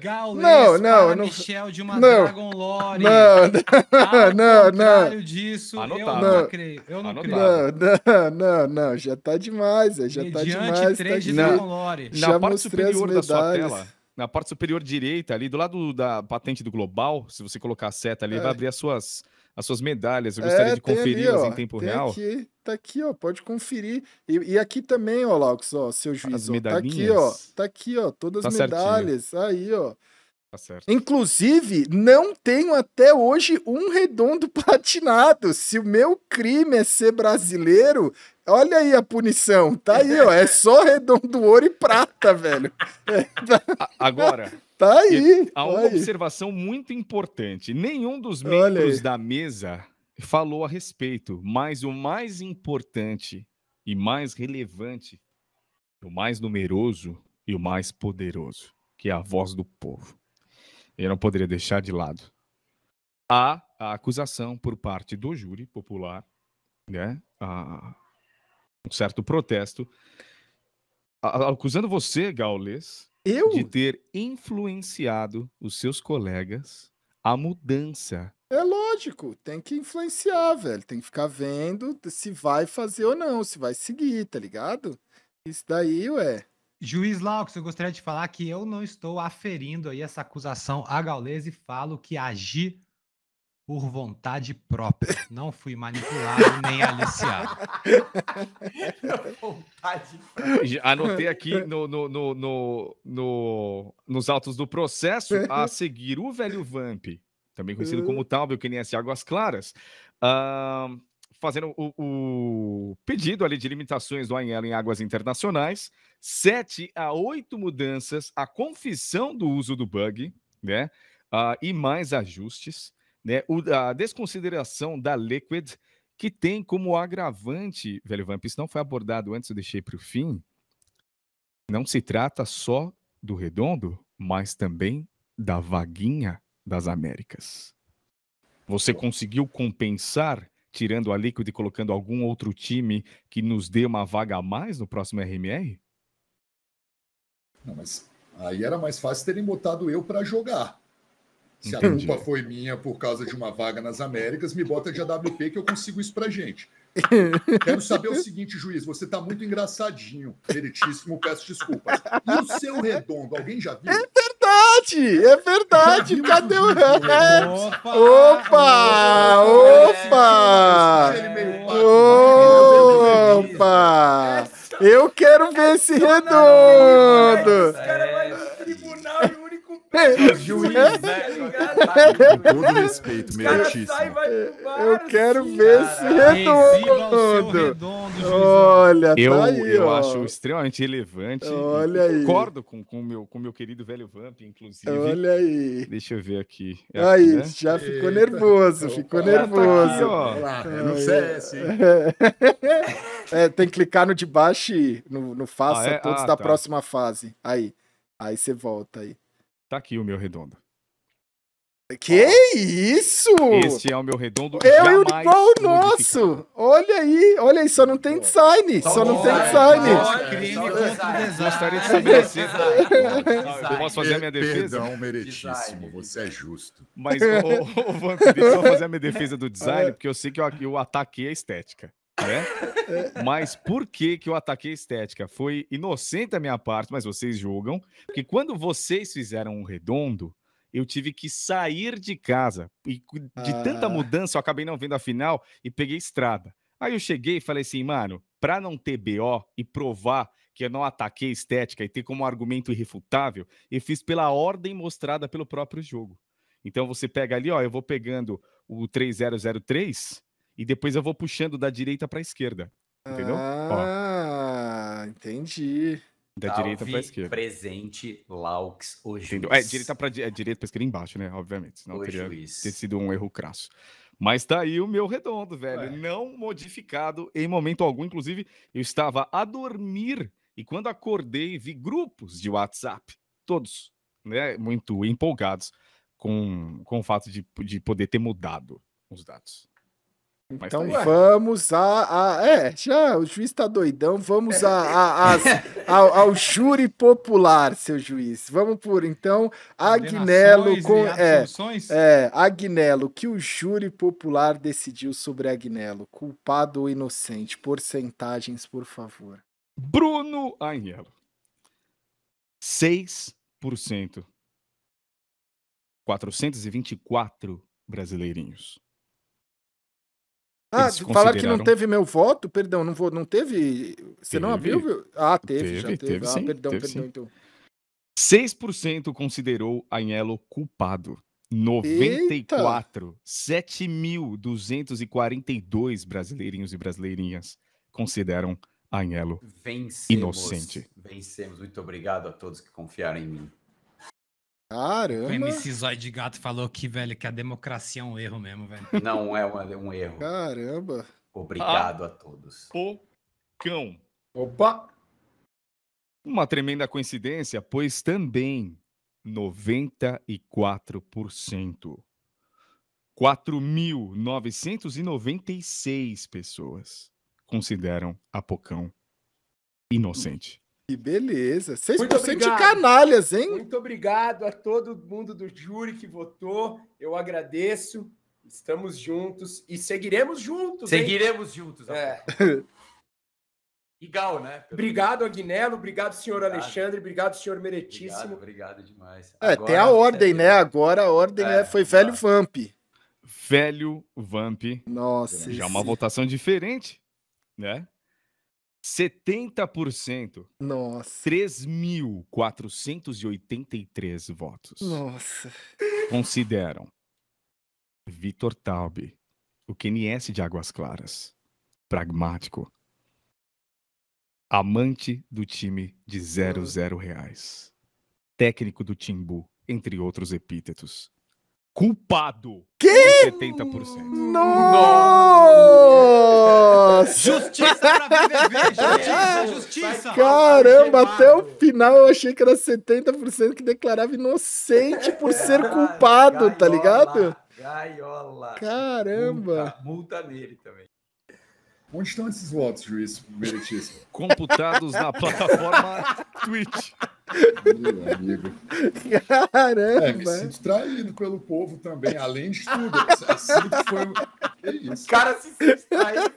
Speaker 3: Gaules não, não, não, Michel de uma não, Dragon Lore. Não, não, não, não. disso, Anotado.
Speaker 1: eu não, creio. Eu não, creio. Não, não, não, já tá demais, já tá Mediante tá demais. tá de não. Dragon Lore. Na já parte superior da sua tela,
Speaker 4: na parte superior direita ali, do lado da patente do global, se você colocar a seta ali, é. vai abrir as suas as suas medalhas. Eu gostaria é, de conferi-las
Speaker 1: em tempo real. Aqui, tá aqui, ó. Pode conferir. E, e aqui também, ó, Laux, ó, seu juiz. As tá ó, medalhinhas. Tá aqui, ó. Tá aqui, ó. Todas as tá medalhas. Certinho. Aí, ó. Tá certo. Inclusive, não tenho até hoje um redondo patinado Se o meu crime é ser brasileiro, olha aí a punição. Tá aí, ó. É só redondo ouro e prata, velho. Agora, Tá aí. E há tá uma aí.
Speaker 4: observação muito importante. Nenhum dos membros da mesa falou a respeito, mas o mais importante e mais relevante, o mais numeroso e o mais poderoso, que é a voz do povo. Eu não poderia deixar de lado. Há a acusação por parte do júri popular, né? um certo protesto, acusando você, Gaules, eu? De ter influenciado os seus colegas a mudança.
Speaker 1: É lógico, tem que influenciar, velho. Tem que ficar vendo se vai fazer ou não, se vai seguir, tá ligado? Isso daí, ué.
Speaker 3: Juiz Laux, eu gostaria de falar que eu não estou aferindo aí essa acusação a Gaules e falo que agir por vontade própria. Não fui manipulado
Speaker 4: nem aliciado.
Speaker 5: vontade própria. Anotei
Speaker 4: aqui no, no, no, no, no nos autos do processo a seguir o velho Vamp, também conhecido como Taubel, que nem é Águas Claras. Uh, fazendo o, o, pedido ali de limitações do Anhelo em águas internacionais, sete a oito mudanças, a confissão do uso do bug, né? Uh, e mais ajustes né, a desconsideração da Liquid, que tem como agravante, velho Vamp, isso não foi abordado antes, eu deixei para o fim, não se trata só do redondo, mas também da vaguinha das Américas. Você conseguiu compensar tirando a Liquid e colocando algum outro time que nos dê uma vaga a mais no próximo RMR?
Speaker 7: Não, mas aí era mais fácil terem botado eu para jogar. Se Entendi. a culpa foi minha por causa de uma vaga nas Américas, me bota de AWP que eu consigo isso pra gente. Quero saber o seguinte, juiz, você tá muito engraçadinho, meritíssimo, peço desculpas. E o seu redondo, alguém já viu? É
Speaker 1: verdade, é verdade, cadê o Opa, opa, opa! Opa! Eu quero ver esse redondo! O é. juiz, né?
Speaker 7: Tá com é. todo respeito, meritíssimo. Eu quero ver esse
Speaker 4: redondo.
Speaker 6: Olha, tá eu, tá aí, eu ó. acho extremamente relevante. Olha aí. Concordo
Speaker 4: com o com meu, com meu querido velho Vamp, inclusive. Olha aí. Deixa eu ver aqui. É aqui aí, né? já ficou Eita. nervoso, Opa, ficou nervoso. Tá ó. Lá,
Speaker 1: é É, tem que clicar no de baixo e no, no faça ah, é? todos ah, da tá. próxima fase. Aí. Aí você volta aí. Tá aqui o meu redondo. Que oh. isso! Este é o meu
Speaker 4: redondo. Eu e o nosso!
Speaker 1: Olha aí, olha aí, só não tem design. Só, não tem design. Olha, crime
Speaker 4: contra design. Gostaria de saber se. Eu posso fazer a minha defesa? Perdão, meritíssimo, você é justo. Mas, ô, oh, ô, oh, só fazer a minha defesa do design, é. porque eu sei que eu, eu ataquei a estética né? Mas por que, que eu ataquei a estética? Foi inocente a minha parte, mas vocês julgam. Porque quando vocês fizeram um redondo, eu tive que sair de casa. E de ah. tanta mudança, eu acabei não vendo a final e peguei estrada. Aí eu cheguei e falei assim, mano, para não ter BO e provar que eu não ataquei estética e ter como argumento irrefutável, eu fiz pela ordem mostrada pelo próprio jogo. Então você pega ali, ó, eu vou pegando o 3003 e depois eu vou puxando da direita para a esquerda.
Speaker 6: Entendeu?
Speaker 1: Ah, Ó. entendi.
Speaker 4: Da tá direita para esquerda. presente Laux, hoje. É, direita para é, direita pra esquerda embaixo, né? Obviamente. Senão teria ter sido um erro crasso. Mas tá aí o meu redondo, velho. É. Não modificado em momento algum. Inclusive, eu estava a dormir e quando acordei, vi grupos de WhatsApp, todos né, muito empolgados com, com o fato de, de poder ter mudado os dados.
Speaker 6: Então tá
Speaker 1: vamos a, a, É, já o juiz tá doidão. Vamos a, a, a ao, ao, júri popular, seu juiz. Vamos por então, Agnello com. É, é, Agnello, que o júri popular decidiu sobre Agnello? Culpado ou inocente? Porcentagens, por favor.
Speaker 4: Bruno Agnello. 6%. 424 brasileirinhos. Ah, falar que não teve
Speaker 1: meu voto, perdão, não vou, não teve. Você teve. não abriu? Ah, teve, teve já teve. teve
Speaker 4: ah, sim, perdão, teve perdão, então. 6% considerou Anhelo culpado. 94, 7.242 brasileirinhos e brasileirinhas consideram Anhelo vencemos, inocente.
Speaker 5: Vencemos. Muito obrigado a todos que confiaram em mim.
Speaker 1: Caramba. O MC Zói de
Speaker 3: Gato falou que, velho, que a democracia é um erro mesmo, velho.
Speaker 5: Não é um é erro.
Speaker 3: Caramba.
Speaker 4: Obrigado ah, a todos. Pocão. Opa! Uma tremenda coincidência, pois também 94%. 4.996 pessoas consideram a Pocão inocente.
Speaker 1: Que beleza. 6% de canalhas, hein?
Speaker 8: Muito obrigado a todo mundo do júri que votou. Eu agradeço. Estamos juntos e seguiremos juntos. Seguiremos hein? juntos. É. Legal, né? Pelo obrigado, Agnello. Obrigado, senhor obrigado. Alexandre. Obrigado, senhor Meretíssimo. Obrigado, obrigado demais. É,
Speaker 1: tem a é ordem, é... né? Agora a ordem é, é foi tá. velho Vamp.
Speaker 4: Velho Vamp. Nossa. Já é uma votação diferente, né? 70%.
Speaker 1: Nossa.
Speaker 4: 3.483 votos.
Speaker 1: Nossa.
Speaker 4: Consideram Vitor Taube, o QNS de Águas Claras, pragmático, amante do time de 00 reais, técnico do Timbu, entre outros epítetos culpado. Que? 70%. Nossa!
Speaker 1: Justiça pra
Speaker 4: BBB, justiça, é.
Speaker 1: justiça! Caramba, até o final eu achei que era 70% que declarava inocente por ser culpado, tá ligado?
Speaker 5: Gaiola.
Speaker 1: Caramba.
Speaker 5: Multa, multa nele também.
Speaker 7: Onde estão esses votos, juiz? Meritíssimo. Computados na plataforma Twitch. Meu amigo. Caramba! É, me sinto traído pelo povo também, além de tudo. É assim foi... É o cara se sente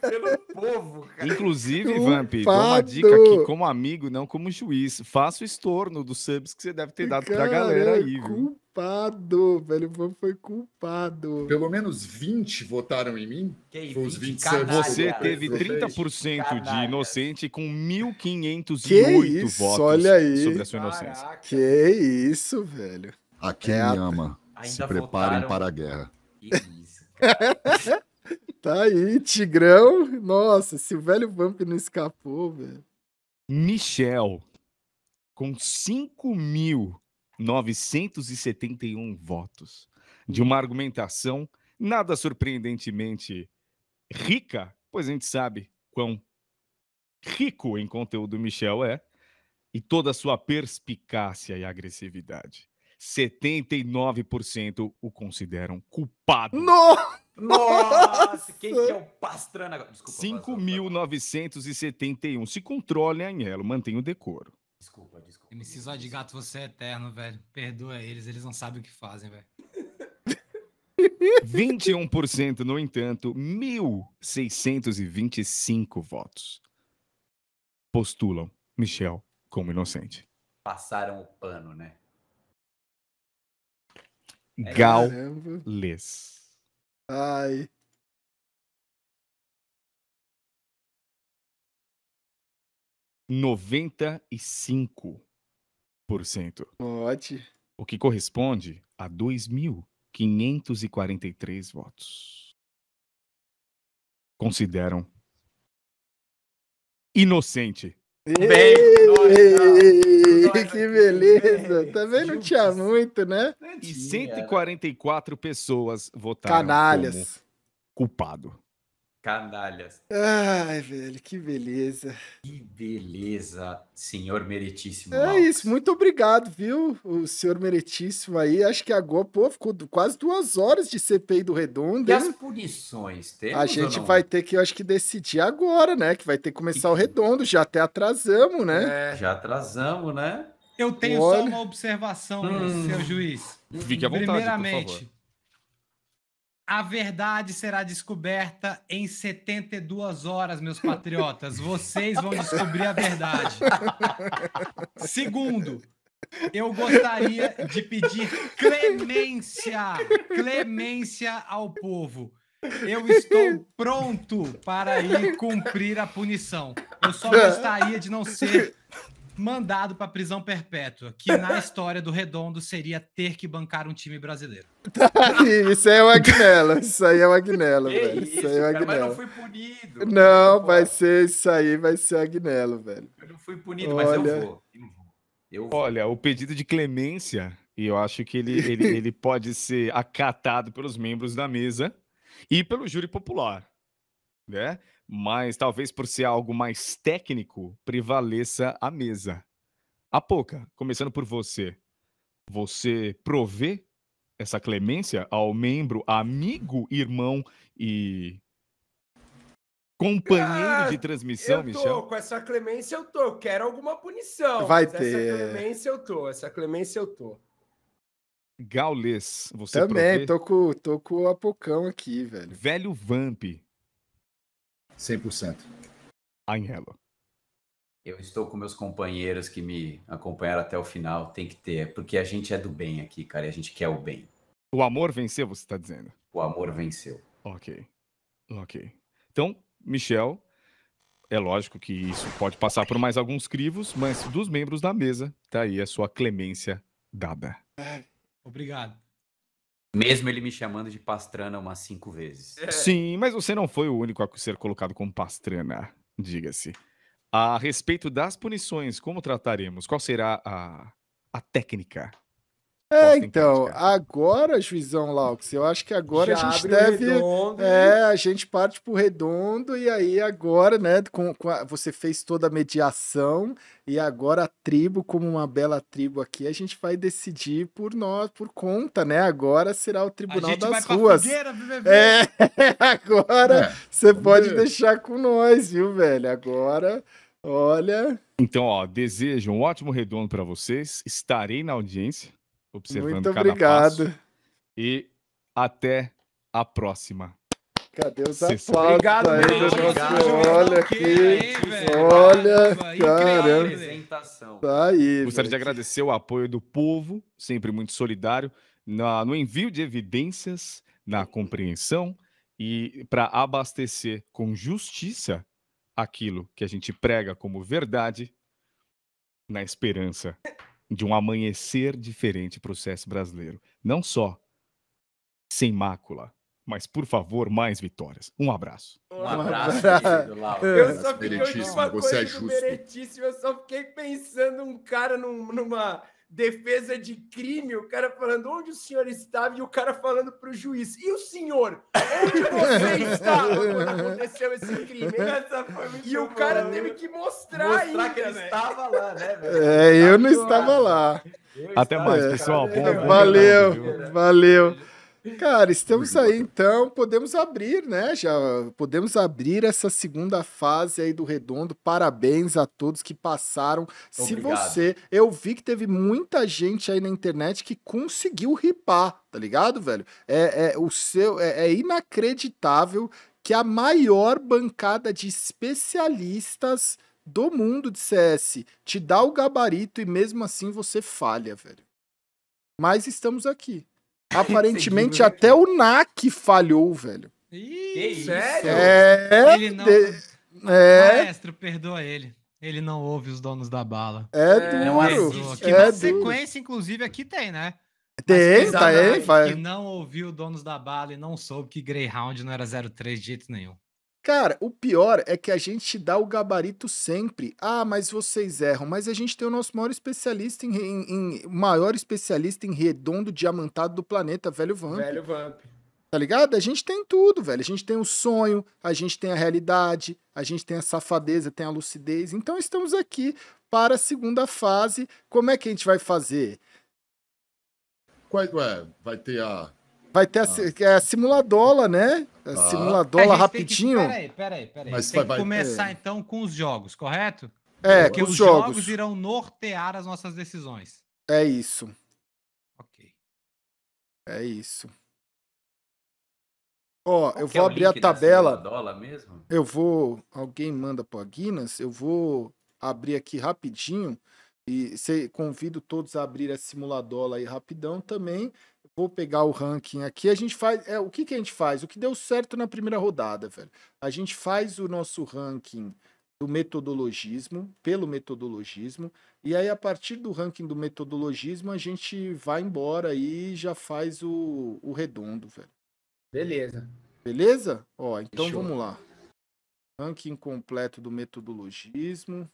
Speaker 7: pelo
Speaker 4: povo, cara. Inclusive, Vamp, uma dica aqui como amigo, não como juiz. Faça o estorno dos subs que você deve ter dado cara, pra galera aí,
Speaker 1: viu? culpado, velho. O Vamp foi culpado.
Speaker 4: Pelo menos 20 votaram em mim. Que foi os 20 canalha, Você teve 30% canalha. de inocente com 1.508 votos olha
Speaker 1: aí. sobre a sua inocência. Caraca. Que isso, velho. A quem é a... ama, Ainda se preparem votaram... para a guerra.
Speaker 4: Que isso,
Speaker 1: Tá aí, Tigrão. Nossa, se o velho Vamp não escapou, velho.
Speaker 4: Michel, com 5 mil 971 votos de hum. uma argumentação nada surpreendentemente rica, pois a gente sabe quão rico em conteúdo Michel é e toda a sua perspicácia e agressividade. 79% o consideram culpado.
Speaker 5: Nossa! Nossa! Quem que é o
Speaker 4: Pastrana agora? Desculpa. 5.971. Se controle, Anhelo, mantenha o decoro.
Speaker 3: Desculpa, desculpa. MC Zó de Gato, você é eterno, velho. Perdoa eles, eles não sabem o que fazem, velho.
Speaker 4: 21%, no entanto, 1.625 votos postulam Michel como
Speaker 2: inocente. Passaram o pano, né? Gaules. Ai. 95%. Ótimo. O que corresponde a
Speaker 4: 2.543 votos. Consideram inocente.
Speaker 2: Bem,
Speaker 1: que beleza! Também não tinha muito, né? E 144
Speaker 4: pessoas votaram Canalhas.
Speaker 1: culpado.
Speaker 4: Canalhas.
Speaker 1: Ai, velho, que beleza.
Speaker 5: Que beleza, senhor meritíssimo. É
Speaker 1: isso, muito obrigado, viu, o senhor meritíssimo aí. Acho que agora, pô, ficou quase duas horas de CPI do Redondo. E hein? as
Speaker 5: punições, temos A gente vai
Speaker 1: ter que, eu acho que, decidir agora, né? Que vai ter que começar o Redondo, já até atrasamos, né? É, já
Speaker 5: atrasamos, né? Eu
Speaker 3: tenho Olha. só uma observação, hum. seu juiz. Fique à vontade, Primeiramente, a verdade será descoberta em 72 horas, meus patriotas. Vocês vão descobrir a verdade. Segundo, eu gostaria de pedir clemência, clemência ao povo. Eu estou pronto para ir cumprir a punição. Eu só gostaria de não ser mandado para prisão perpétua, que na história do Redondo seria ter que bancar um time brasileiro.
Speaker 1: Tá aí, isso aí é o Agnello, isso aí é agnello guinela, velho. Isso, isso, aí é uma cara, guinela. Mas não fui punido. Não, vai ser isso aí, vai ser o Agnello, velho. Eu não fui punido, Olha... mas eu vou. Eu vou.
Speaker 4: Eu vou. Olha, o pedido de clemência, e eu acho que ele, ele, ele pode ser acatado pelos membros da mesa e pelo júri popular, né? mas talvez por ser algo mais técnico, prevaleça a mesa. A pouca, começando por você. Você provê essa clemência ao membro, amigo, irmão e companheiro ah, de transmissão, eu tô, Michel?
Speaker 8: Com essa clemência eu tô, eu quero alguma punição. Vai ter. Essa clemência eu tô, essa clemência eu tô.
Speaker 4: Gaules, você Também, Também, tô
Speaker 5: com, tô com o Apocão aqui, velho.
Speaker 4: Velho Vamp, 100%. Angelo.
Speaker 5: Eu estou com meus companheiros que me acompanharam até o final. Tem que ter, porque a gente é do bem aqui, cara, e a gente quer o bem.
Speaker 4: O amor venceu, você está dizendo? O amor venceu. Ok. Ok. Então, Michel, é lógico que isso pode passar por mais alguns crivos, mas dos membros da mesa, tá aí a sua clemência dada.
Speaker 3: É, obrigado.
Speaker 5: Mesmo ele me chamando de Pastrana umas cinco vezes.
Speaker 4: É. Sim, mas você não foi o único a ser colocado como Pastrana, diga-se. A respeito das punições, como trataremos? Qual será a, a técnica?
Speaker 1: É, então, agora, juizão Laux, eu acho que agora Já a gente deve. Redondo, é, a gente parte pro redondo, e aí agora, né, com, com a, você fez toda a mediação, e agora a tribo, como uma bela tribo aqui, a gente vai decidir por nós, por conta, né? Agora será o Tribunal das Ruas. Fogueira, é, agora é. você pode deixar com nós, viu, velho? Agora. Olha.
Speaker 4: Então, ó, desejo um ótimo redondo para vocês. Estarei na audiência observando Muito cada obrigado. passo. E até a próxima.
Speaker 1: Cadê os aplausos obrigado, aí do nosso... Olha aqui, aí, olha, cara. Tá aí, Gostaria
Speaker 4: de agradecer o apoio do povo, sempre muito solidário, na, no envio de evidências, na compreensão e para abastecer com justiça aquilo que a gente prega como verdade na esperança de um amanhecer diferente para o CS brasileiro. Não só sem mácula, mas por favor, mais vitórias. Um abraço. Um
Speaker 6: abraço, querido Laura. Eu só fiquei uma você é coisa é justo.
Speaker 8: eu só fiquei pensando um cara num, numa defesa de crime, o cara falando onde o senhor estava e o cara falando para o juiz. E o senhor? Onde você estava quando aconteceu esse crime? e o cara teve que mostrar, mostrar ainda, que ele né? estava lá, né, velho?
Speaker 1: É, eu não tá estava lá. Até mais, pessoal. valeu, valeu. Cara, estamos aí então, podemos abrir, né? Já podemos abrir essa segunda fase aí do Redondo. Parabéns a todos que passaram. Obrigado. Se você, eu vi que teve muita gente aí na internet que conseguiu ripar, tá ligado, velho? É, é o seu, é, é inacreditável que a maior bancada de especialistas do mundo de CS te dá o gabarito e mesmo assim você falha, velho. Mas estamos aqui. Aparentemente né? até o NAC falhou, velho.
Speaker 3: Ih,
Speaker 6: sério? É,
Speaker 1: ele não...
Speaker 3: é... Maestro, perdoa ele. Ele não ouve os donos da bala. É, é duro. É, é na sequência, inclusive, aqui tem, né? Tem, tá aí, vai. Que não ouviu Donos da Bala e não soube que Greyhound não era 03 de jeito nenhum.
Speaker 1: Cara, o pior é que a gente dá o gabarito sempre. Ah, mas vocês erram. Mas a gente tem o nosso maior especialista em, em, em maior especialista em redondo diamantado do planeta, velho Vamp. Velho Vamp. Tá ligado? A gente tem tudo, velho. A gente tem o sonho, a gente tem a realidade, a gente tem a safadeza, tem a lucidez. Então estamos aqui para a segunda fase. Como é que a gente vai fazer? Qual, ué, vai ter a vai ter a, a, ah. é a, simuladora, né? Ah. Simulador lá rapidinho. peraí, peraí, peraí. Mas tem vai, que começar é.
Speaker 3: então com os jogos, correto? É, Porque com os, os jogos. jogos irão nortear as nossas decisões.
Speaker 6: É
Speaker 2: isso. Ok. É isso. Ó, Qual eu é vou é abrir a tabela. Mesmo? Eu
Speaker 1: vou. Alguém manda pro Guinness. Eu vou abrir aqui rapidinho. E convido todos a abrir a simuladora aí rapidão também vou pegar o ranking aqui. A gente faz. É, o que, que a gente faz? O que deu certo na primeira rodada, velho? A gente faz o nosso ranking do metodologismo, pelo metodologismo, e aí a partir do ranking do metodologismo a gente vai embora e já faz o, o redondo, velho. Beleza. Beleza? Ó, então Fechou. vamos lá. Ranking completo do metodologismo.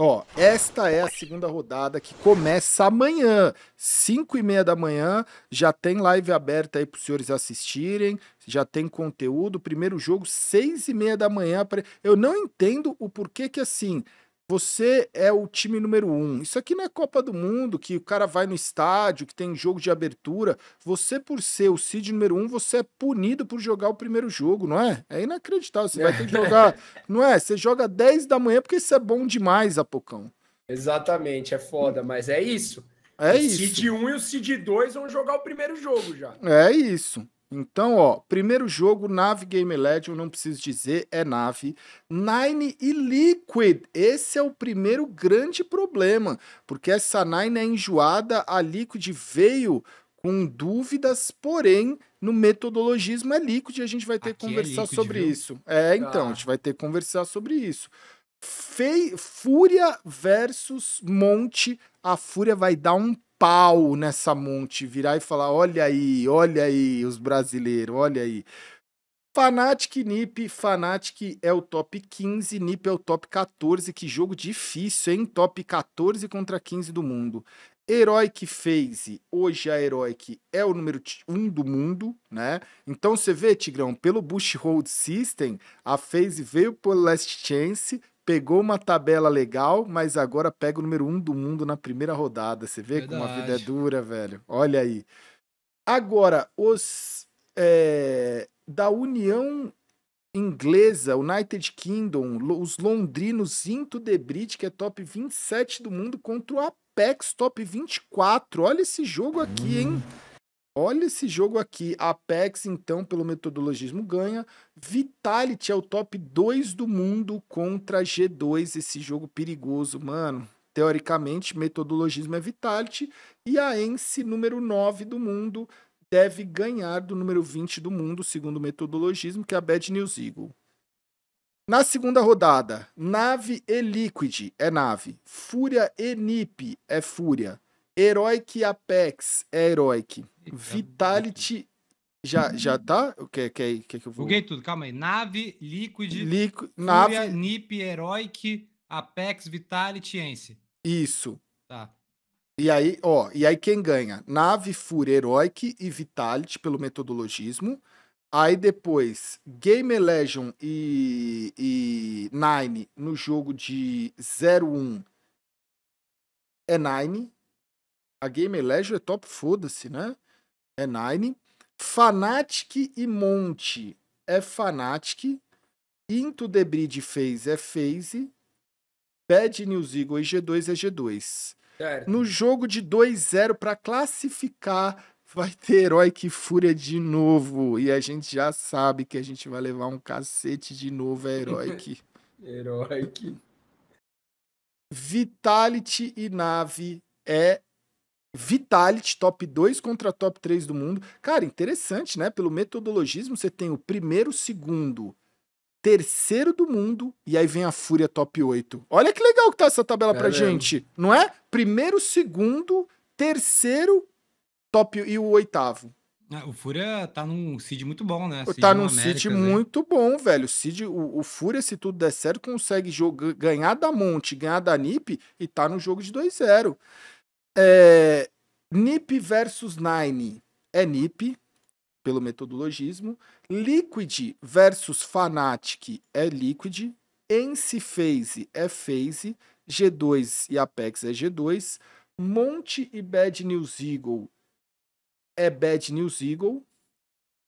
Speaker 1: Ó, esta é a segunda rodada que começa amanhã, 5 e meia da manhã. Já tem live aberta aí para os senhores assistirem, já tem conteúdo. Primeiro jogo, 6 e meia da manhã. Eu não entendo o porquê que assim você é o time número um. Isso aqui não é Copa do Mundo, que o cara vai no estádio, que tem jogo de abertura. Você, por ser o seed número um, você é punido por jogar o primeiro jogo, não é? É inacreditável. Você vai ter que é. jogar. não é? Você joga 10 da manhã porque isso é bom demais, Apocão. Exatamente, é foda, mas é isso. É o isso. O seed 1 e o seed
Speaker 8: 2 vão jogar o primeiro jogo já.
Speaker 1: É isso. Então, ó, primeiro jogo, Nave Game Legend, não preciso dizer, é Nave. Nine e Liquid, esse é o primeiro grande problema, porque essa Nine é enjoada, a Liquid veio com dúvidas, porém, no metodologismo é Liquid e a gente vai ter que é conversar é sobre viu? isso. É, tá. então, ah. a gente vai ter que conversar sobre isso. Fúria versus Monte, a Fúria vai dar um pau nessa monte, virar e falar: olha aí, olha aí, os brasileiros, olha aí. Fanatic Nip, Fanatic é o top 15, Nip é o top 14. Que jogo difícil, hein? Top 14 contra 15 do mundo. Heroic Phase, hoje a é Heroic é o número 1 um do mundo, né? Então você vê, Tigrão, pelo Bush Hold System, a Phase veio por Last Chance, pegou uma tabela legal, mas agora pega o número um do mundo na primeira rodada. Você vê Verdade. como a vida é dura, velho. Olha aí. Agora, os é, da União Inglesa, United Kingdom, os londrinos Into the Bridge, que é top 27 do mundo, contra o Apex, top 24. Olha esse jogo aqui, hum. hein? Olha esse jogo aqui. Apex, então, pelo metodologismo, ganha. Vitality é o top 2 do mundo contra G2. Esse jogo perigoso, mano. Teoricamente, metodologismo é Vitality. E a Ence, número 9 do mundo, deve ganhar do número 20 do mundo, segundo o metodologismo, que é a Bad News Eagle. Na segunda rodada, Nave e Liquid é nave. Fúria e Nip é fúria. Heroic e Apex é heroic. Vitality. Já, já tá? O que, que, que, que eu vou.
Speaker 3: Buguei tudo, calma aí. Nave, Liquid, Liqu... Fúria, Nave... Nip, Heroic, Apex, Vitality, Ence. Isso. Tá.
Speaker 1: E aí, ó, e aí quem ganha? Nave, Fúria, Heroic e Vitality pelo metodologismo. Aí depois, Game Legion e, e Nine no jogo de 01 é Nine. A Game Legion é top, foda-se, né? é Nine. Fanatic e Monte é Fanatic. Into the Bridge Phase é Phase. Bad News Eagle e G2 é G2. É certo. No jogo de 2-0 para classificar, vai ter Herói que Fúria de novo. E a gente já sabe que a gente vai levar um cacete de novo, é Herói
Speaker 8: Herói
Speaker 1: Vitality e Nave é Vitality, top 2 contra top 3 do mundo. Cara, interessante, né? Pelo metodologismo, você tem o primeiro, segundo, terceiro do mundo, e aí vem a Fúria top 8. Olha que legal que tá essa tabela Caramba. É pra gente, não é? Primeiro, segundo, terceiro, top e o oitavo.
Speaker 3: Ah, o Fúria tá num seed muito bom, né? Seed tá num América, muito
Speaker 1: bom, velho. O, seed, o, o Fúria, se tudo der certo, consegue jogar, ganhar da Monte, ganhar da NIP e tá no jogo de 2-0. É, NIP versus Nine é NIP, pelo metodologismo. Liquid versus Fanatic é Liquid. Ence Phase é Phase. G2 e Apex é G2. Monte e Bad News Eagle é Bad News Eagle.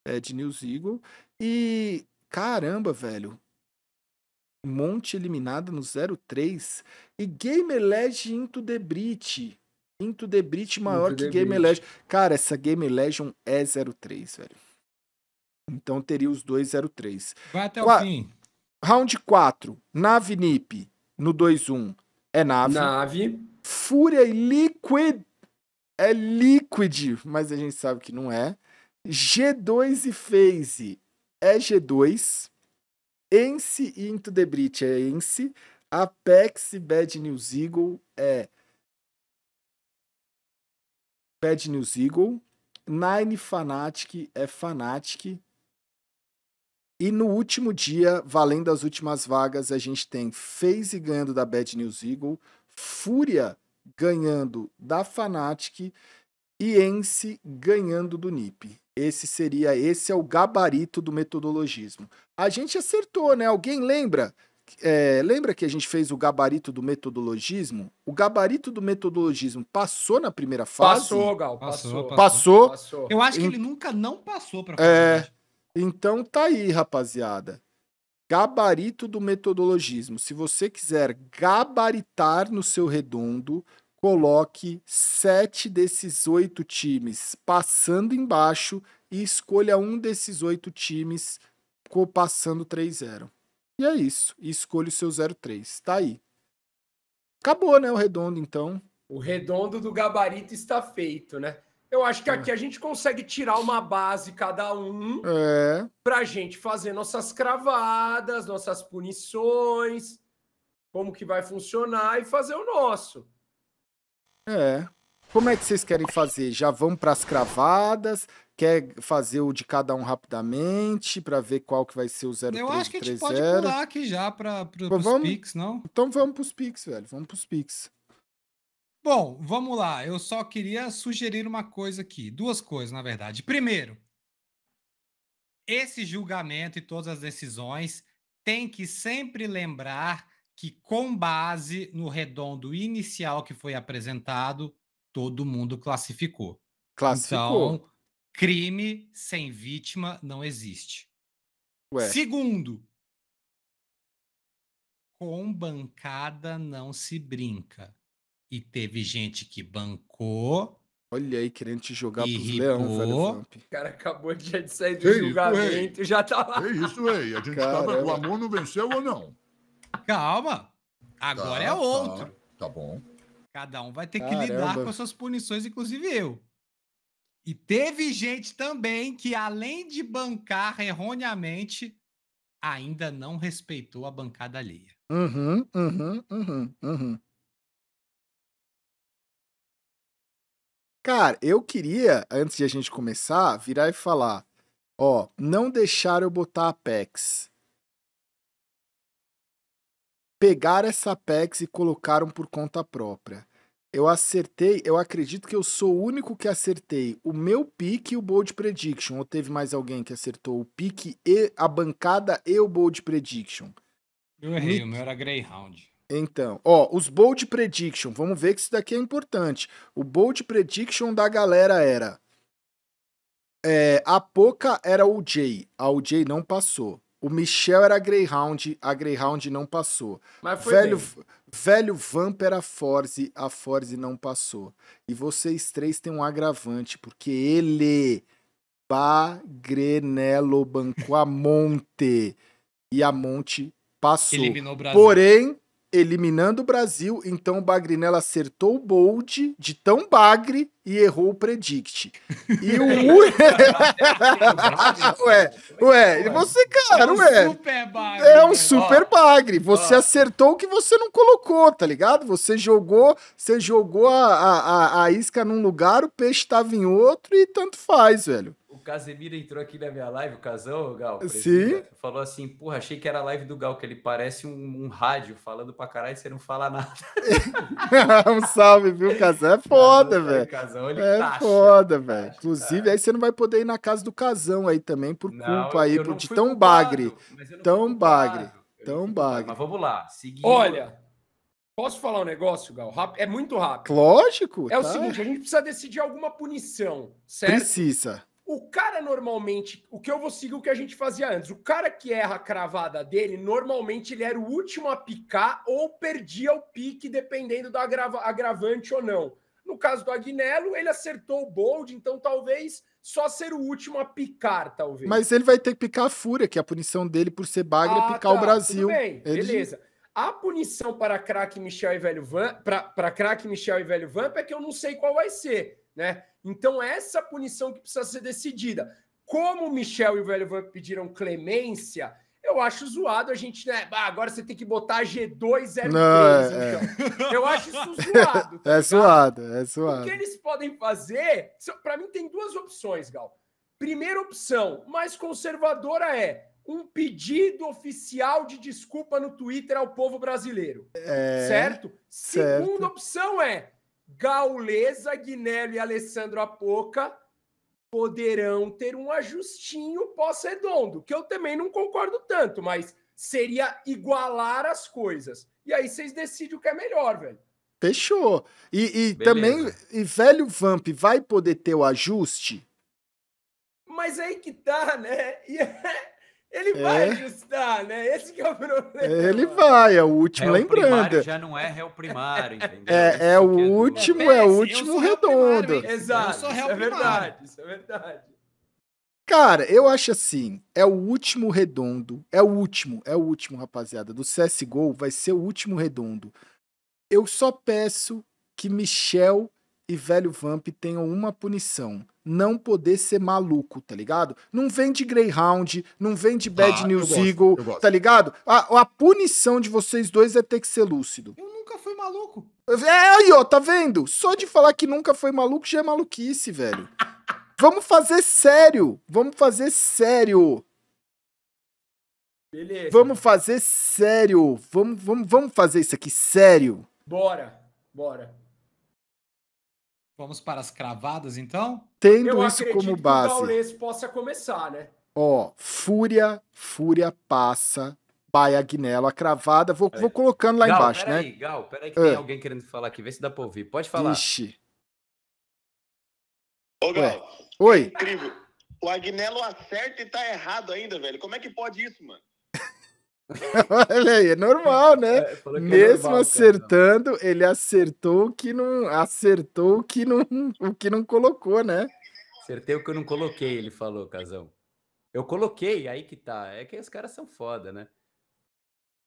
Speaker 1: Bad News Eagle. E caramba, velho. Monte eliminada no 03. E Gamer Legend into the Breach. Into the Breach maior Into que Game Breach. Legend. Cara, essa Game Legend é 03, velho. Então teria os dois 03. Vai até Qua... o fim. Round 4. Nave Nip no 2-1 é nave. Nave. Fúria e Liquid é Liquid, mas a gente sabe que não é. G2 e Phase é G2. Ence e Into the Breach é Ence. Apex e Bad
Speaker 2: News Eagle é Bad News Eagle. Nine Fanatic é Fanatic. E no
Speaker 1: último dia, valendo as últimas vagas, a gente tem FaZe ganhando da Bad News Eagle, Fúria ganhando da Fanatic e Ence ganhando do NIP. Esse seria, esse é o gabarito do metodologismo. A gente acertou, né? Alguém lembra? é, lembra que a gente fez o gabarito do metodologismo? O gabarito do metodologismo passou na primeira fase? Passou, Gal. Passou. Passou. passou. passou. Eu acho que ele
Speaker 3: nunca não passou para É.
Speaker 1: Então tá aí, rapaziada. Gabarito do metodologismo. Se você quiser gabaritar no seu redondo, coloque sete desses oito times passando embaixo e escolha um desses oito times passando 3-0. E é isso. E escolha o seu 03. Tá aí. Acabou, né? O redondo, então.
Speaker 8: O redondo do gabarito está feito, né? Eu acho que é. aqui é. a gente consegue tirar uma base cada um
Speaker 1: é.
Speaker 8: pra gente fazer nossas cravadas, nossas punições, como que vai funcionar e fazer o nosso.
Speaker 1: É. Como é que vocês querem fazer? Já vão para as cravadas? Quer fazer o de cada um rapidamente para ver qual que vai ser o 0 Eu acho que a gente pode pular aqui já para então os vamos... Pix, não? Então vamos para os Pix, velho. Vamos
Speaker 3: para os Pix. Bom, vamos lá. Eu só queria sugerir uma coisa aqui. Duas coisas, na verdade. Primeiro, esse julgamento e todas as decisões tem que sempre lembrar que, com base no redondo inicial que foi apresentado, todo mundo classificou. Classificou. Então, crime sem vítima não existe. Ué. Segundo, com bancada não se brinca. E teve gente
Speaker 1: que bancou Olha aí, querendo te jogar
Speaker 3: pro leão, velho. O
Speaker 8: cara acabou de sair
Speaker 3: do é julgamento
Speaker 8: e já tá lá. É isso, aí.
Speaker 7: A gente Caramba. tava. O amor
Speaker 3: não venceu ou não? Calma. Agora
Speaker 7: é tá, é outro. Tá,
Speaker 3: tá, bom. Cada um vai ter Caramba. que lidar com as suas punições, inclusive eu. E teve gente também que, além de bancar erroneamente, ainda não respeitou a bancada alheia.
Speaker 6: Uhum, uhum, uhum, uhum.
Speaker 1: Cara, eu
Speaker 2: queria,
Speaker 1: antes de a gente começar, virar e falar: ó, não deixar eu botar Apex. Pegar essa Apex e colocaram por conta própria. Eu acertei, eu acredito que eu sou o único que acertei o meu pique e o bold prediction. Ou teve mais alguém que acertou o pique e a bancada e o bold prediction?
Speaker 3: Eu errei, Nick... o meu era Greyhound.
Speaker 1: Então, ó, os bold prediction, vamos ver que isso daqui é importante. O bold prediction da galera era é, a Poca era o Jay, a ah, OJ não passou. O Michel era Greyhound, a Greyhound não passou. Mas foi velho, velho Vamp era Forze, a Forze não passou. E vocês três têm um agravante, porque ele, Bagrenelo, bancou a Monte. e a Monte passou. Eliminou o Brasil. Porém, eliminando o Brasil, então o Bagrinella acertou o bold de tão bagre e errou o predict. E o ué, ué, você cara, ué. É um super bagre. É um super bagre. Você acertou o que você não colocou, tá ligado? Você jogou, você jogou a, a, a isca num lugar, o peixe estava em outro e tanto faz, velho.
Speaker 5: Casemiro entrou aqui na minha live, o Casão, o Gal. Sim. Falou assim, porra, achei que era a live do Gal, que ele parece um, um rádio falando pra caralho e você não fala nada.
Speaker 1: um salve, viu? Casão é foda, velho. É, casão, ele É taxa, foda, velho. Inclusive, aí você não vai poder ir na casa do Casão aí também, por não, culpa aí, por de tão culpado, bagre. Tão bagre. Tão bagre. Mas vamos lá, seguindo. Olha,
Speaker 8: Posso falar um negócio, Gal? É muito rápido.
Speaker 1: Lógico. É tá. o seguinte, a
Speaker 8: gente precisa decidir alguma punição, certo? Precisa. O cara normalmente, o que eu vou seguir o que a gente fazia antes, o cara que erra a cravada dele, normalmente ele era o último a picar ou perdia o pique, dependendo do agrava, agravante ou não. No caso do Agnello, ele acertou o bold, então talvez só ser o último a picar, talvez. Mas ele
Speaker 1: vai ter que picar a fúria, que é a punição dele por ser bagre ah, é picar tá, o Brasil. Tudo bem, ele... beleza.
Speaker 8: A punição para craque Michel e velho Van, para craque Michel e velho Vamp é que eu não sei qual vai ser né? Então, essa punição que precisa ser decidida. Como o Michel e o Velho pediram clemência, eu acho zoado a gente, né? Ah, agora você tem que botar G203. Não, então. É, é. Eu acho isso zoado.
Speaker 1: É tá é zoado, é zoado. O que eles
Speaker 8: podem fazer, para mim, tem duas opções, Gal. Primeira opção, mais conservadora, é um pedido oficial de desculpa no Twitter ao povo brasileiro.
Speaker 1: É, certo? certo?
Speaker 8: Segunda opção é Gaulesa, Guinello e Alessandro Apoca poderão ter um ajustinho pós-redondo, que eu também não concordo tanto, mas seria igualar as coisas. E aí vocês decidem o que é melhor, velho.
Speaker 1: Fechou. E, e também, e velho Vamp, vai poder ter o ajuste?
Speaker 8: Mas aí que tá, né? E é, ele é. vai ajustar, né? Esse que é o problema. Ele
Speaker 1: vai, é o último, réu lembrando. já
Speaker 5: não é réu primário,
Speaker 8: entendeu?
Speaker 1: É, é, é o último, é, é o último redondo. Primário,
Speaker 8: Exato, isso é verdade, isso é verdade.
Speaker 1: Cara, eu acho assim, é o último redondo, é o último, é o último, rapaziada, do CSGO vai ser o último redondo. Eu só peço que Michel e Velho Vamp tenham uma punição não poder ser maluco, tá ligado? Não vem de Greyhound, não vem de Bad ah, News gosto, Eagle, tá ligado? A, a, punição de vocês dois é ter que ser lúcido. Eu nunca fui maluco. É aí, ó, tá vendo? Só de falar que nunca foi maluco já é maluquice, velho. Vamos fazer sério. Vamos fazer sério. Beleza. Vamos fazer sério. Vamos, vamos, vamos fazer isso aqui sério.
Speaker 3: Bora, bora. Vamos para as cravadas, então?
Speaker 1: Tendo eu isso como base. Que o Gaules
Speaker 8: possa começar, né?
Speaker 1: Ó, Fúria, Fúria passa. Pai Agnello, a cravada. Vou, vou colocando lá Gal, embaixo, pera né? Aí, Gal, peraí, que é. tem ah.
Speaker 5: alguém querendo falar aqui. Vê se dá pra ouvir. Pode falar. Ixi.
Speaker 1: Ô, Gal. Oi. É incrível. O Agnello acerta e tá errado ainda, velho. Como é que pode isso, mano? Olha aí, é normal, né? É, é Mesmo é normal, acertando, cara. ele acertou o que não acertou o que não, o que não colocou, né?
Speaker 5: Acertei o que eu não coloquei, ele falou, Casão. Eu coloquei, aí que tá. É que os caras são foda, né?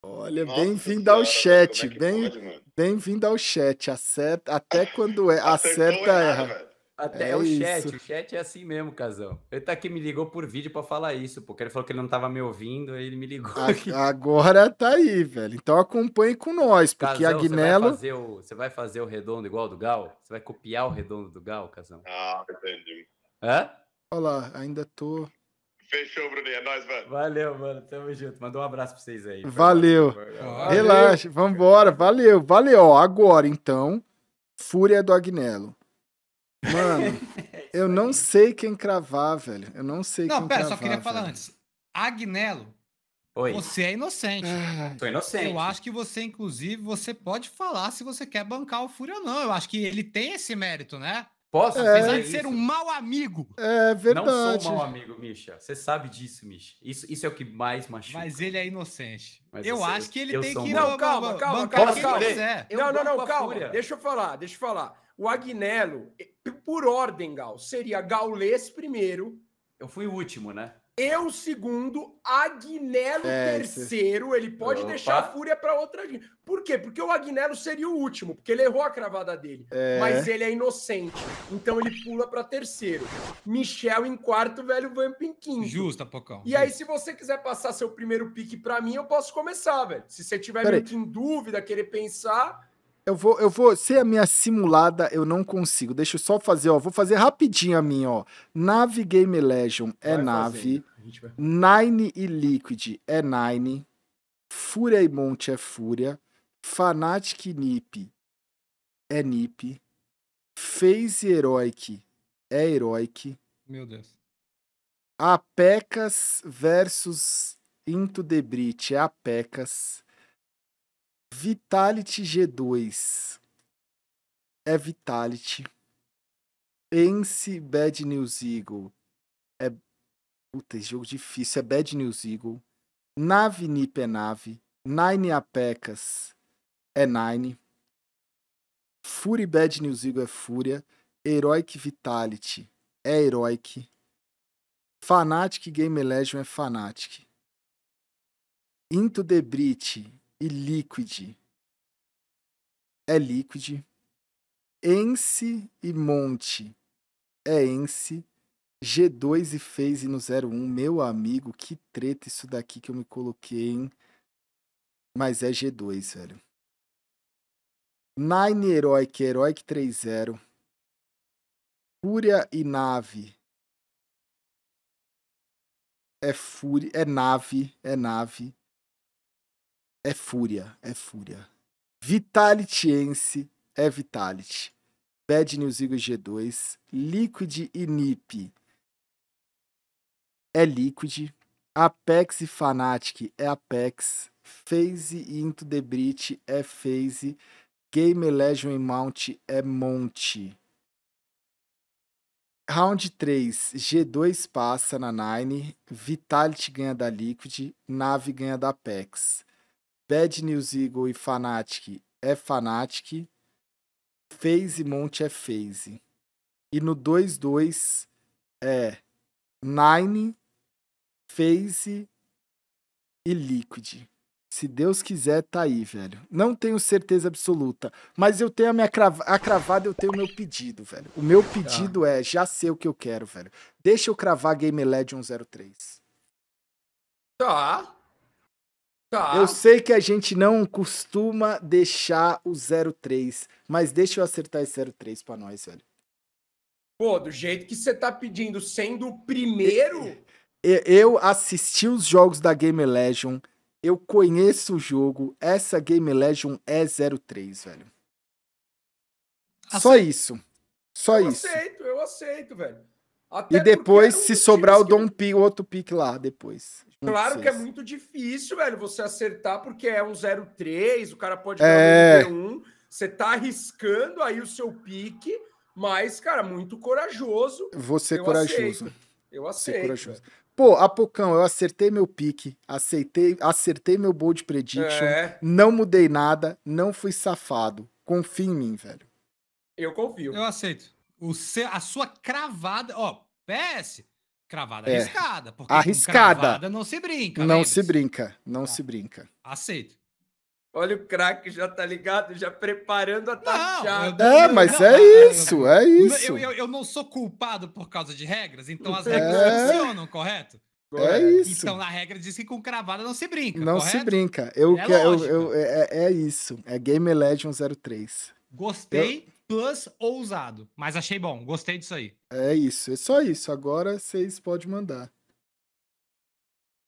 Speaker 5: Olha, bem-vindo ao é chat, é bem,
Speaker 1: bem-vindo ao chat. Acerta, até quando é, acerta erra. erra. Até é, é o isso. chat, o
Speaker 5: chat é assim mesmo, Casão. Ele tá aqui, me ligou por vídeo para falar isso, porque ele falou que ele não tava me ouvindo, aí ele me ligou.
Speaker 1: A, agora tá aí, velho. Então acompanhe com nós, porque Cazão, a Guinelo. Você vai, fazer
Speaker 5: o, você vai fazer o redondo igual do Gal? Você vai copiar o redondo do Gal, Casão? Ah, entendi.
Speaker 1: Hã? Olha lá, ainda tô.
Speaker 5: Fechou, Bruninho. É nóis, mano. Valeu, mano. Tamo junto. Mandou um abraço pra vocês aí. Valeu. valeu. Relaxa,
Speaker 1: vambora. Valeu, valeu. Ó, agora então, Fúria do Agnello. Mano, eu não sei quem cravar, velho. Eu não sei não, quem pera, cravar. Não, pera, só queria velho. falar
Speaker 3: antes. Agnello, Oi. você é inocente. Ah, inocente. Eu acho que você, inclusive, você pode falar se você quer bancar o Fúria ou não. Eu acho que ele tem esse mérito, né? Posso? É, Apesar de é ser um mau amigo.
Speaker 1: É verdade. Não sou um mau
Speaker 5: amigo, Misha. Você sabe disso, Misha. Isso, isso é o que mais machuca.
Speaker 3: Mas ele é inocente. Mas
Speaker 5: eu, acho que ele tem que... Um não,
Speaker 1: calma, calma, calma. calma, calma.
Speaker 8: Não, não, não, calma. Deixa eu falar, deixa eu falar. O Agnello, eh, por ordem, Gal, seria Gaules primeiro.
Speaker 5: Eu fui o último, né?
Speaker 8: Eu segundo, Agnello
Speaker 5: é, terceiro.
Speaker 8: Ele pode Opa. deixar a fúria para outra. Por quê? Porque o Agnello seria o último, porque ele errou a cravada dele. É. Mas ele é inocente. Então ele pula para terceiro. Michel em quarto, velho Vamp em quinto.
Speaker 3: Justa, Pocão. E
Speaker 8: aí, se você quiser passar seu primeiro pique para mim, eu posso começar, velho. Se você tiver muito em dúvida, querer pensar.
Speaker 1: Eu vou, eu vou. Ser a minha simulada, eu não consigo. Deixa eu só fazer, ó. Vou fazer rapidinho a minha, ó. Nave Game Legion é vai nave. Vai... Nine e Liquid é Nine. Fúria e Monte é Fúria. Fanatic e Nip é Nip. Phase Heroic é Heroic. Meu Deus. Apecas versus Into the Breach é Apecas. Vitality G2 é Vitality. Pense Bad News Eagle é. Puta, esse jogo difícil. É Bad News Eagle. Nave Nip é nave. Nine Apecas é Nine. Fury Bad News Eagle é Fúria. Heroic Vitality é
Speaker 2: Heroic. Fanatic Game Legion é Fanatic. Into the Breach e Liquid. É Liquid. Ence e Monte. É Ence.
Speaker 1: G2 e Phase no 01. Meu amigo, que treta isso daqui que eu me
Speaker 2: coloquei, hein? Mas é G2, velho. Nine Heroic, Heroic 3-0. Fúria e Nave. É Fúria, é Nave, é Nave é fúria, é fúria. Vitalityense
Speaker 1: é Vitality. Bad News Eagles G2, Liquid e Nip é Liquid, Apex e Fnatic é Apex, Phase e Into the Breach é Phase, Game Legend e Mount é Monte. Round 3, G2 passa na Nine, Vitality ganha da Liquid, Nave ganha da Apex. Bad News Eagle e Fanatic é Fanatic.
Speaker 2: Phase Monte é Phase. E no 2-2 é Nine, Phase
Speaker 1: e Liquid. Se Deus quiser, tá aí, velho. Não tenho certeza absoluta. Mas eu tenho a minha crav a cravada, eu tenho o meu pedido, velho. O meu pedido ah. é, já sei o que eu quero, velho. Deixa eu cravar Game Legend 03. Tá. Tá. Eu sei que a gente não costuma deixar o 03, mas deixa eu acertar esse 03 pra nós, velho.
Speaker 8: Pô, do jeito que você tá pedindo, sendo o primeiro.
Speaker 1: Eu, eu assisti os jogos da Game Legion, eu conheço o jogo, essa Game Legion é 03, velho. Aceito. Só isso. Só eu isso. Eu
Speaker 8: aceito, eu aceito, velho. Até e depois, se
Speaker 1: sobrar o Dom que... o outro pique lá, depois. Claro que é
Speaker 8: muito difícil, velho, você acertar, porque é um 0-3, o cara pode é... um, você tá arriscando aí o seu pique, mas, cara, muito corajoso. Você é eu corajoso. Aceito. Eu é aceito. Você corajoso.
Speaker 1: Pô, Apocão, eu acertei meu pique, aceitei, acertei meu bold prediction, é... não mudei nada, não fui safado. Confia em mim, velho.
Speaker 3: Eu confio. Eu aceito. O seu, a sua cravada, ó, PS, Cravada
Speaker 1: é. arriscada, porque arriscada. cravada não
Speaker 3: se
Speaker 8: brinca. Não né,
Speaker 1: se brinca, não tá. se brinca.
Speaker 8: Aceito. Olha o craque já tá ligado, já preparando
Speaker 3: a taxada.
Speaker 8: É,
Speaker 1: mas é isso, é isso. Eu, eu, eu, não
Speaker 3: sou culpado por causa de regras, então as é. regras é... funcionam, correto? É isso. Então, na regra diz que com cravada não se brinca. Não correto? se
Speaker 1: brinca. Eu, é, eu, eu, é, é, é, isso. É Game Legend 03.
Speaker 3: Gostei plus ousado. Mas achei bom, gostei disso aí.
Speaker 1: É isso, é só isso. Agora vocês podem mandar.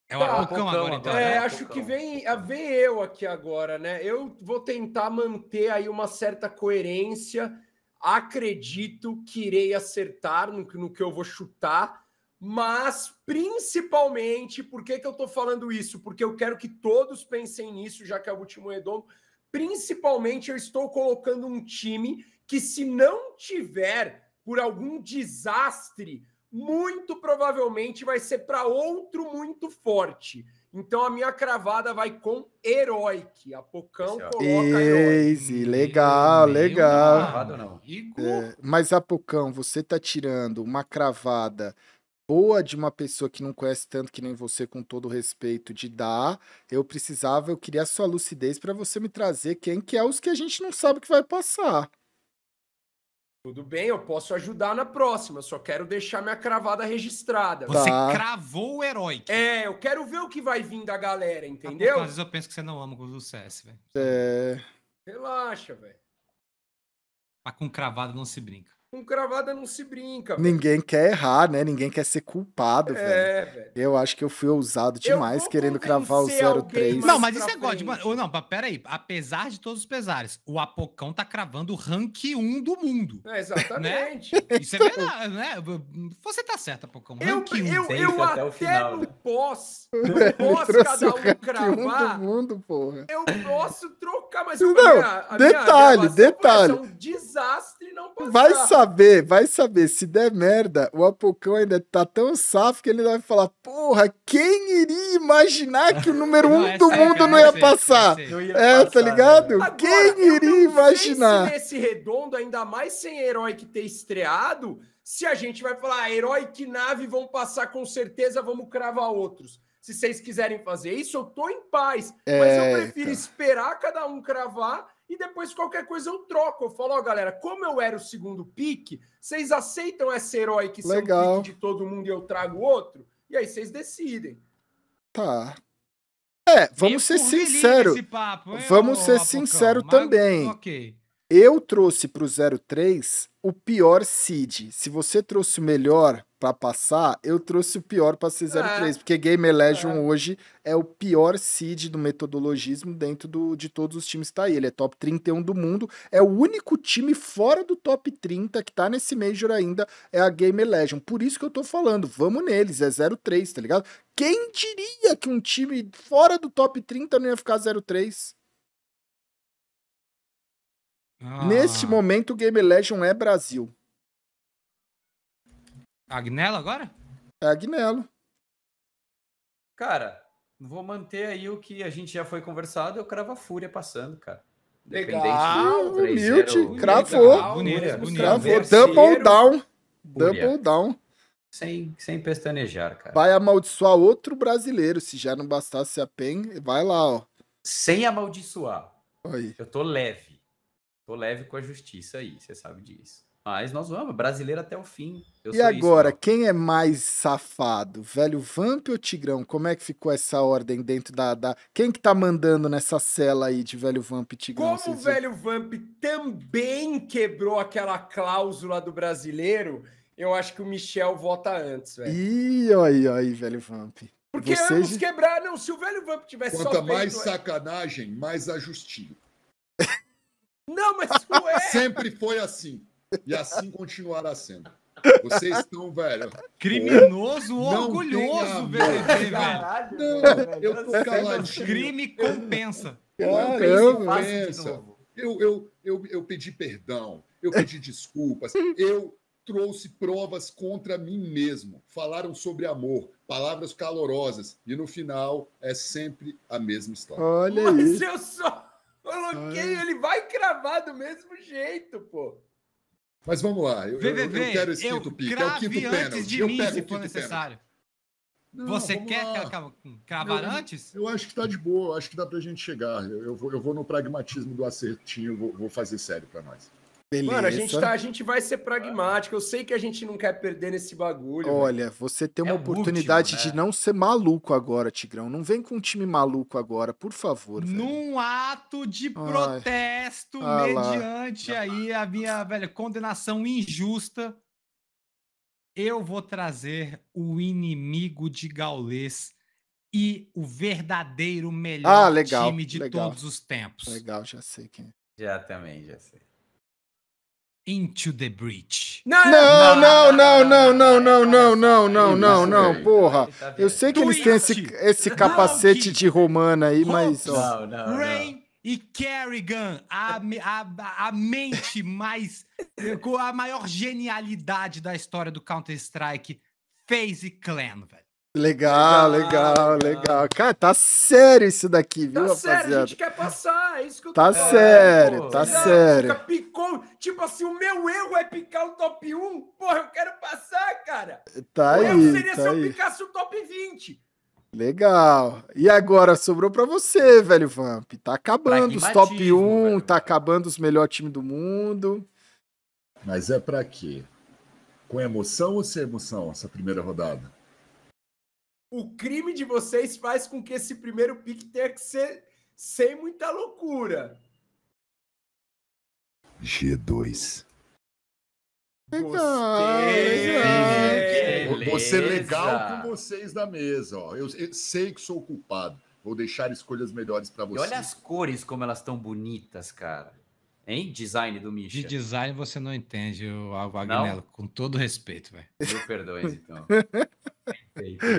Speaker 3: É
Speaker 6: o tá, agora, então. Né? É, é,
Speaker 8: acho que vem, ah, vem eu aqui agora, né? Eu vou tentar manter aí uma certa coerência. Acredito que irei acertar no, no que eu vou chutar, mas principalmente, por que, que eu tô falando isso? Porque eu quero que todos pensem nisso, já que é o último redondo. Principalmente, eu estou colocando um time que se não tiver por algum desastre, muito provavelmente vai ser para outro muito forte. Então a minha cravada vai com Heroic. A Pocão é coloca
Speaker 1: Easy, Heroic. legal, legal. Cravado, não. É, mas a Pocão, você tá tirando uma cravada boa de uma pessoa que não conhece tanto que nem você, com todo respeito, de dar. Eu precisava, eu queria a sua lucidez para você me trazer quem que é os que a gente não sabe que vai passar.
Speaker 8: Tudo bem, eu posso ajudar na próxima, só quero deixar minha cravada registrada. Você tá.
Speaker 1: cravou o herói.
Speaker 8: É, eu quero ver o que vai vir da galera,
Speaker 3: entendeu? Às vezes eu penso que você não ama o CS, velho.
Speaker 1: É.
Speaker 8: Relaxa, velho.
Speaker 3: Mas com cravada não se brinca
Speaker 8: com cravada não se brinca. Véio. Ninguém
Speaker 1: quer errar, né? Ninguém quer ser culpado, é, velho. Eu acho que eu fui ousado demais querendo cravar o 03. Não, mas isso
Speaker 3: é God. ou não, peraí. Apesar de todos os pesares, o Apocão tá cravando o rank 1 do mundo. É, né? exatamente. Né? Isso é verdade, né? Você
Speaker 1: tá certo, Apocão. Eu, rank eu, 1. Eu, eu até, até final, no
Speaker 8: pós, no pós cada um cravar.
Speaker 1: mundo, porra. Eu
Speaker 8: posso trocar, mas... Não, minha, detalhe, detalhe. um desastre não passar.
Speaker 1: Vai sair saber, vai saber. Se der merda, o Apocão ainda tá tão safo que ele vai falar: porra, quem iria imaginar que o número não, um do é mundo não ia sei, passar? ia é, é tá ligado? quem iria imaginar? nesse
Speaker 8: redondo, ainda mais sem herói que ter estreado, se a gente vai falar, ah, herói que nave vão passar com certeza, vamos cravar outros. Se vocês quiserem fazer isso, eu tô em paz. mas eu é, prefiro então. esperar cada um cravar e depois qualquer coisa eu troco. Eu falo, ó, oh, galera, como eu era o segundo pique, vocês aceitam esse herói que Legal. Um de todo mundo e eu trago outro? E aí vocês decidem.
Speaker 1: Tá. É, vamos eu ser sinceros. Vamos ser sinceros também. Eu trouxe pro 03 o pior seed. Se você trouxe o melhor, para passar, eu trouxe o pior para ser 03, é. porque Game Legion é. hoje é o pior seed do metodologismo dentro do, de todos os times que tá aí. Ele é top 31 do mundo, é o único time fora do top 30 que tá nesse Major ainda, é a Game Legion. Por isso que eu tô falando, vamos neles, é 03, tá ligado? Quem diria que um time fora do top 30 não ia ficar 03? Ah. Neste momento, o Game Legion é Brasil.
Speaker 3: Agnello agora?
Speaker 1: É Agnello.
Speaker 3: Cara, vou manter
Speaker 5: aí o que a gente já foi conversado. Eu cravo a Fúria passando, cara. Legal, humilde, cravou. Cravou, double down.
Speaker 1: Fúria. Double down.
Speaker 5: Sem, sem pestanejar,
Speaker 1: cara. Vai amaldiçoar outro brasileiro, se já não bastasse a PEN, vai lá, ó. Sem amaldiçoar. Eu tô leve.
Speaker 5: Tô leve com a justiça aí, você sabe disso. Mas nós vamos, brasileiro até o fim. Eu e agora,
Speaker 1: isso, quem é mais safado? Velho Vamp ou Tigrão? Como é que ficou essa ordem dentro da. da... Quem que tá mandando nessa cela aí de Velho Vamp e Tigrão? Como o
Speaker 8: Velho Vamp também quebrou aquela cláusula do brasileiro, eu acho que o Michel vota antes, velho.
Speaker 1: Ih, aí, aí, Velho Vamp. Porque Vocês... ambos
Speaker 8: quebraram. Se o Velho Vamp
Speaker 7: tivesse Quanto só mais sacanagem, mais ajustinho. Não, mas é. Sempre foi assim. E assim continuará sendo. Vocês estão, velho. Criminoso orgulhoso, velho. Caralho, não, velho. eu tô caladinho. Crime
Speaker 3: compensa. Eu, compensa. É
Speaker 7: eu, eu, eu, eu pedi perdão, eu pedi desculpas, eu trouxe provas contra mim mesmo. Falaram sobre amor, palavras calorosas. E no final é sempre a mesma história. Olha Mas
Speaker 8: eu só coloquei, ele vai cravar do mesmo
Speaker 3: jeito, pô.
Speaker 7: Mas vamos lá. Eu, eu, eu quero esse eu quinto pique. É o quinto pênalti. Eu pego se for necessário.
Speaker 3: Não, Você quer acabar cravar eu, antes? Eu acho que
Speaker 7: está de boa, acho que dá para a gente chegar. Eu, eu, vou, eu vou no pragmatismo do acertinho, vou, vou fazer sério para
Speaker 1: nós. Beleza. Mano, a gente, tá, a
Speaker 8: gente vai ser pragmático. Eu sei que a gente não quer perder nesse bagulho.
Speaker 1: Olha, mano. você tem uma é oportunidade último, né? de não ser maluco agora, Tigrão. Não vem com um time maluco agora, por favor. Velho. Num ato de protesto, Ah, mediante
Speaker 3: lá. aí a minha velha condenação injusta, eu vou trazer o inimigo de Gaulês e o verdadeiro
Speaker 1: melhor ah, legal, time de legal. todos os
Speaker 5: tempos. Legal, já sei quem. É. Já também, já sei.
Speaker 1: Into
Speaker 3: the Breach. Não, não,
Speaker 1: não, não, não, não, não, não, não, não, não, porra. Eu sei que eles têm esse, esse capacete de romana aí, mas. Rain Não, não,
Speaker 3: e Kerrigan, a, a, a mente mais. com a maior genialidade da história do Counter-Strike, fez e Clan, velho.
Speaker 1: Legal, legal, legal. Cara, tá sério isso daqui, tá viu, tá sério, a gente quer
Speaker 3: passar, é isso que
Speaker 8: eu Tá falando. sério, tá Não, sério. Fica, picou, tipo assim, o meu erro é picar o top 1, porra, eu quero passar, cara.
Speaker 1: Tá o aí, erro seria tá se eu picasse
Speaker 8: o top 20.
Speaker 1: Legal. E agora sobrou para você, velho Vamp. Tá acabando os top 1, velho. tá acabando os melhores times do mundo. Mas é para quê? Com emoção ou sem emoção
Speaker 7: essa primeira rodada?
Speaker 8: o crime de vocês faz com que esse primeiro pique tenha que ser sem muita loucura.
Speaker 2: G2.
Speaker 7: Gostei. Vou ser legal com vocês da mesa. Ó. Eu, eu sei que sou culpado. Vou deixar
Speaker 5: escolhas melhores para vocês. E olha as cores como elas estão bonitas, cara. Hein? Design
Speaker 3: do Michel. De design você não entende, o Agnello. Com todo respeito, velho. Eu perdoe, então.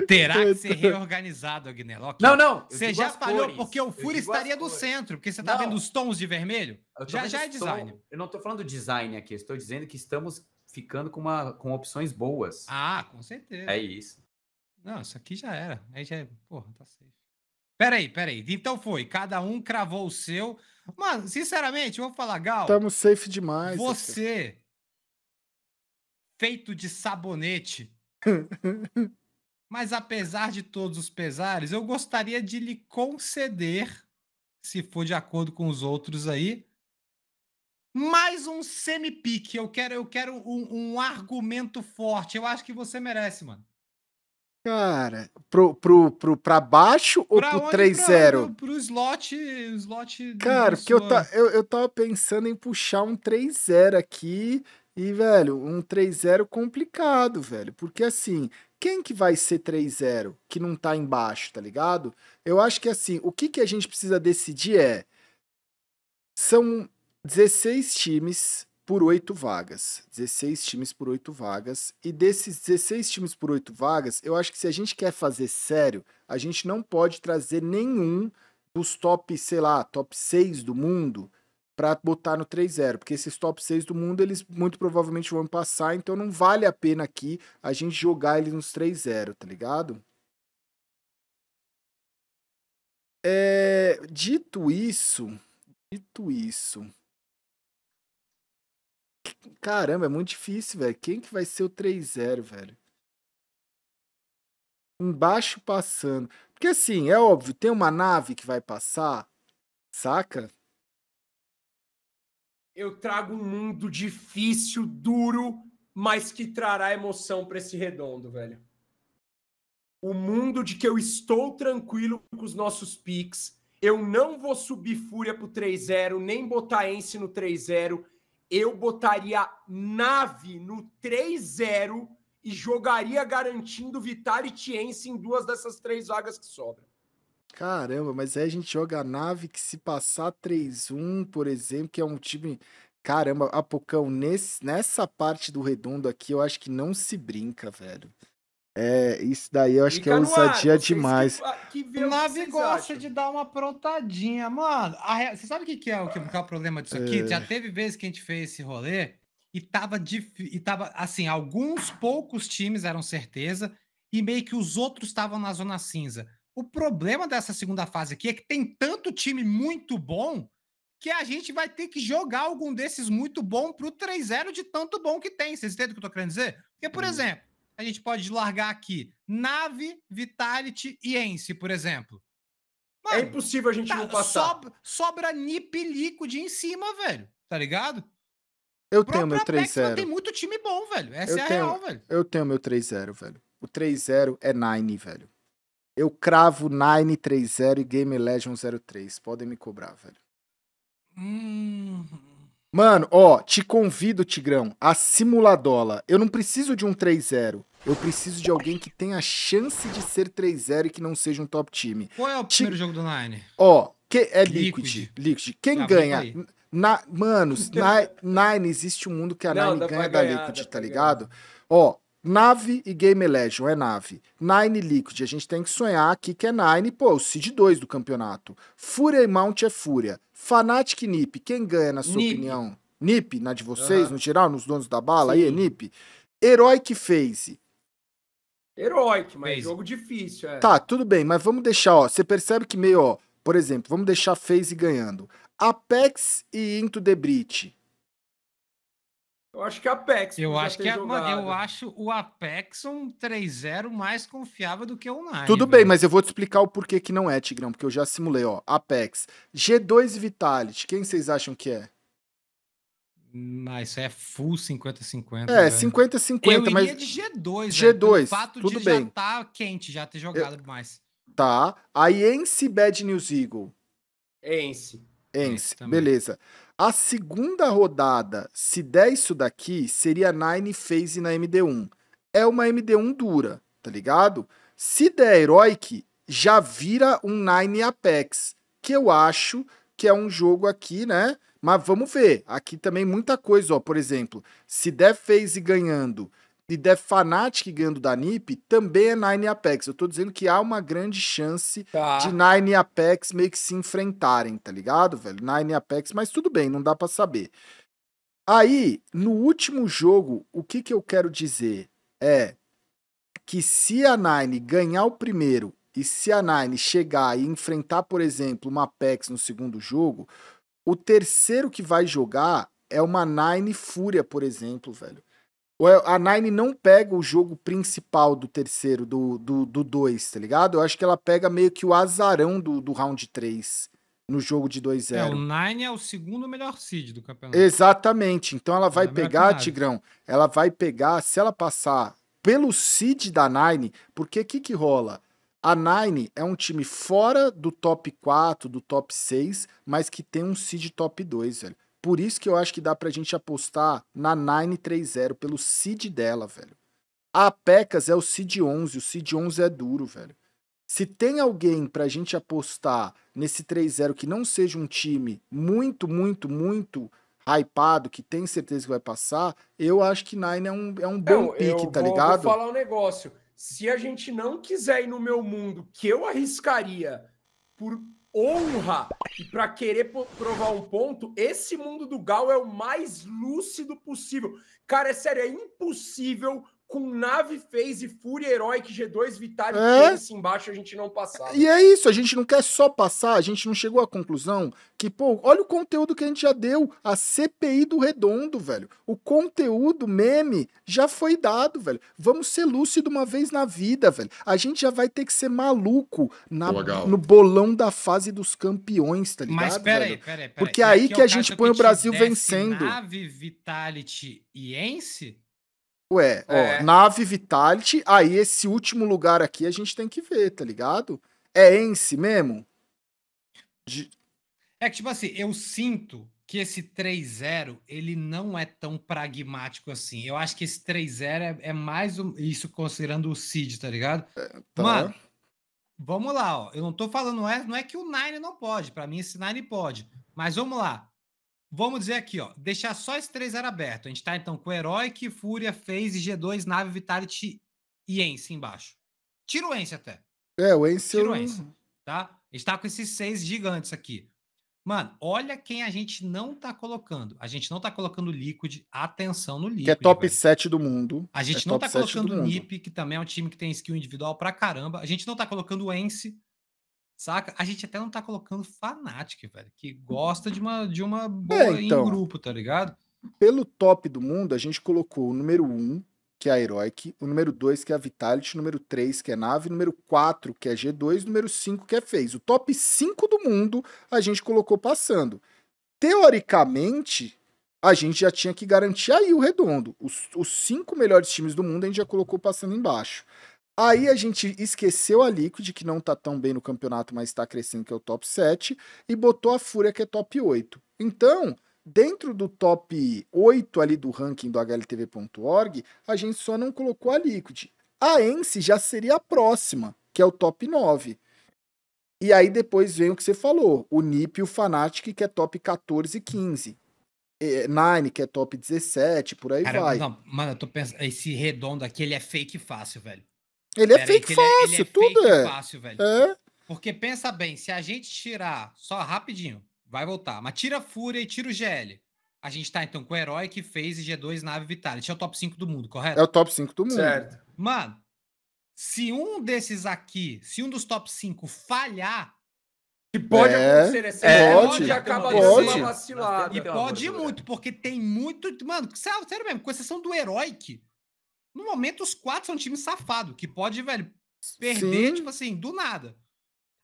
Speaker 8: Terá que ser
Speaker 3: reorganizado, Agnello. Okay. Não, não. Você já falhou, porque o Fury estaria do centro, porque você está vendo os tons de vermelho. Já, já é design. Tom.
Speaker 5: Eu não estou falando design aqui, estou dizendo que estamos ficando com, uma, com opções boas.
Speaker 3: Ah, com certeza. É isso. Não, isso aqui já era. Aí já é. Porra, tá safe. Peraí, peraí. Então foi. Cada um cravou o seu. Mano, sinceramente, vou falar, Gal. Estamos
Speaker 1: safe demais. Você,
Speaker 3: aqui. feito de sabonete, Mas apesar de todos os pesares, eu gostaria de lhe conceder, se for de acordo com os outros aí, mais um semi-pique. Eu quero, eu quero um, um, argumento forte. Eu acho que você merece, mano.
Speaker 1: Cara, pro, pro, pro, pra baixo ou pra pro 3-0? Pro,
Speaker 3: pro slot. slot Cara, que eu, ta,
Speaker 1: eu, eu tava pensando em puxar um 3-0 aqui. E, velho, um 3-0 complicado, velho. Porque, assim, quem que vai ser 3-0 que não tá embaixo, tá ligado? Eu acho que assim, o que, que a gente precisa decidir é. São 16 times por 8 vagas. 16 times por 8 vagas. E desses 16 times por 8 vagas, eu acho que se a gente quer fazer sério, a gente não pode trazer nenhum dos top, sei lá, top 6 do mundo para botar no 3-0, porque esses top 6 do mundo, eles muito provavelmente vão passar, então não vale a pena aqui a gente jogar
Speaker 2: eles nos 3-0, tá ligado? É, dito isso, dito isso,
Speaker 1: caramba, é muito difícil, velho. Quem que vai ser o 3-0, velho?
Speaker 2: Embaixo passando. Porque assim, é óbvio, tem uma nave que vai passar, saca? eu
Speaker 8: trago um mundo difícil, duro, mas que trará emoção para esse redondo, velho. O mundo de que eu estou tranquilo com os nossos picks. Eu não vou subir Fúria pro 3-0, nem botar Ence no 3-0. Eu botaria Nave no 3-0 e jogaria garantindo Vitality Ence em duas dessas três vagas que sobram.
Speaker 1: Caramba, mas aí a gente joga a nave que se passar 3-1, por exemplo, que é um time. Caramba, Apocão, nesse, nessa parte do redondo aqui, eu acho que não se brinca, velho. É, isso daí eu acho Fica que é ousadia ar, demais.
Speaker 3: Que, que o Nave gosta acham. de dar uma aprontadinha, mano. A, você sabe o que, que, é o que é o problema disso aqui? É... Já teve vezes que a gente fez esse rolê e tava, e tava assim, alguns poucos times eram certeza e meio que os outros estavam na zona cinza. O problema dessa segunda fase aqui é que tem tanto time muito bom que a gente vai ter que jogar algum desses muito bom pro 3-0 de tanto bom que tem. Vocês entendem o que eu tô querendo dizer? Porque, por uhum. exemplo, a gente pode largar aqui Nave, Vitality e Ence, por exemplo. É Mano, é impossível a gente tá, não passar. Sobra, sobra nipilico de em cima, velho. Tá ligado?
Speaker 1: Eu Pro tenho meu 3-0. Tem muito time bom, velho. Essa eu é a real, velho. Eu tenho meu 3-0, velho. O 3-0 é Nine, velho. Eu cravo Nine 3-0 e Game Legion 03. Podem me cobrar, velho. Hum. Mano, ó, te convido, Tigrão, a simuladola. Eu não preciso de um 3-0. Eu preciso de alguém que tenha chance de ser 3-0 e que não seja um top time. Qual é o primeiro Ti... jogo do Nine? Ó, que é Liquid. Liquid. Liquid. Quem ah, ganha? Na... Mano, na... Nine existe um mundo que a não, Nine ganha da Liquid, tá ligado? Ó, Nave e Game Legion é nave. Nine Liquid, a gente tem que sonhar aqui que é Nine, pô, o seed 2 do campeonato. Fúria e Mount é Fúria. Fanatic e Nip, quem ganha na sua Nip. opinião? Nip, na de vocês, uhum. no geral, nos donos da bala, Sim. aí é Nip. Heroic Phase.
Speaker 8: Heroic, mas Phase. jogo difícil, é. Tá,
Speaker 1: tudo bem, mas vamos deixar, ó, você percebe que meio, ó, por exemplo, vamos deixar Phase ganhando. Apex e Into the Breach.
Speaker 3: Eu acho que a Apex. Eu acho que a, eu acho o Apex um 3-0 mais confiável do que o Nine. Tudo velho. bem,
Speaker 1: mas eu vou te explicar o porquê que não é, Tigrão, porque eu já simulei, ó. Apex, G2 e Vitality, quem vocês acham que é?
Speaker 3: Mas hum, ah, isso é full 50-50. É, 50-50, Eu mas. de G2, G2. Né? fato tudo de bem. já tá quente, já ter jogado eu... mais.
Speaker 1: Tá. Aí Ence Bad News Eagle. Ence. Ence, beleza. Também. A segunda rodada, se der isso daqui, seria Nine Phase na MD1. É uma MD1 dura, tá ligado? Se der Heroic, já vira um Nine Apex, que eu acho que é um jogo aqui, né? Mas vamos ver. Aqui também muita coisa, ó. Por exemplo, se der Phase ganhando de Def Fanatic ganhando da NiP também é Nine Apex. Eu tô dizendo que há uma grande chance tá. de Nine Apex meio que se enfrentarem, tá ligado, velho? Nine Apex, mas tudo bem, não dá para saber. Aí, no último jogo, o que que eu quero dizer é que se a Nine ganhar o primeiro e se a Nine chegar e enfrentar, por exemplo, uma Apex no segundo jogo, o terceiro que vai jogar é uma Nine Fúria, por exemplo, velho. A Nine não pega o jogo principal do terceiro, do do, do dois, tá ligado? Eu acho que ela pega meio que o azarão do, do round 3 no jogo de 2-0. É, o
Speaker 3: Nine é o segundo melhor seed do campeonato.
Speaker 1: Exatamente. Então ela vai é pegar, Tigrão, ela vai pegar, se ela passar pelo seed da Nine, porque o que, que rola? A Nine é um time fora do top 4, do top 6, mas que tem um seed top 2, velho. Por isso que eu acho que dá pra gente apostar na 9-3-0 pelo seed dela, velho. A Pecas é o seed 11, o seed 11 é duro, velho. Se tem alguém pra gente apostar nesse 3-0 que não seja um time muito, muito, muito hypado, que tem certeza que vai passar, eu acho que Nine é um, é um bom eu, pique, eu tá vou, ligado? Vou falar
Speaker 8: um negócio. Se a gente não quiser ir no meu mundo, que eu arriscaria por honra e para querer provar um ponto, esse mundo do Gal é o mais lúcido possível. Cara, é sério, é impossível com nave, phase e fúria que G2 vitality é? Chase assim embaixo a gente não passava. E é isso, a
Speaker 1: gente não quer só passar, a gente não chegou à conclusão que, pô, olha o conteúdo que a gente já deu, a CPI do Redondo, velho. O conteúdo meme já foi dado, velho. Vamos ser lúcido uma vez na vida, velho. A gente já vai ter que ser maluco na, no bolão da fase dos campeões, tá ligado? Mas peraí, velho? peraí, peraí. Porque é aí que, que a gente põe o Brasil vencendo. Nave,
Speaker 3: Vitality e Ence?
Speaker 1: Ué, é. ó, nave Vitality, aí esse último lugar aqui a gente tem que ver, tá ligado? É Ence mesmo? De...
Speaker 3: É que, tipo assim, eu sinto que esse 3-0 ele não é tão pragmático assim. Eu acho que esse 3-0 é, é, mais um, isso considerando o Cid, tá ligado? É, tá. Mano, vamos lá, ó. Eu não tô falando, não é, não é que o Nine não pode, para mim esse Nine pode. Mas vamos lá. Vamos dizer aqui, ó, deixar só esse 3-0 aberto. A gente está então com Heroic, Fúria, Face, G2, Nave, Vitality e Ence embaixo. Tira o Ence até.
Speaker 1: É, o Ence... Tira eu... o Ence,
Speaker 3: tá? A gente tá com esses seis gigantes aqui. Mano, olha quem a gente não tá colocando. A gente não tá colocando Liquid, atenção no Liquid. Que é top velho.
Speaker 1: 7 do mundo. A gente é não tá colocando o NiP,
Speaker 3: que também é um time que tem skill individual pra caramba. A gente não tá colocando o Ence, Saca? A gente até não tá colocando Fnatic, velho, que
Speaker 1: gosta de
Speaker 3: uma, de uma
Speaker 1: é, boa é, então, em grupo, tá ligado? Pelo top do mundo, a gente colocou o número 1, um, que é a Heroic, o número 2, que é a Vitality, o número 3, que é a Nave, o número 4, que é a G2, o número 5, que é Fez. O top 5 do mundo a gente colocou passando. Teoricamente, a gente já tinha que garantir aí o redondo. Os, os cinco melhores times do mundo a gente já colocou passando embaixo. Aí a gente esqueceu a Liquid, que não tá tão bem no campeonato, mas está crescendo, que é o top 7, e botou a Fúria, que é top 8. Então, dentro do top 8 ali do ranking do HLTV.org, a gente só não colocou a Liquid. A Ence já seria a próxima, que é o top 9. E aí depois vem o que você falou, o NiP e o Fanatic, que é top 14 e 15. Nine, que é top 17, por aí Cara, vai. Não,
Speaker 3: mano, eu tô pensando, esse redondo aqui, ele é fake fácil, velho.
Speaker 6: Ele é fake fácil, ele é, é tudo fake é. fácil, velho. É.
Speaker 3: Porque pensa bem, se a gente tirar, só rapidinho, vai voltar, mas tira a Fúria e tira o GL. A gente tá então com o herói que fez G2 nave Vitality. É o top 5 do mundo, correto? É o
Speaker 1: top 5 do mundo. Certo.
Speaker 3: Mano, se um desses aqui, se um dos top 5 falhar,
Speaker 6: que pode é, acontecer, é, é, pode, pode acabar pode. uma vacilada. E pode
Speaker 3: muito, porque tem muito. Mano, sério mesmo, com exceção do Heroic, no momento, os quatro são um time safado, que pode, velho, perder, Sim. tipo assim, do nada.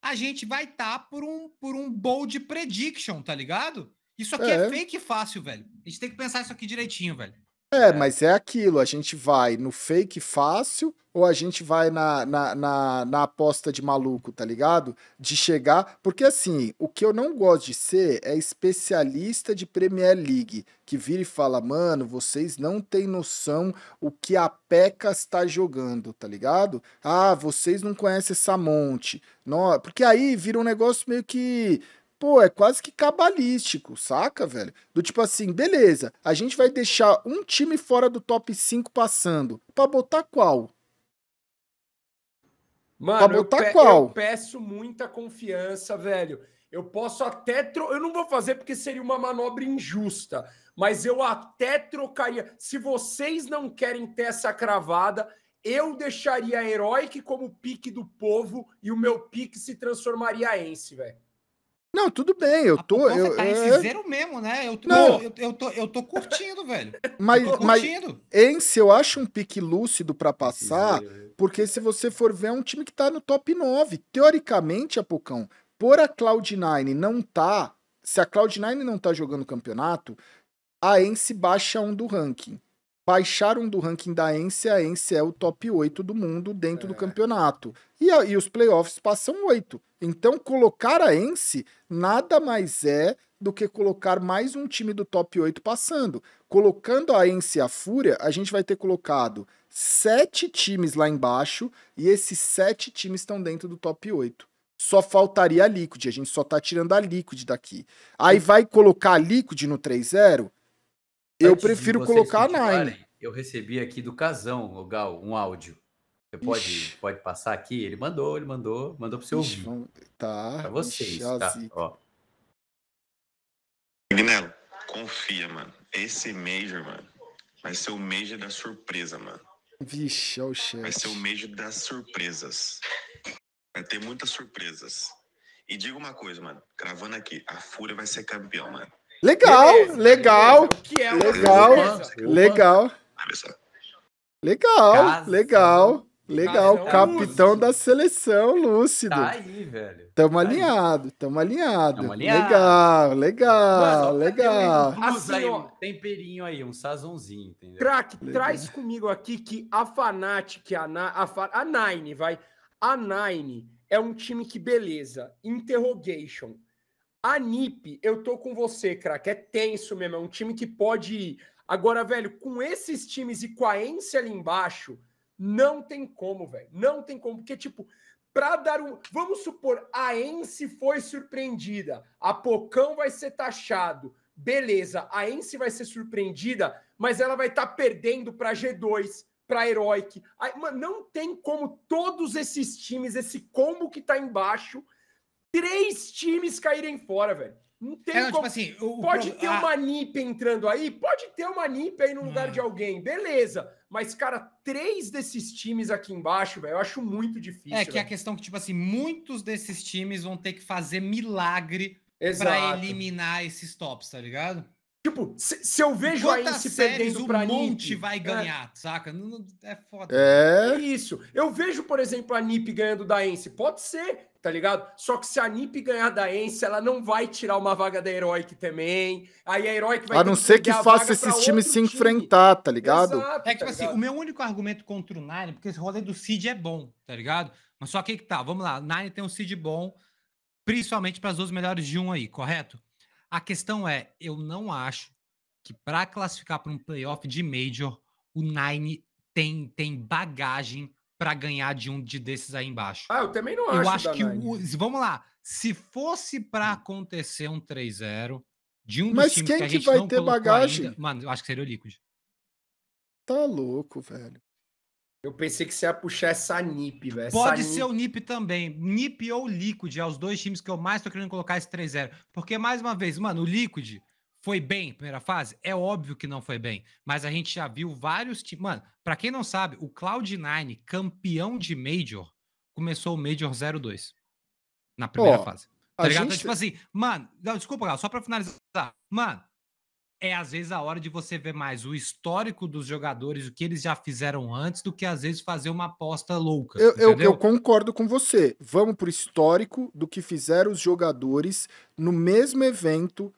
Speaker 3: A gente vai estar tá por, um, por um bold prediction, tá ligado? Isso aqui é. é fake fácil, velho. A gente tem que pensar isso aqui direitinho, velho.
Speaker 1: É, é, mas é aquilo, a gente vai no fake fácil ou a gente vai na, na, na, na, aposta de maluco, tá ligado? De chegar. Porque assim, o que eu não gosto de ser é especialista de Premier League, que vira e fala, mano, vocês não têm noção o que a PECA está jogando, tá ligado? Ah, vocês não conhecem essa monte. Não, porque aí vira um negócio meio que pô, é quase que cabalístico, saca, velho? Do tipo assim, beleza, a gente vai deixar um time fora do top 5 passando. Pra botar qual? Mano, pra botar eu qual? Eu
Speaker 8: peço muita confiança, velho. Eu posso até. Tro... Eu não vou fazer porque seria uma manobra injusta, mas eu até trocaria. Se vocês não querem ter essa cravada, eu deixaria a Heroic como pique do povo e o meu pique se transformaria em esse, velho.
Speaker 1: Não, tudo bem, eu ah, tô. É eu, tá é... zero
Speaker 3: mesmo, né? Eu, não. Eu, eu, tô, eu tô curtindo, velho. Mas, tô curtindo.
Speaker 1: mas Ence, eu acho um pique lúcido para passar, porque se você for ver, é um time que tá no top 9. Teoricamente, Apocão, por a Cloud9 não tá. Se a Cloud9 não tá jogando campeonato, a Ence baixa um do ranking baixaram do ranking da ENCE, a ENCE é o top 8 do mundo dentro é. do campeonato. E, a, e os playoffs passam 8. Então, colocar a ENCE nada mais é do que colocar mais um time do top 8 passando. Colocando a ENCE a Fúria, a gente vai ter colocado sete times lá embaixo e esses sete times estão dentro do top 8 só faltaria a Liquid. A gente só tá tirando a Liquid daqui. Aí hum. vai colocar a Liquid no 3-0? eu prefiro colocar a Nine.
Speaker 5: Eu recebi aqui do Casão, Gal, um áudio. Você pode, pode passar aqui? Ele mandou, ele mandou, mandou pro seu. ouvir. Tá. Para vocês, Ixi,
Speaker 1: tá? Ó.
Speaker 4: Gnelo, confia, mano. Esse Major, mano, vai ser o Major da surpresa, mano.
Speaker 1: Vixe, é o chefe. Vai ser o
Speaker 4: Major das surpresas. Vai ter muitas surpresas. E diga uma coisa, mano. Cravando aqui, a Fúria vai ser campeão, mano.
Speaker 1: Legal, beleza, legal, beleza. É legal, é legal, legal, legal, legal, Capitão, da seleção, Lúcido. Tá aí, velho. Tamo tá alinhado, aí. tamo alinhado. Tamo alinhado. Legal, legal, Mano, legal. Um assim,
Speaker 8: aí, um
Speaker 5: temperinho aí, um sazonzinho, entendeu?
Speaker 8: Crack, traz comigo aqui que a Fanatic, a, Na, a, Fa, a Nine, vai. A Nine é um time que beleza. Interrogation a NIP, eu tô com você, craque. É tenso mesmo. É um time que pode ir. Agora, velho, com esses times e com a Ence ali embaixo, não tem como, velho. Não tem como. Porque, tipo, para dar um. Vamos supor, a Ence foi surpreendida. A Pocão vai ser taxado. Beleza, a Ence vai ser surpreendida, mas ela vai estar tá perdendo para G2, para Heroic. Aí, mano, não tem como todos esses times, esse combo que tá embaixo, três times caírem fora, velho. Não tem é, não, tipo como. Tipo assim, o, pode o, ter a... uma NIP entrando aí, pode ter uma NIP aí no lugar ah. de hum. alguém, beleza. Mas, cara, três desses times aqui
Speaker 3: embaixo, velho, eu acho muito difícil. É que véio. a questão que, tipo assim, muitos desses times vão ter que fazer milagre para eliminar esses tops, tá ligado? Tipo, se, se eu vejo a
Speaker 6: Nip perdendo pra um NIP, monte vai é. ganhar,
Speaker 3: é. saca? Não, não, é foda.
Speaker 8: É. Isso. Eu vejo, por exemplo, a NIP ganhando da Ence. Pode ser tá ligado? Só que se a NIP ganhar da Ence, ela não vai tirar uma vaga da Heroic também. Aí a Heroic vai A não ser que, que faça esses times
Speaker 1: se enfrentar, tá ligado?
Speaker 8: Exato,
Speaker 3: é que, tá tipo tá assim, o meu único argumento contra o Nine, porque esse rolê do Cid é bom, tá ligado? Mas só que que tá, vamos lá, Nine tem um Cid bom, principalmente para as duas melhores de um aí, correto? A questão é, eu não acho que para classificar para um playoff de Major, o Nine tem, tem bagagem para ganhar de um de desses aí embaixo. Ah, eu também não acho. Eu acho que o, vamos lá, se fosse para hum. acontecer um 3-0 de um dos Mas times quem que, a gente que vai não ter bagagem? Ainda, mano, eu acho que seria o Liquid.
Speaker 8: Tá louco, velho. Eu pensei que você ia puxar essa NIP, velho. Pode essa ser NIP...
Speaker 3: o NIP também. NIP ou Liquid é os dois times que eu mais tô querendo colocar esse 3-0. Porque, mais uma vez, mano, o Liquid foi bem primeira fase? É óbvio que não foi bem, mas a gente já viu vários times. Mano, para quem não sabe, o Cloud9, campeão de Major, começou o Major 02
Speaker 6: na primeira fase. Tá ligado? Então, gente... Então, tipo
Speaker 3: assim, mano, não, desculpa, cara, só para finalizar. Mano, é às vezes a hora de você ver mais o histórico dos jogadores, o que eles já fizeram antes, do que às vezes fazer uma aposta
Speaker 1: louca. Eu, eu, eu, concordo com você. Vamos pro histórico do que fizeram os jogadores no mesmo evento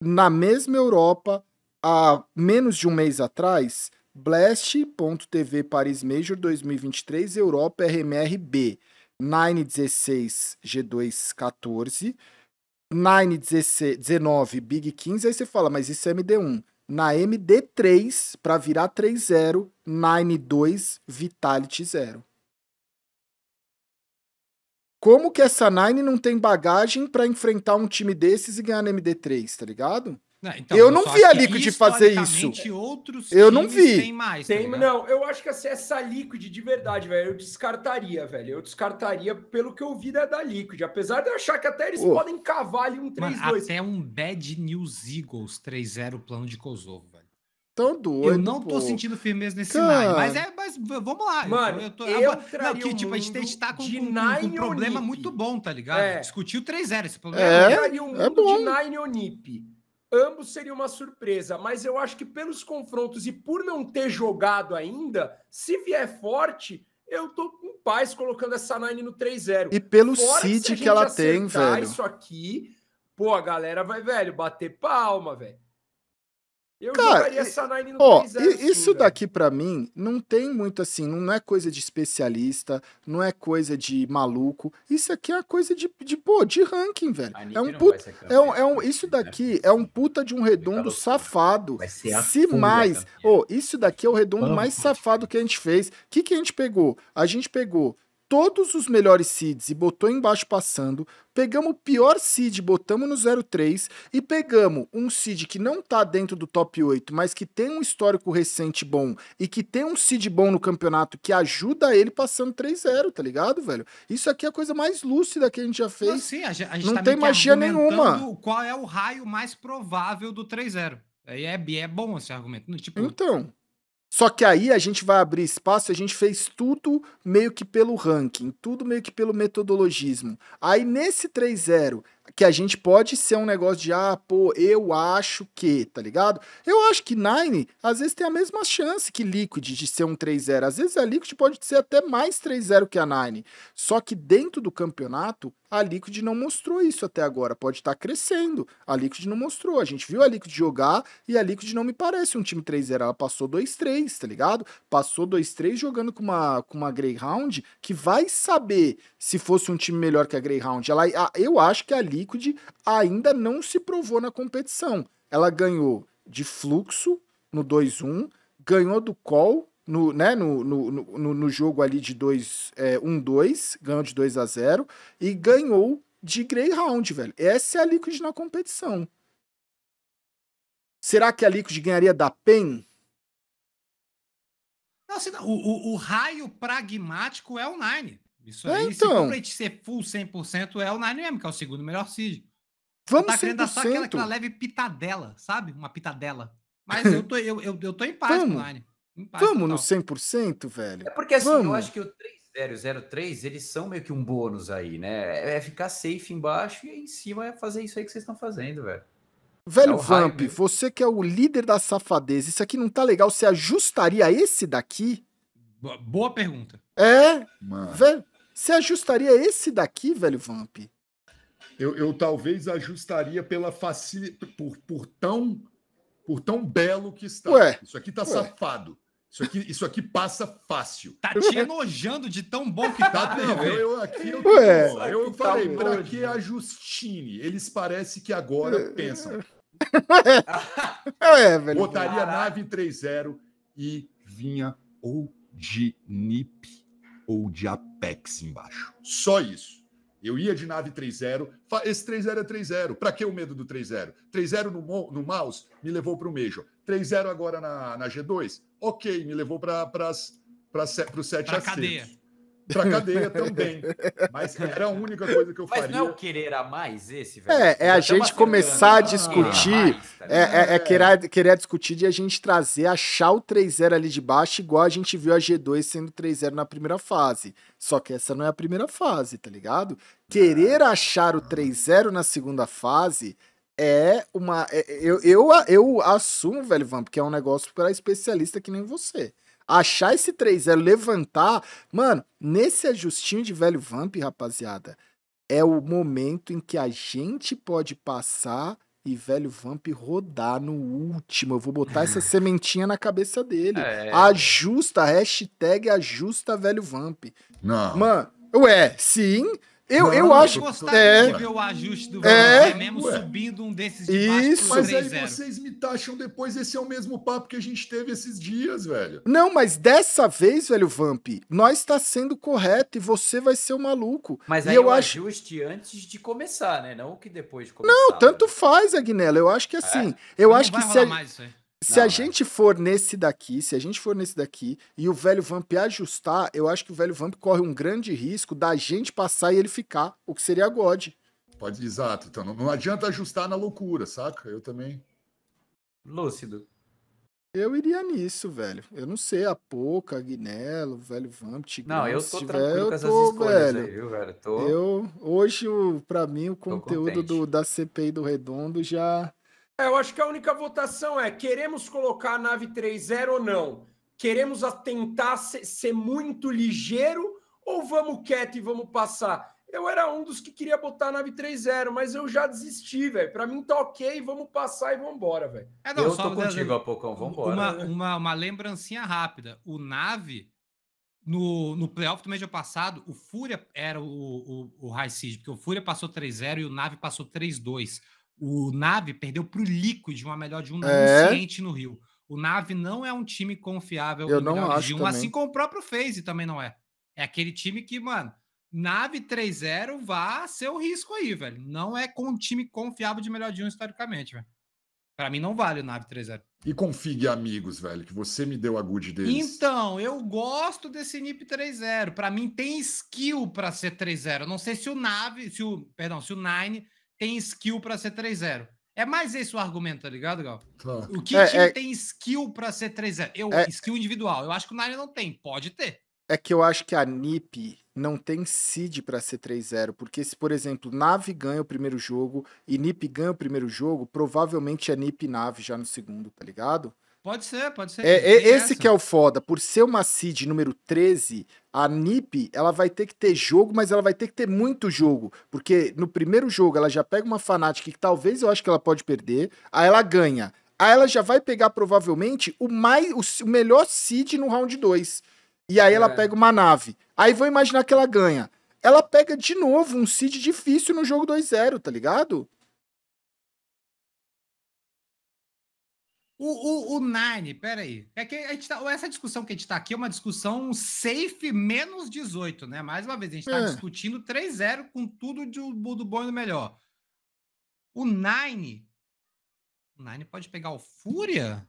Speaker 1: na mesma Europa, há menos de um mês atrás, Blast.tv Paris Major 2023 Europa RMRB 916 G214 919 Big 15, aí você fala, mas isso é MD1. Na MD3, para virar 3-0, 92 Vitality 0. Como que essa Nine não tem bagagem para enfrentar um time desses e ganhar na MD3, tá ligado?
Speaker 6: Não, então, eu, não vi a Liquid fazer
Speaker 1: isso.
Speaker 8: eu não vi. Tá tem mais, tem, tá não, eu acho que assim, essa Liquid de verdade, velho, eu descartaria, velho. Eu descartaria pelo que eu vi da, da Liquid. Apesar de eu achar que até eles oh. podem cavar ali um
Speaker 3: 3-2. Até um Bad News Eagles 3-0 plano de Kosovo tão doido. Eu não tô pô. sentindo firmeza nesse Nine, mas é, mas vamos lá. Mano, eu tô, eu tô, não, que, tipo, a gente tá, tá com, com, com um problema muito bom, tá ligado? É. Discutiu 3-0 esse
Speaker 6: problema. É, um é de
Speaker 8: Nine Onip. Ambos seria uma surpresa, mas eu acho que pelos confrontos e por não ter jogado ainda, se vier forte, eu tô com paz colocando essa Nine no 3-0. E pelo seed que, que ela tem, velho. isso aqui, pô, a galera vai, velho, bater palma, velho. Eu Cara, jogaria no ó, 3
Speaker 1: Isso daqui para mim não tem muito assim, não é coisa de especialista, não é coisa de maluco. Isso aqui é coisa de, de pô, de ranking, velho. É um puta, é um, é um, né? isso daqui é um puta de um assim, redondo safado. Se mais, oh, isso daqui é o redondo mais safado que a gente fez. O que, que a gente pegou? A gente pegou todos os melhores seeds e botou embaixo passando, pegamos o pior seed, botamos no 03 e pegamos um seed que não tá dentro do top 8, mas que tem um histórico recente bom e que tem um seed bom no campeonato que ajuda ele passando 3-0, tá ligado, velho? Isso aqui é a coisa mais lúcida que a gente já fez. Não, sim, a gente, a gente não tá tem magia nenhuma.
Speaker 3: Qual é o raio mais provável do 3-0? Aí é, é bom esse
Speaker 1: argumento. Tipo, então... Só que aí a gente vai abrir espaço, a gente fez tudo meio que pelo ranking, tudo meio que pelo metodologismo. Aí nesse 3-0, que a gente pode ser um negócio de, ah, pô, eu acho que, tá ligado? Eu acho que Nine, às vezes, tem a mesma chance que Liquid de ser um 3-0. Às vezes a Liquid pode ser até mais 3-0 que a Nine. Só que dentro do campeonato, a Liquid não mostrou isso até agora, pode estar tá crescendo. A Liquid não mostrou, a gente viu a Liquid jogar e a Liquid não me parece um time 3-0, ela passou 2-3, tá ligado? Passou 2-3 jogando com uma, com uma Greyhound que vai saber se fosse um time melhor que a Greyhound. Ela, a, eu acho que a Liquid ainda não se provou na competição. Ela ganhou de fluxo no 2-1, ganhou do Call no, né, no, no, no, no jogo ali de 2-1-2, é, um, ganhou de 2 a 0 e ganhou de Greyhound, velho. Essa é a Liquid na competição. Será que a Liquid ganharia da PEN?
Speaker 3: Não, assim, não. O, o, o, raio pragmático é o Nine.
Speaker 2: Isso aí, é, então. se
Speaker 3: ser full 100%, é o Nine mesmo, que é o segundo melhor seed. Vamos tá querendo só aquela, aquela leve pitadela, sabe? Uma pitadela. Mas eu tô,
Speaker 1: eu, eu, eu tô em paz Vamos. com o Nine. Empate no 100%, velho? É porque assim, Vamos. eu acho que o
Speaker 5: 3003, eles são meio que um bônus aí, né? É, é ficar safe embaixo e em cima é fazer isso aí que vocês estão fazendo, velho.
Speaker 1: Velho é Vamp, raio, você que é o líder da safadeza, isso aqui não tá legal, você ajustaria esse daqui?
Speaker 3: Boa pergunta.
Speaker 1: É? Mano. Velho, você ajustaria esse daqui, velho Vamp? Eu, eu
Speaker 7: talvez ajustaria pela facilidade, por, por, tão, por tão belo que está. Ué, isso aqui tá ué. safado. Isso aqui, isso aqui passa fácil. Tá te enojando de tão bom que tá. tá não, eu, eu aqui eu, Ué, eu, tá falei, tá pra que a Justine? Eles parecem que agora pensam. É, velho. Botaria nave 3-0 e vinha ou de NIP ou de Apex embaixo. Só isso. Eu ia de nave 3-0. Esse 3-0 é 3-0. Para que o medo do 3-0? 3-0 no, no mouse me levou para o Major. 3-0 agora na, na G2 ok, me levou para o 7 pra a cadeia.
Speaker 5: Para cadeia também. Mas é. era a única coisa que eu Mas faria. Mas não é o querer a mais esse,
Speaker 1: velho. É, é a gente começar a discutir, ah, é, é, é, querer, querer discutir de a gente trazer, achar o 3-0 ali de baixo, igual a gente viu a G2 sendo 3-0 na primeira fase. Só que essa não é a primeira fase, tá ligado? Querer achar o 3-0 na segunda fase é uma. É, é, eu, eu, eu assumo, velho, Vamp, que é um negócio para especialista que nem você. Achar esse 3-0, levantar. Mano, nesse ajustinho de velho Vamp, rapaziada, é o momento em que a gente pode passar e velho Vamp rodar no último. Eu vou botar essa sementinha na cabeça dele. É. Ajusta, hashtag ajusta velho Vamp. Não. Mano, ué, sim. Eu, não, eu acho. Gostaria é, de ver o ajuste do é, é mesmo ué. subindo um desses de Isso. Mas aí vocês
Speaker 7: me taxam depois, esse é o mesmo papo
Speaker 5: que a gente teve esses dias, velho.
Speaker 1: Não, mas dessa vez, velho Vamp, nós está sendo correto e você vai ser o maluco. Mas e aí é eu o acho...
Speaker 5: ajuste antes de começar, né? Não que depois de começar. Não,
Speaker 1: tanto né? faz, Agnello. Eu acho que assim. É. Eu não acho não que se. Mais isso aí. Se não, a né? gente for nesse daqui, se a gente for nesse daqui e o velho Vamp ajustar, eu acho que o velho Vamp corre um grande risco da gente passar e ele ficar, o que seria God. Pode, exato.
Speaker 7: Então não, não adianta ajustar na loucura, saca? Eu também. Lúcido.
Speaker 1: Eu iria nisso, velho. Eu não sei, a Poca, a Guinelo, o velho Vamp, Tigrão, Não, eu tô tranquilo com essas tô, escolhas velho, aí,
Speaker 5: viu, velho? Tô...
Speaker 1: Eu, hoje, o, pra mim, o conteúdo do, da CPI do Redondo já
Speaker 8: é, eu acho que a única votação é: queremos colocar a nave 3-0 ou não? Queremos tentar ser, ser muito ligeiro ou vamos quieto e vamos passar? Eu era um dos que queria botar a nave 3-0, mas eu já desisti, velho. Pra mim tá ok, vamos passar e vamos embora, velho.
Speaker 5: É, não, eu tô contigo,
Speaker 3: há pouco, vamos Uma, uma, uma lembrancinha rápida: o nave no, no playoff do mês de passado, o Fúria era o, o, o High Seed, porque o Fúria passou 3-0 e o Nave passou 3-2. O Nave perdeu para o Liquid, uma melhor de um é. no Rio. O Nave não é um time confiável. Eu não acho. De um, assim como o próprio FaZe também não é. É aquele time que, mano, Nave 3-0 vá ser o risco aí, velho. Não é com um time confiável de melhor de um historicamente, velho. Pra mim não vale o Nave 3-0. E config
Speaker 7: amigos, velho, que você me deu a good deles.
Speaker 3: Então, eu gosto desse NIP 3-0. Pra mim tem skill pra ser 3-0. Não sei se o Nave, se o, perdão, se o Nine tem skill para ser 3-0. É mais esse o argumento, tá ligado, Gal? Tá. O que é, time é... tem skill para ser 3-0? Eu, é... Skill individual. Eu acho que o Nine não tem. Pode ter.
Speaker 1: É que eu acho que a NIP não tem seed para ser 3-0, porque se, por exemplo, Nave ganha o primeiro jogo e NIP ganha o primeiro jogo, provavelmente é NIP e Nave já no segundo, tá ligado?
Speaker 5: Pode ser, pode ser. É, é esse essa. que é
Speaker 1: o foda. Por ser uma seed número 13, a NIP, ela vai ter que ter jogo, mas ela vai ter que ter muito jogo. Porque no primeiro jogo, ela já pega uma Fnatic que talvez eu acho que ela pode perder, aí ela ganha. Aí ela já vai pegar provavelmente o, mais, o, melhor seed no round 2. E aí é. ela pega uma nave. Aí vou imaginar que ela ganha. Ela pega de novo um seed difícil no jogo 2-0, tá ligado? O, o, o Nine,
Speaker 3: peraí. É que a gente tá, essa discussão que a gente está aqui é uma discussão safe menos 18, né? Mais uma vez, a gente está é. discutindo 3-0 com tudo de, do bom e do melhor. O
Speaker 1: Nine.
Speaker 3: O Nine pode pegar o Fúria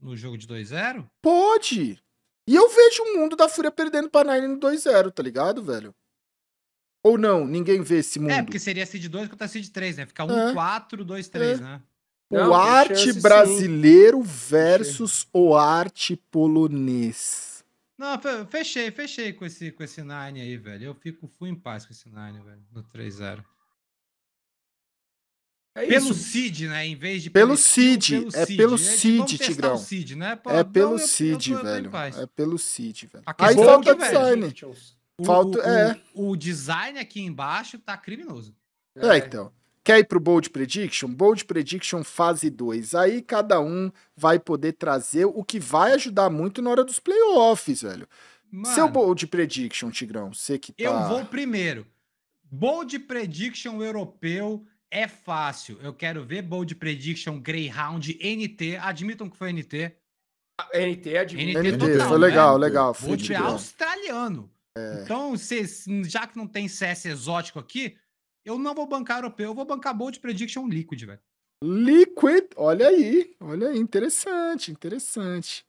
Speaker 3: no jogo de 2-0?
Speaker 1: Pode! E eu vejo o mundo da Fúria perdendo para Nine no 2-0, tá ligado, velho? Ou não, ninguém vê esse é, mundo. É,
Speaker 3: porque seria seed 2 contra seed 3, né? Ficar 1-4, 2-3, né?
Speaker 1: O arte chance, brasileiro sim. versus fechei. o arte polonês.
Speaker 3: Não, fechei, fechei com esse, com esse Nine aí, velho. Eu fico, fui em paz com esse Nine, velho, no 3-0. É pelo Cid, né? Em vez de pelo Cid, é pelo é
Speaker 1: Cid, Tigrão. Cid, né? Pô, é pelo Cid, velho. É pelo Cid, velho. Aqui Aí é falta aqui, design. Velho, falta, o, é.
Speaker 3: O, o, design aqui embaixo tá criminoso.
Speaker 1: É, é então. Quer ir para o Bold Prediction? Bold Prediction fase 2. Aí cada um vai poder trazer o que vai ajudar muito na hora dos playoffs, velho. Mano, Seu Bold Prediction, Tigrão, você que tá... Eu vou
Speaker 3: primeiro. Bold Prediction europeu é fácil. Eu quero ver Bold Prediction Greyhound NT. Admitam que foi NT. NT, admito. NT, NT total, foi legal, né? legal. Bold é australiano. É. Então, cês, já que não tem CS exótico aqui, eu não vou bancar europeu, eu vou
Speaker 1: bancar Bold Prediction Liquid, velho. Liquid, olha aí, olha aí, interessante, interessante.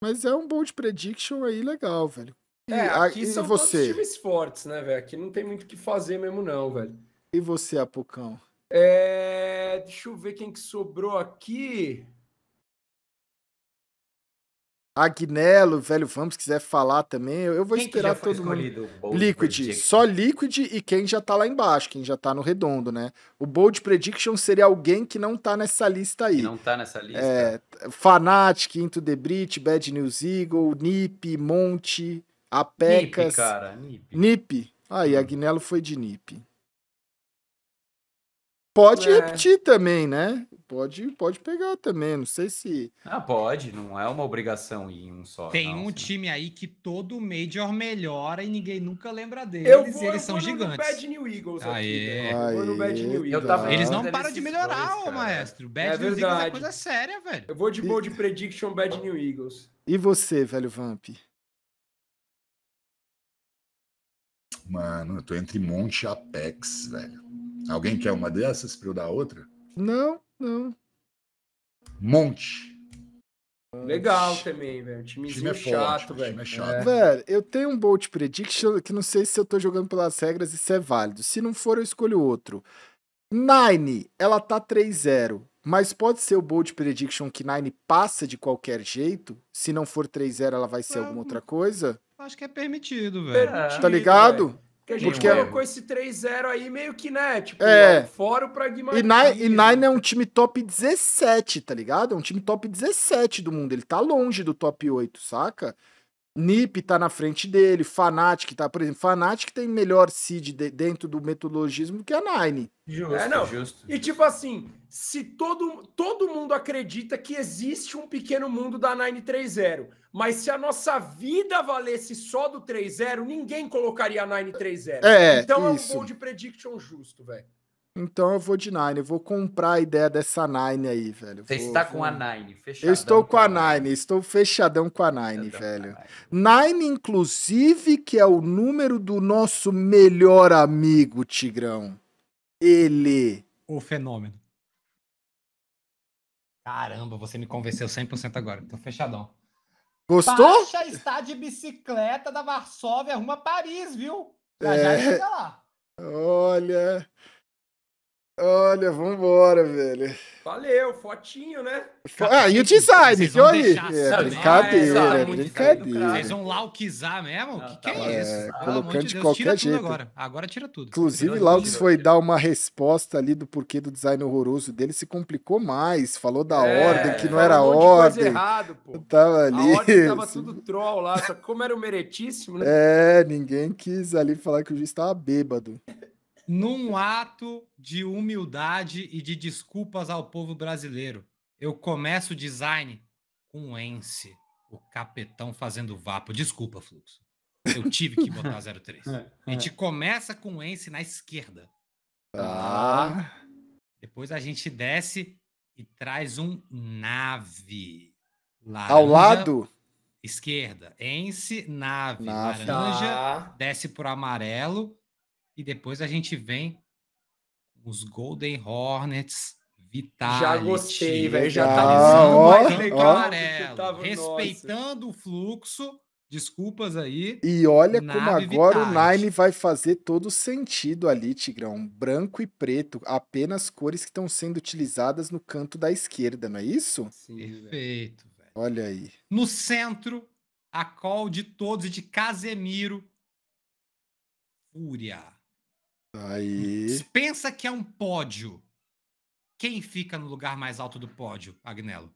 Speaker 1: Mas é um Bold Prediction aí legal, velho. E, é, aqui a, são você?
Speaker 8: times fortes, né, velho? Aqui não tem muito o que fazer mesmo não, velho. E você, Apucão? É... Deixa eu ver quem que sobrou aqui.
Speaker 1: Agnello, Velho Vamos, quiser falar também, eu, vou quem esperar todo mundo. Bold Liquid, só Liquid e quem já tá lá embaixo, quem já tá no redondo, né? O Bold Prediction seria alguém que não tá nessa lista aí. Que não tá nessa lista. É, Fanatic, Into the Bridge, Bad News Eagle, Nip, Monte, Apecas. Nip, cara, Nip. Nip. Aí, ah, Agnello foi de Nip. Pode é. repetir também, né? Pode, pode pegar também, não sei se. Ah,
Speaker 3: pode, não é uma obrigação ir em um só. Tem não, um time aí que todo Major melhora e ninguém nunca lembra deles. Eu vou, eles eu são gigantes. Bad New Eagles
Speaker 1: Aê. Aqui, Aê. Bad New Eagles. Eu tava eles não param
Speaker 8: de
Speaker 3: melhorar, dois, ô, maestro.
Speaker 1: Bad é New verdade. Eagles é
Speaker 3: coisa séria, velho. Eu vou de Bold
Speaker 8: Prediction Bad New Eagles.
Speaker 1: E você, velho Vamp?
Speaker 7: Mano, eu tô entre Monte e Apex, velho. Alguém quer uma dessas pra eu dar outra?
Speaker 1: Não. Não. Hum.
Speaker 7: Monte.
Speaker 8: Legal também, velho. time é chato, forte, velho. Time é, é chato. É.
Speaker 1: Velho, eu tenho um Bolt Prediction que não sei se eu tô jogando pelas regras e se é válido. Se não for, eu escolho outro. Nine, ela tá 3-0. Mas pode ser o Bolt Prediction que Nine passa de qualquer jeito? Se não for 3-0, ela vai ser é, alguma hum. outra coisa?
Speaker 3: Acho que é permitido,
Speaker 6: velho.
Speaker 1: tá ligado? Porque a gente colocou
Speaker 8: esse 3-0 aí meio que, né? Tipo, é. fora o pragmatismo.
Speaker 1: e Nine é um time top 17, tá ligado? É um time top 17 do mundo. Ele tá longe do top 8, saca? NiP tá na frente dele, Fnatic tá, por exemplo, Fnatic tem melhor seed de, dentro do metodologismo que a Nine. Justo, é,
Speaker 8: não. Justo, e tipo assim, se todo,
Speaker 1: todo mundo acredita que existe um
Speaker 8: pequeno mundo da Nine 3.0, mas se a nossa vida valesse só do 3.0, ninguém colocaria a Nine 3.0. É, então isso. é um gol de prediction justo, velho.
Speaker 1: Então eu vou de Nine, eu vou comprar a ideia dessa Nine aí, velho. Você está vou... com a
Speaker 5: Nine, fechadão.
Speaker 1: Eu estou com a Nine, estou fechadão com a Nine, fechadão velho. Nine. Nine, inclusive, que é o número do nosso melhor amigo, Tigrão. Ele.
Speaker 3: O fenômeno. Caramba, você me convenceu 100%
Speaker 1: agora. Estou fechadão. Gostou? Baixa
Speaker 3: está de bicicleta da Varsóvia rumo a Paris, viu?
Speaker 8: Já é... já chega lá.
Speaker 1: Olha. Olha, vambora, velho.
Speaker 3: Valeu, fotinho, né?
Speaker 1: Ah, e o design, que hoje? É, brincadeira, é, brincadeira. Vocês vão
Speaker 3: lauquizar mesmo? O ah, que, que, é, ah, tá. é isso? colocando de, Deus, qualquer jeito. Agora. agora tira tudo. Inclusive, Laux foi dar
Speaker 1: uma resposta ali do porquê do design horroroso dele, se complicou mais, falou da é, ordem, que não era um ordem. Errado, pô. tava ali. A ordem tava tudo
Speaker 8: troll lá, só que como era o meretíssimo, né? É,
Speaker 1: ninguém quis ali falar que o juiz tava bêbado
Speaker 3: num ato de humildade e de desculpas ao povo brasileiro, eu começo o design com o Ence, o capetão fazendo vapo. Desculpa, Fluxo. Eu tive que botar 03. É, a gente é. começa com o Ence na esquerda.
Speaker 6: Ah.
Speaker 3: Depois a gente desce e traz um nave. Laranja, ao lado? Esquerda. Ence, nave, laranja, tá. desce por amarelo e depois a gente vem os Golden Hornets, Vitality. Já gostei, velho. Já tá mais legal. tava, respeitando nossa. o fluxo. Desculpas aí. E olha como agora Vitality. o
Speaker 1: Nine vai fazer todo sentido ali, Tigrão. Branco e preto, apenas cores que estão sendo utilizadas no canto da esquerda, não é isso? Sim,
Speaker 3: Perfeito.
Speaker 1: Velho. Olha aí.
Speaker 3: No centro, a call de todos e de Casemiro. Fúria.
Speaker 1: Aí. Hum,
Speaker 3: pensa que é um pódio. Quem fica no lugar mais alto do pódio, Agnello?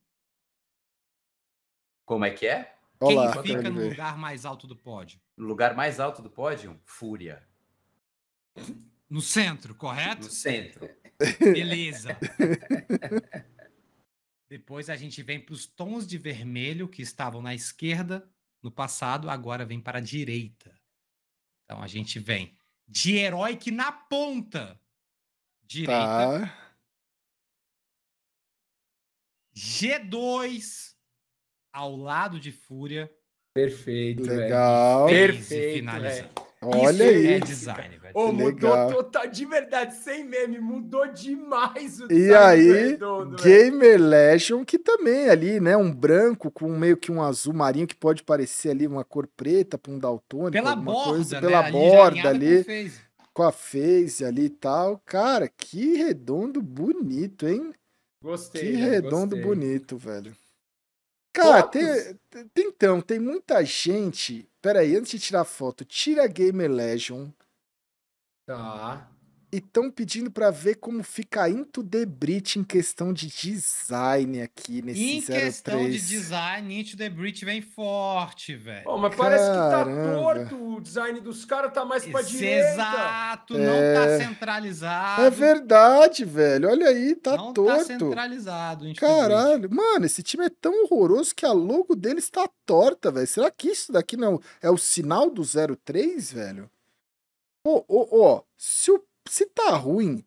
Speaker 5: Como é que é? Quem Olá, fica no lugar
Speaker 3: mais alto do pódio?
Speaker 5: No lugar mais alto
Speaker 3: do pódio? Fúria. No centro, correto? No centro. Beleza. Depois a gente vem para os tons de vermelho que estavam na esquerda no passado, agora vem para a direita. Então a gente vem de herói que na ponta direita. Tá. G2 ao lado de Fúria.
Speaker 8: Perfeito, Legal. Velho. Perfeito, velho.
Speaker 1: Olha isso é aí. é design, velho. mudou
Speaker 8: total, de verdade, sem meme, mudou
Speaker 6: demais o design. E aí, redondo, Gamer
Speaker 1: velho. Legion, que também é ali, né, um branco com meio que um azul marinho que pode parecer ali uma cor preta para um daltônico, pela borda, coisa, né? pela ali, borda ali. Com a face ali e tal. Cara, que redondo bonito, hein?
Speaker 6: Gostei. Que redondo gostei.
Speaker 1: bonito, velho. Cara, tem, tem, então, tem muita gente. Pera aí, antes de tirar foto, tira Gamer Legion. Tá. E estão pedindo para ver como fica Into the Breach em questão de design aqui nesse em 03. Em questão de
Speaker 3: design, Into the Breach vem forte, velho. Oh, mas Caramba. parece que tá torto o design dos caras, tá mais pra direita. Exato, não é... tá centralizado. É
Speaker 1: verdade, velho. Olha aí, tá não tá torto. Não tá
Speaker 3: centralizado. Into Caralho,
Speaker 1: mano, esse time é tão horroroso que a logo dele está torta, velho. Será que isso daqui não é o sinal do 03, velho? Ô, ô, ô, se o se tá ruim,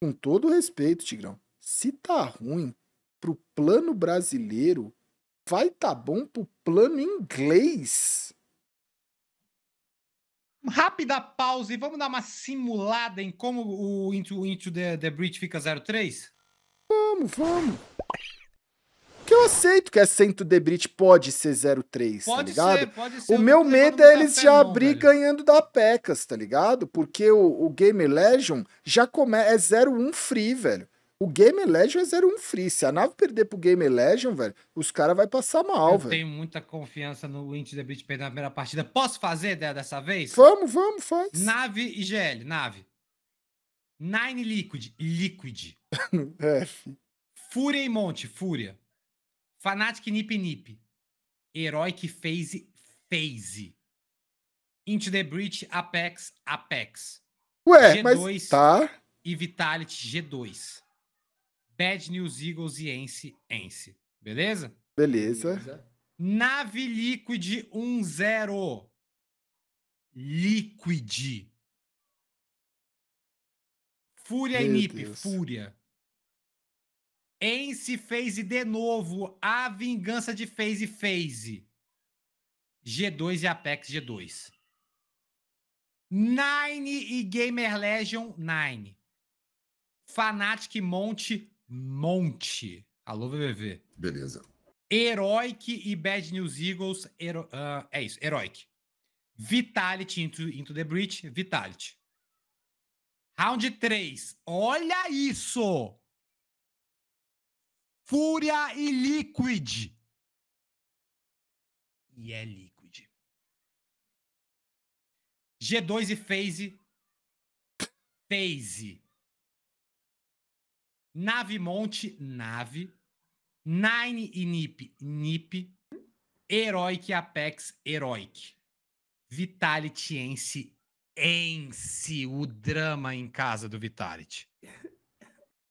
Speaker 1: com todo respeito, Tigrão, se tá ruim pro plano brasileiro, vai tá bom pro plano inglês.
Speaker 3: Rápida pausa e vamos dar uma simulada em como o Into, Into the, the Bridge fica 03?
Speaker 1: Vamos, vamos que eu aceito que é de Debrit pode ser 03, tá pode tá ligado? Ser, pode ser. O meu medo é tá eles já abrir velho. Né? ganhando da Pecas, tá ligado? Porque o, o Gamer Legion já come... é 01 free, velho. O Game Legion é 01 free. Se a nave perder pro Game Legion, velho, os caras vão passar mal, eu velho. tenho
Speaker 3: muita confiança no Int The Beat perder na primeira partida. Posso fazer dessa vez? Vamos, vamos, faz. Nave IGL, nave. Nine Liquid, Liquid. é. Fúria e Monte, Fúria. Fanatic Nip Nip. Heroic Phase phase. Into the Breach, Apex, Apex. Ué, G2 mas tá. E
Speaker 1: Vitality
Speaker 3: G2. Bad News Eagles e Ence, Ence. Beleza? Beleza. Beleza. Nave Liquid 1-0. Liquid. Fúria Meu e Nip, Deus. Fúria. Ace, Phase de novo. A vingança de Phase Phase. G2 e Apex G2. Nine e Gamer Legion, Nine. Fanatic Monte, Monte. Alô, VVV. Beleza. Heroic e Bad News Eagles, hero, uh, é isso, Heroic. Vitality into, into the Breach, Vitality. Round 3. Olha
Speaker 2: isso! Fúria e Liquid. E é Liquid. G2 e Phase. Phase.
Speaker 3: Nave Monte, Nave. Nine e Nip, Nip. Heroic e Apex, Heroic. Vitality, Ence, Ence. O drama em casa do Vitality.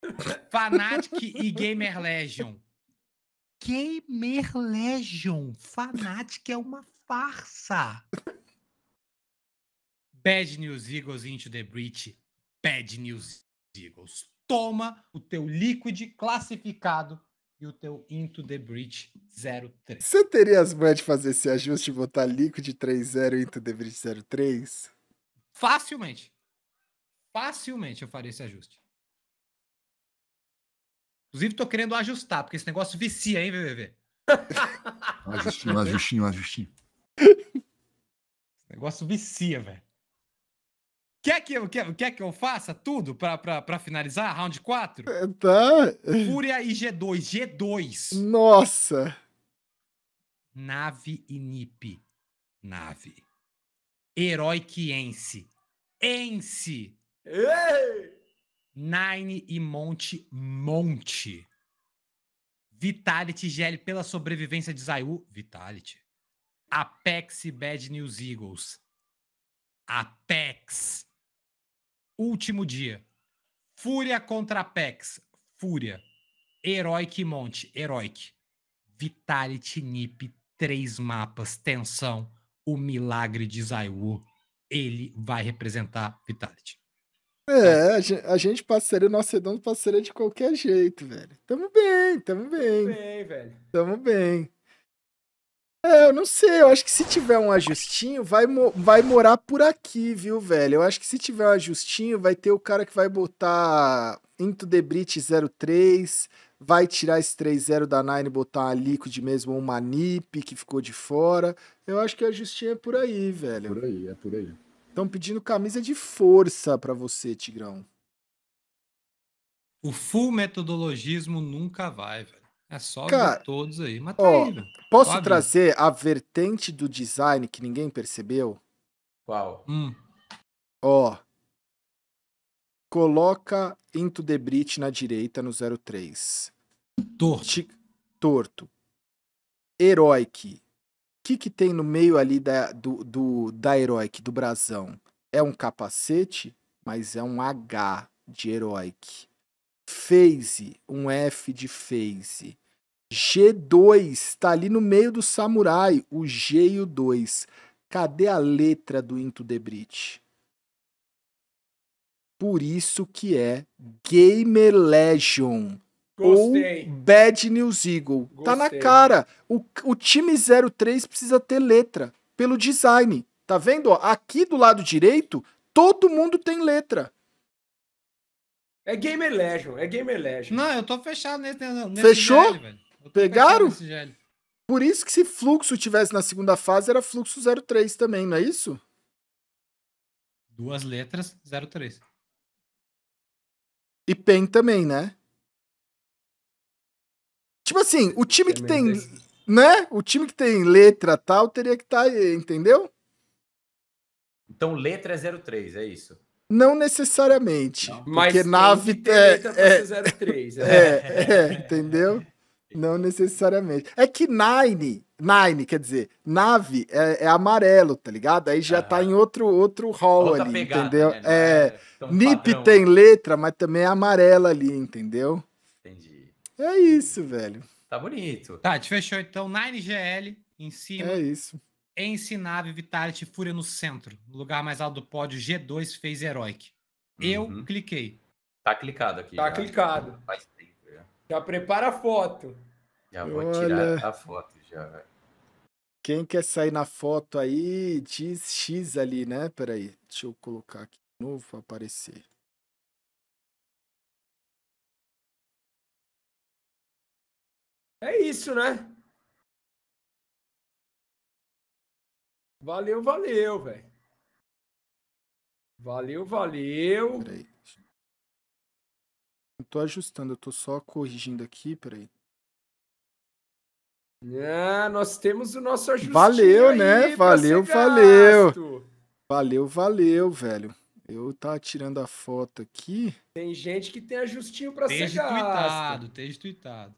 Speaker 3: Fanatic e Gamer Legion. Gamer Legion. Fanatic é uma farsa. Bad News Eagles into the breach. Bad News Eagles. Toma o teu líquido classificado e o teu Into the Breach
Speaker 1: 03. Você teria as mãos de fazer esse ajuste e botar Liquid 3-0 Into the Breach 03?
Speaker 3: Facilmente. Facilmente eu faria esse ajuste. Inclusive, tô querendo ajustar, porque esse negócio vicia, hein, VVV? ajustinho, ajustinho, ajustinho. Esse negócio vicia, velho. Quer que, eu, quer, quer que eu faça tudo pra, pra, pra finalizar? Round 4? É, tá. Fúria e G2. G2. Nossa. Nave e Nip. Nave. Herói que Ence. Ence. Ei! Nine e Monte Monte. Vitality GL pela sobrevivência de Zayu. Vitality. Apex e Bad News Eagles. Apex. Último dia. Fúria contra Apex. Fúria. Heroic Monte. Heroic. Vitality Nip. Três mapas. Tensão. O milagre de Zayu. Ele vai representar Vitality.
Speaker 1: É, é, a gente o nosso redondo parceiro de qualquer jeito, velho. Tamo bem, tamo bem. Tamo bem, velho. Tamo bem. É, eu não sei, eu acho que se tiver um ajustinho, vai, vai morar por aqui, viu, velho? Eu acho que se tiver um ajustinho, vai ter o cara que vai botar Into the Bridge 03, vai tirar esse 3.0 da Nine e botar uma Liquid mesmo, uma NIP que ficou de fora. Eu acho que o ajustinho é por aí, velho. Por aí, é por aí. Estão pedindo camisa de força para você, Tigrão.
Speaker 3: O full metodologismo nunca vai, velho. É só Cara, todos aí. Mas tá ó, aí, velho. Posso trazer
Speaker 1: a vertente do design que ninguém percebeu? Qual? Hum. Ó. Coloca Into the Bridge na direita no 03. Torto. Ti... Torto. Heroic que, que tem no meio ali da, do, do, da Heroic, do brasão? É um capacete, mas é um H de Heroic. Phase, um F de Phase. G2, está ali no meio do samurai, o G e o 2. Cadê a letra do Into the Bridge? Por isso que é Gamer Legion. Gostei. ou Bad News Eagle. Gostei. Tá na cara. O, o time 03 precisa ter letra pelo design. Tá vendo? aqui do lado direito, todo mundo tem letra.
Speaker 8: É Gamer legend
Speaker 3: é Gamer legend Não, eu tô fechado nesse,
Speaker 8: nesse Fechou? GL,
Speaker 1: Pegaram? Por isso que se fluxo tivesse na segunda fase, era fluxo 03 também, não é isso?
Speaker 2: Duas letras, 03. E PEN também, né? Tipo assim, o time que tem.
Speaker 1: Né? O time que tem letra tal teria que estar, tá, entendeu?
Speaker 5: Então, letra é 03, é isso?
Speaker 1: Não necessariamente. Não, porque mas nave é, é, 03, é, né? é, é, entendeu? Não necessariamente. É que Nine, Nine, quer dizer, nave é, é amarelo, tá ligado? Aí já ah, tá em outro outro hall ali, pegada, entendeu? Né? É, é NIP padrão. tem letra, mas também é amarela ali, entendeu? É isso, velho.
Speaker 3: Tá bonito. Tá, te fechou então. Ninegl GL em cima. É isso. Ensinava Vitality Fúria no centro. No lugar mais alto do pódio, G2 fez Heroic. Eu uhum. cliquei. Tá clicado aqui. Tá já. clicado.
Speaker 8: Faz tempo já. Já prepara a foto.
Speaker 1: Já vou Olha... tirar a foto já, velho. Quem quer sair na foto aí, diz X ali, né?
Speaker 2: Peraí, deixa eu colocar aqui de novo pra aparecer. É isso, né? Valeu, valeu, velho. Valeu, valeu. Peraí. Não tô ajustando, eu tô só corrigindo aqui, peraí.
Speaker 8: Ah, nós temos o nosso ajuste. Valeu, né? Valeu, valeu. Gasto.
Speaker 1: Valeu, valeu, velho. Eu tava tá tirando a foto aqui.
Speaker 3: Tem gente que tem ajustinho pra tem ser gasto. Tweetado, tem tweetado.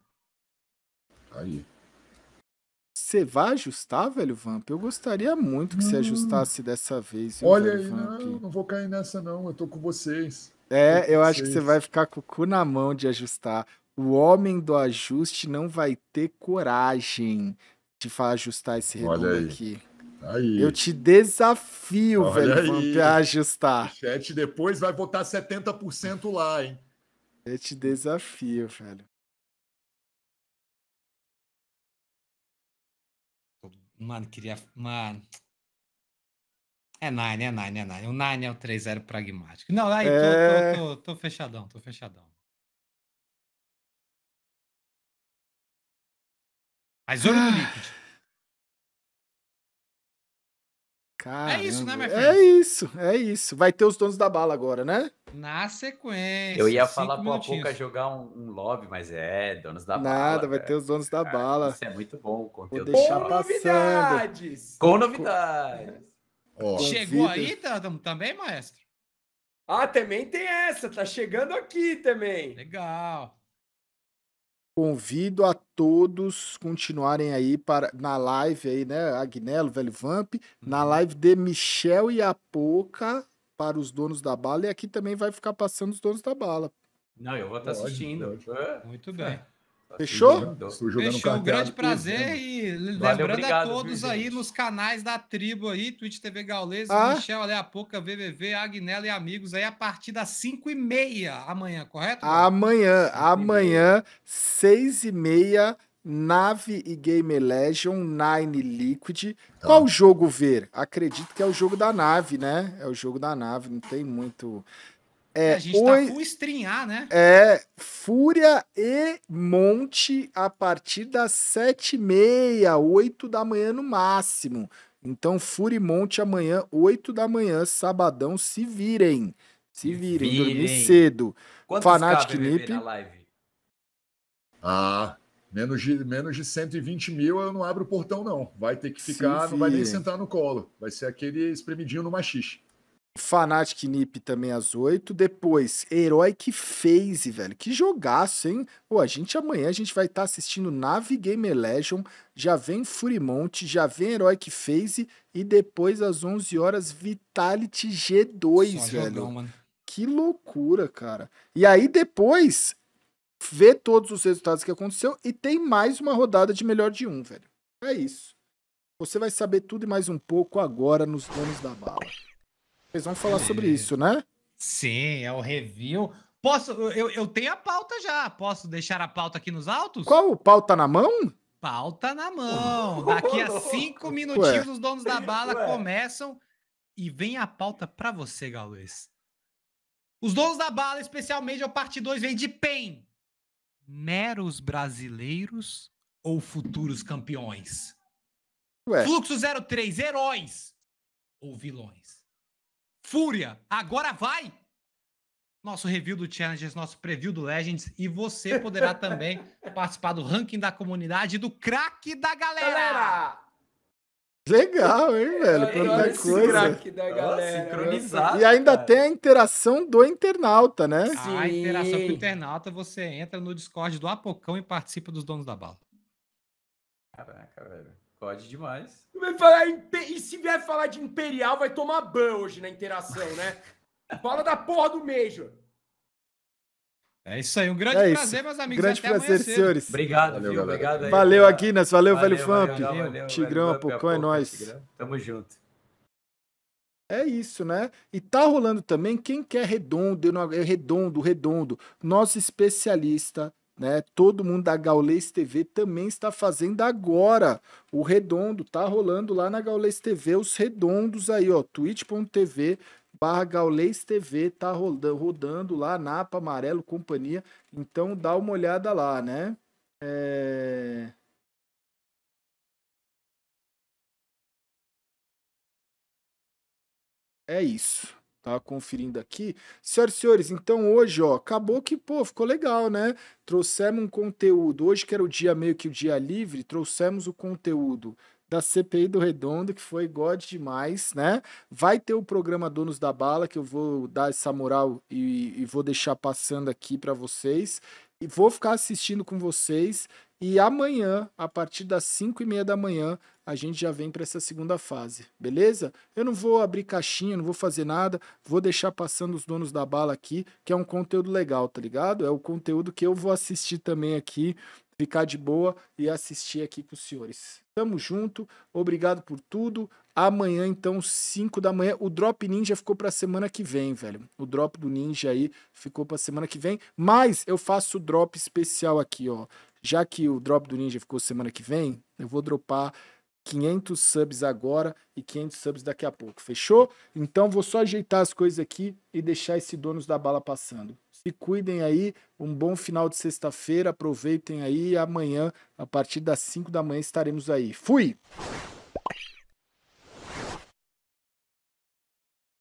Speaker 1: Aí. Você vai ajustar, velho Vamp? Eu gostaria muito que hum. você ajustasse dessa vez. Olha aí, não,
Speaker 7: não vou cair nessa, não. Eu tô com vocês. É, eu, eu vocês. acho que você
Speaker 1: vai ficar com o cu na mão de ajustar. O homem do ajuste não vai ter coragem de ajustar esse redondo aqui. Tá aí. Eu te desafio, Olha velho Vamp, a
Speaker 2: ajustar. O chat depois vai botar 70% lá, hein? Eu te desafio, velho. Mano, queria. Mano. É Nine, é Nine, é Nine. O Nine é o 3-0 pragmático. Não, aí é... tô, tô, é.
Speaker 3: tô, tô fechadão, tô fechadão.
Speaker 2: Mas olho no Liquid. Caramba. É isso, né, minha filha? É
Speaker 1: isso, é isso. Vai ter os donos da bala agora, né?
Speaker 3: Na sequência.
Speaker 1: Eu
Speaker 5: ia falar pô, a pouca jogar um, um, lobby, mas é, donos da Nada, bala. Nada, vai
Speaker 1: cara. É. ter os donos da Cara, bala. Isso é muito bom o
Speaker 6: conteúdo. Vou deixar Com passando. novidades. Com novidades. Oh. Chegou aí
Speaker 8: tá, também, maestro? Ah, também tem essa, tá chegando aqui também.
Speaker 5: Legal.
Speaker 1: Convido a todos continuarem aí para, na live aí, né? Agnello, Velho Vamp, na uhum. live de Michel e a Apoca para os donos da bala, e aqui também vai ficar passando os donos da bala.
Speaker 5: Não, eu vou estar tá assistindo. Pode. Muito bem. É.
Speaker 1: Assim, Fechou? Né? Então, Fechou, um grande
Speaker 5: prazer né? e
Speaker 3: lembrando obrigado, a todos viu, aí gente. nos canais da tribo aí, Twitch TV Gaules, ah? Michel Aleapoca, VVV, Agnella e amigos aí a partir das 5 e meia amanhã, correto?
Speaker 1: Amanhã, cinco amanhã, 6 e meia, Nave e Game Legion, Nine Liquid. Tá. Qual jogo ver? Acredito que é o jogo da nave, né? É o jogo da nave, não tem muito é, a gente tá full
Speaker 3: estrinhar, né?
Speaker 1: É, Fúria e Monte a partir das sete e meia, oito da manhã no máximo. Então, Fúria e Monte amanhã, oito da manhã, sabadão, se virem. Se virem, virem. dormir cedo. Quantos Fanatic Nip.
Speaker 7: Ah, menos de, menos de 120 mil eu não abro o portão, não. Vai ter que ficar, não vai nem sentar
Speaker 1: no colo. Vai ser aquele espremidinho no machixe. Fanatic Nip também às 8. Depois, Herói que Phase, velho. Que jogaço, hein? Pô, a gente amanhã a gente vai estar tá assistindo Nave Gamer Legion. Já vem Furimonte, já vem Herói que Phase. E depois, às 11 horas, Vitality G2, Só velho. Jogão, mano. Que loucura, cara. E aí depois, vê todos os resultados que aconteceu. E tem mais uma rodada de melhor de um, velho. É isso. Você vai saber tudo e mais um pouco agora nos Donos da Bala. Vocês vão falar é. sobre isso, né? Sim, é o review. Posso, eu, eu tenho
Speaker 3: a pauta já. Posso deixar a pauta aqui nos altos? Qual?
Speaker 1: Pauta na mão?
Speaker 3: Pauta na mão. Daqui a cinco minutinhos, Ué. os donos da bala Ué. começam e vem a pauta para você, Galoês. Os donos da bala, especialmente a é parte 2, vem de PEN. Meros brasileiros ou futuros campeões? Ué. Fluxo 03, heróis ou vilões? Fúria, agora vai! Nosso review do Challenges, nosso preview do Legends. E você poderá também participar do ranking da comunidade do craque da galera. galera!
Speaker 1: Legal, hein, velho? Quanta coisa.
Speaker 3: Galera, sincronizado. E
Speaker 1: ainda cara. tem a interação do internauta, né? Sim. A interação do
Speaker 3: internauta, você entra no Discord do Apocão e participa dos donos da bala.
Speaker 5: Caraca, velho. Pode demais.
Speaker 8: E se vier falar de Imperial, vai tomar ban hoje na interação, né? Fala da porra do Major.
Speaker 3: É isso
Speaker 1: aí, um grande é prazer, meus amigos. Um Grande Até prazer, senhores.
Speaker 3: Obrigado, valeu, viu? Obrigado
Speaker 5: aí, valeu, Aquinas. Valeu, valeu velho valeu, Famp. Valeu, Tigrão, Pocão, é nóis.
Speaker 1: Tamo junto. É isso, né? E tá rolando também quem quer é redondo, é redondo, redondo. Nosso especialista né? Todo mundo da Gaules TV também está fazendo agora o redondo, tá rolando lá na Gaules TV os redondos aí, ó, twitch.tv barra Gaulês TV, tá rodando, rodando lá, Napa, Amarelo, companhia,
Speaker 2: então dá uma olhada lá, né? É... É isso. Tá conferindo aqui. Senhoras e senhores, então hoje, ó, acabou que, pô, ficou
Speaker 1: legal, né? Trouxemos um conteúdo. Hoje, que era o dia meio que o dia livre, trouxemos o conteúdo da CPI do Redondo, que foi God demais, né? Vai ter o programa Donos da Bala, que eu vou dar essa moral e, e vou deixar passando aqui para vocês. E vou ficar assistindo com vocês. E amanhã, a partir das 5 e meia da manhã, a gente já vem para essa segunda fase, beleza? Eu não vou abrir caixinha, não vou fazer nada, vou deixar passando os donos da bala aqui, que é um conteúdo legal, tá ligado? É o conteúdo que eu vou assistir também aqui, ficar de boa e assistir aqui com os senhores. Tamo junto, obrigado por tudo. Amanhã, então, 5 da manhã. O Drop Ninja ficou pra semana que vem, velho. O Drop do Ninja aí ficou pra semana que vem. Mas eu faço o Drop especial aqui, ó já que o drop do Ninja ficou semana que vem, eu vou dropar 500 subs agora e 500 subs daqui a pouco, fechou? Então vou só ajeitar as coisas aqui e deixar esse Donos da Bala passando. Se cuidem aí, um bom final de sexta-feira, aproveitem aí. Amanhã, a partir das 5 da manhã, estaremos
Speaker 2: aí. Fui!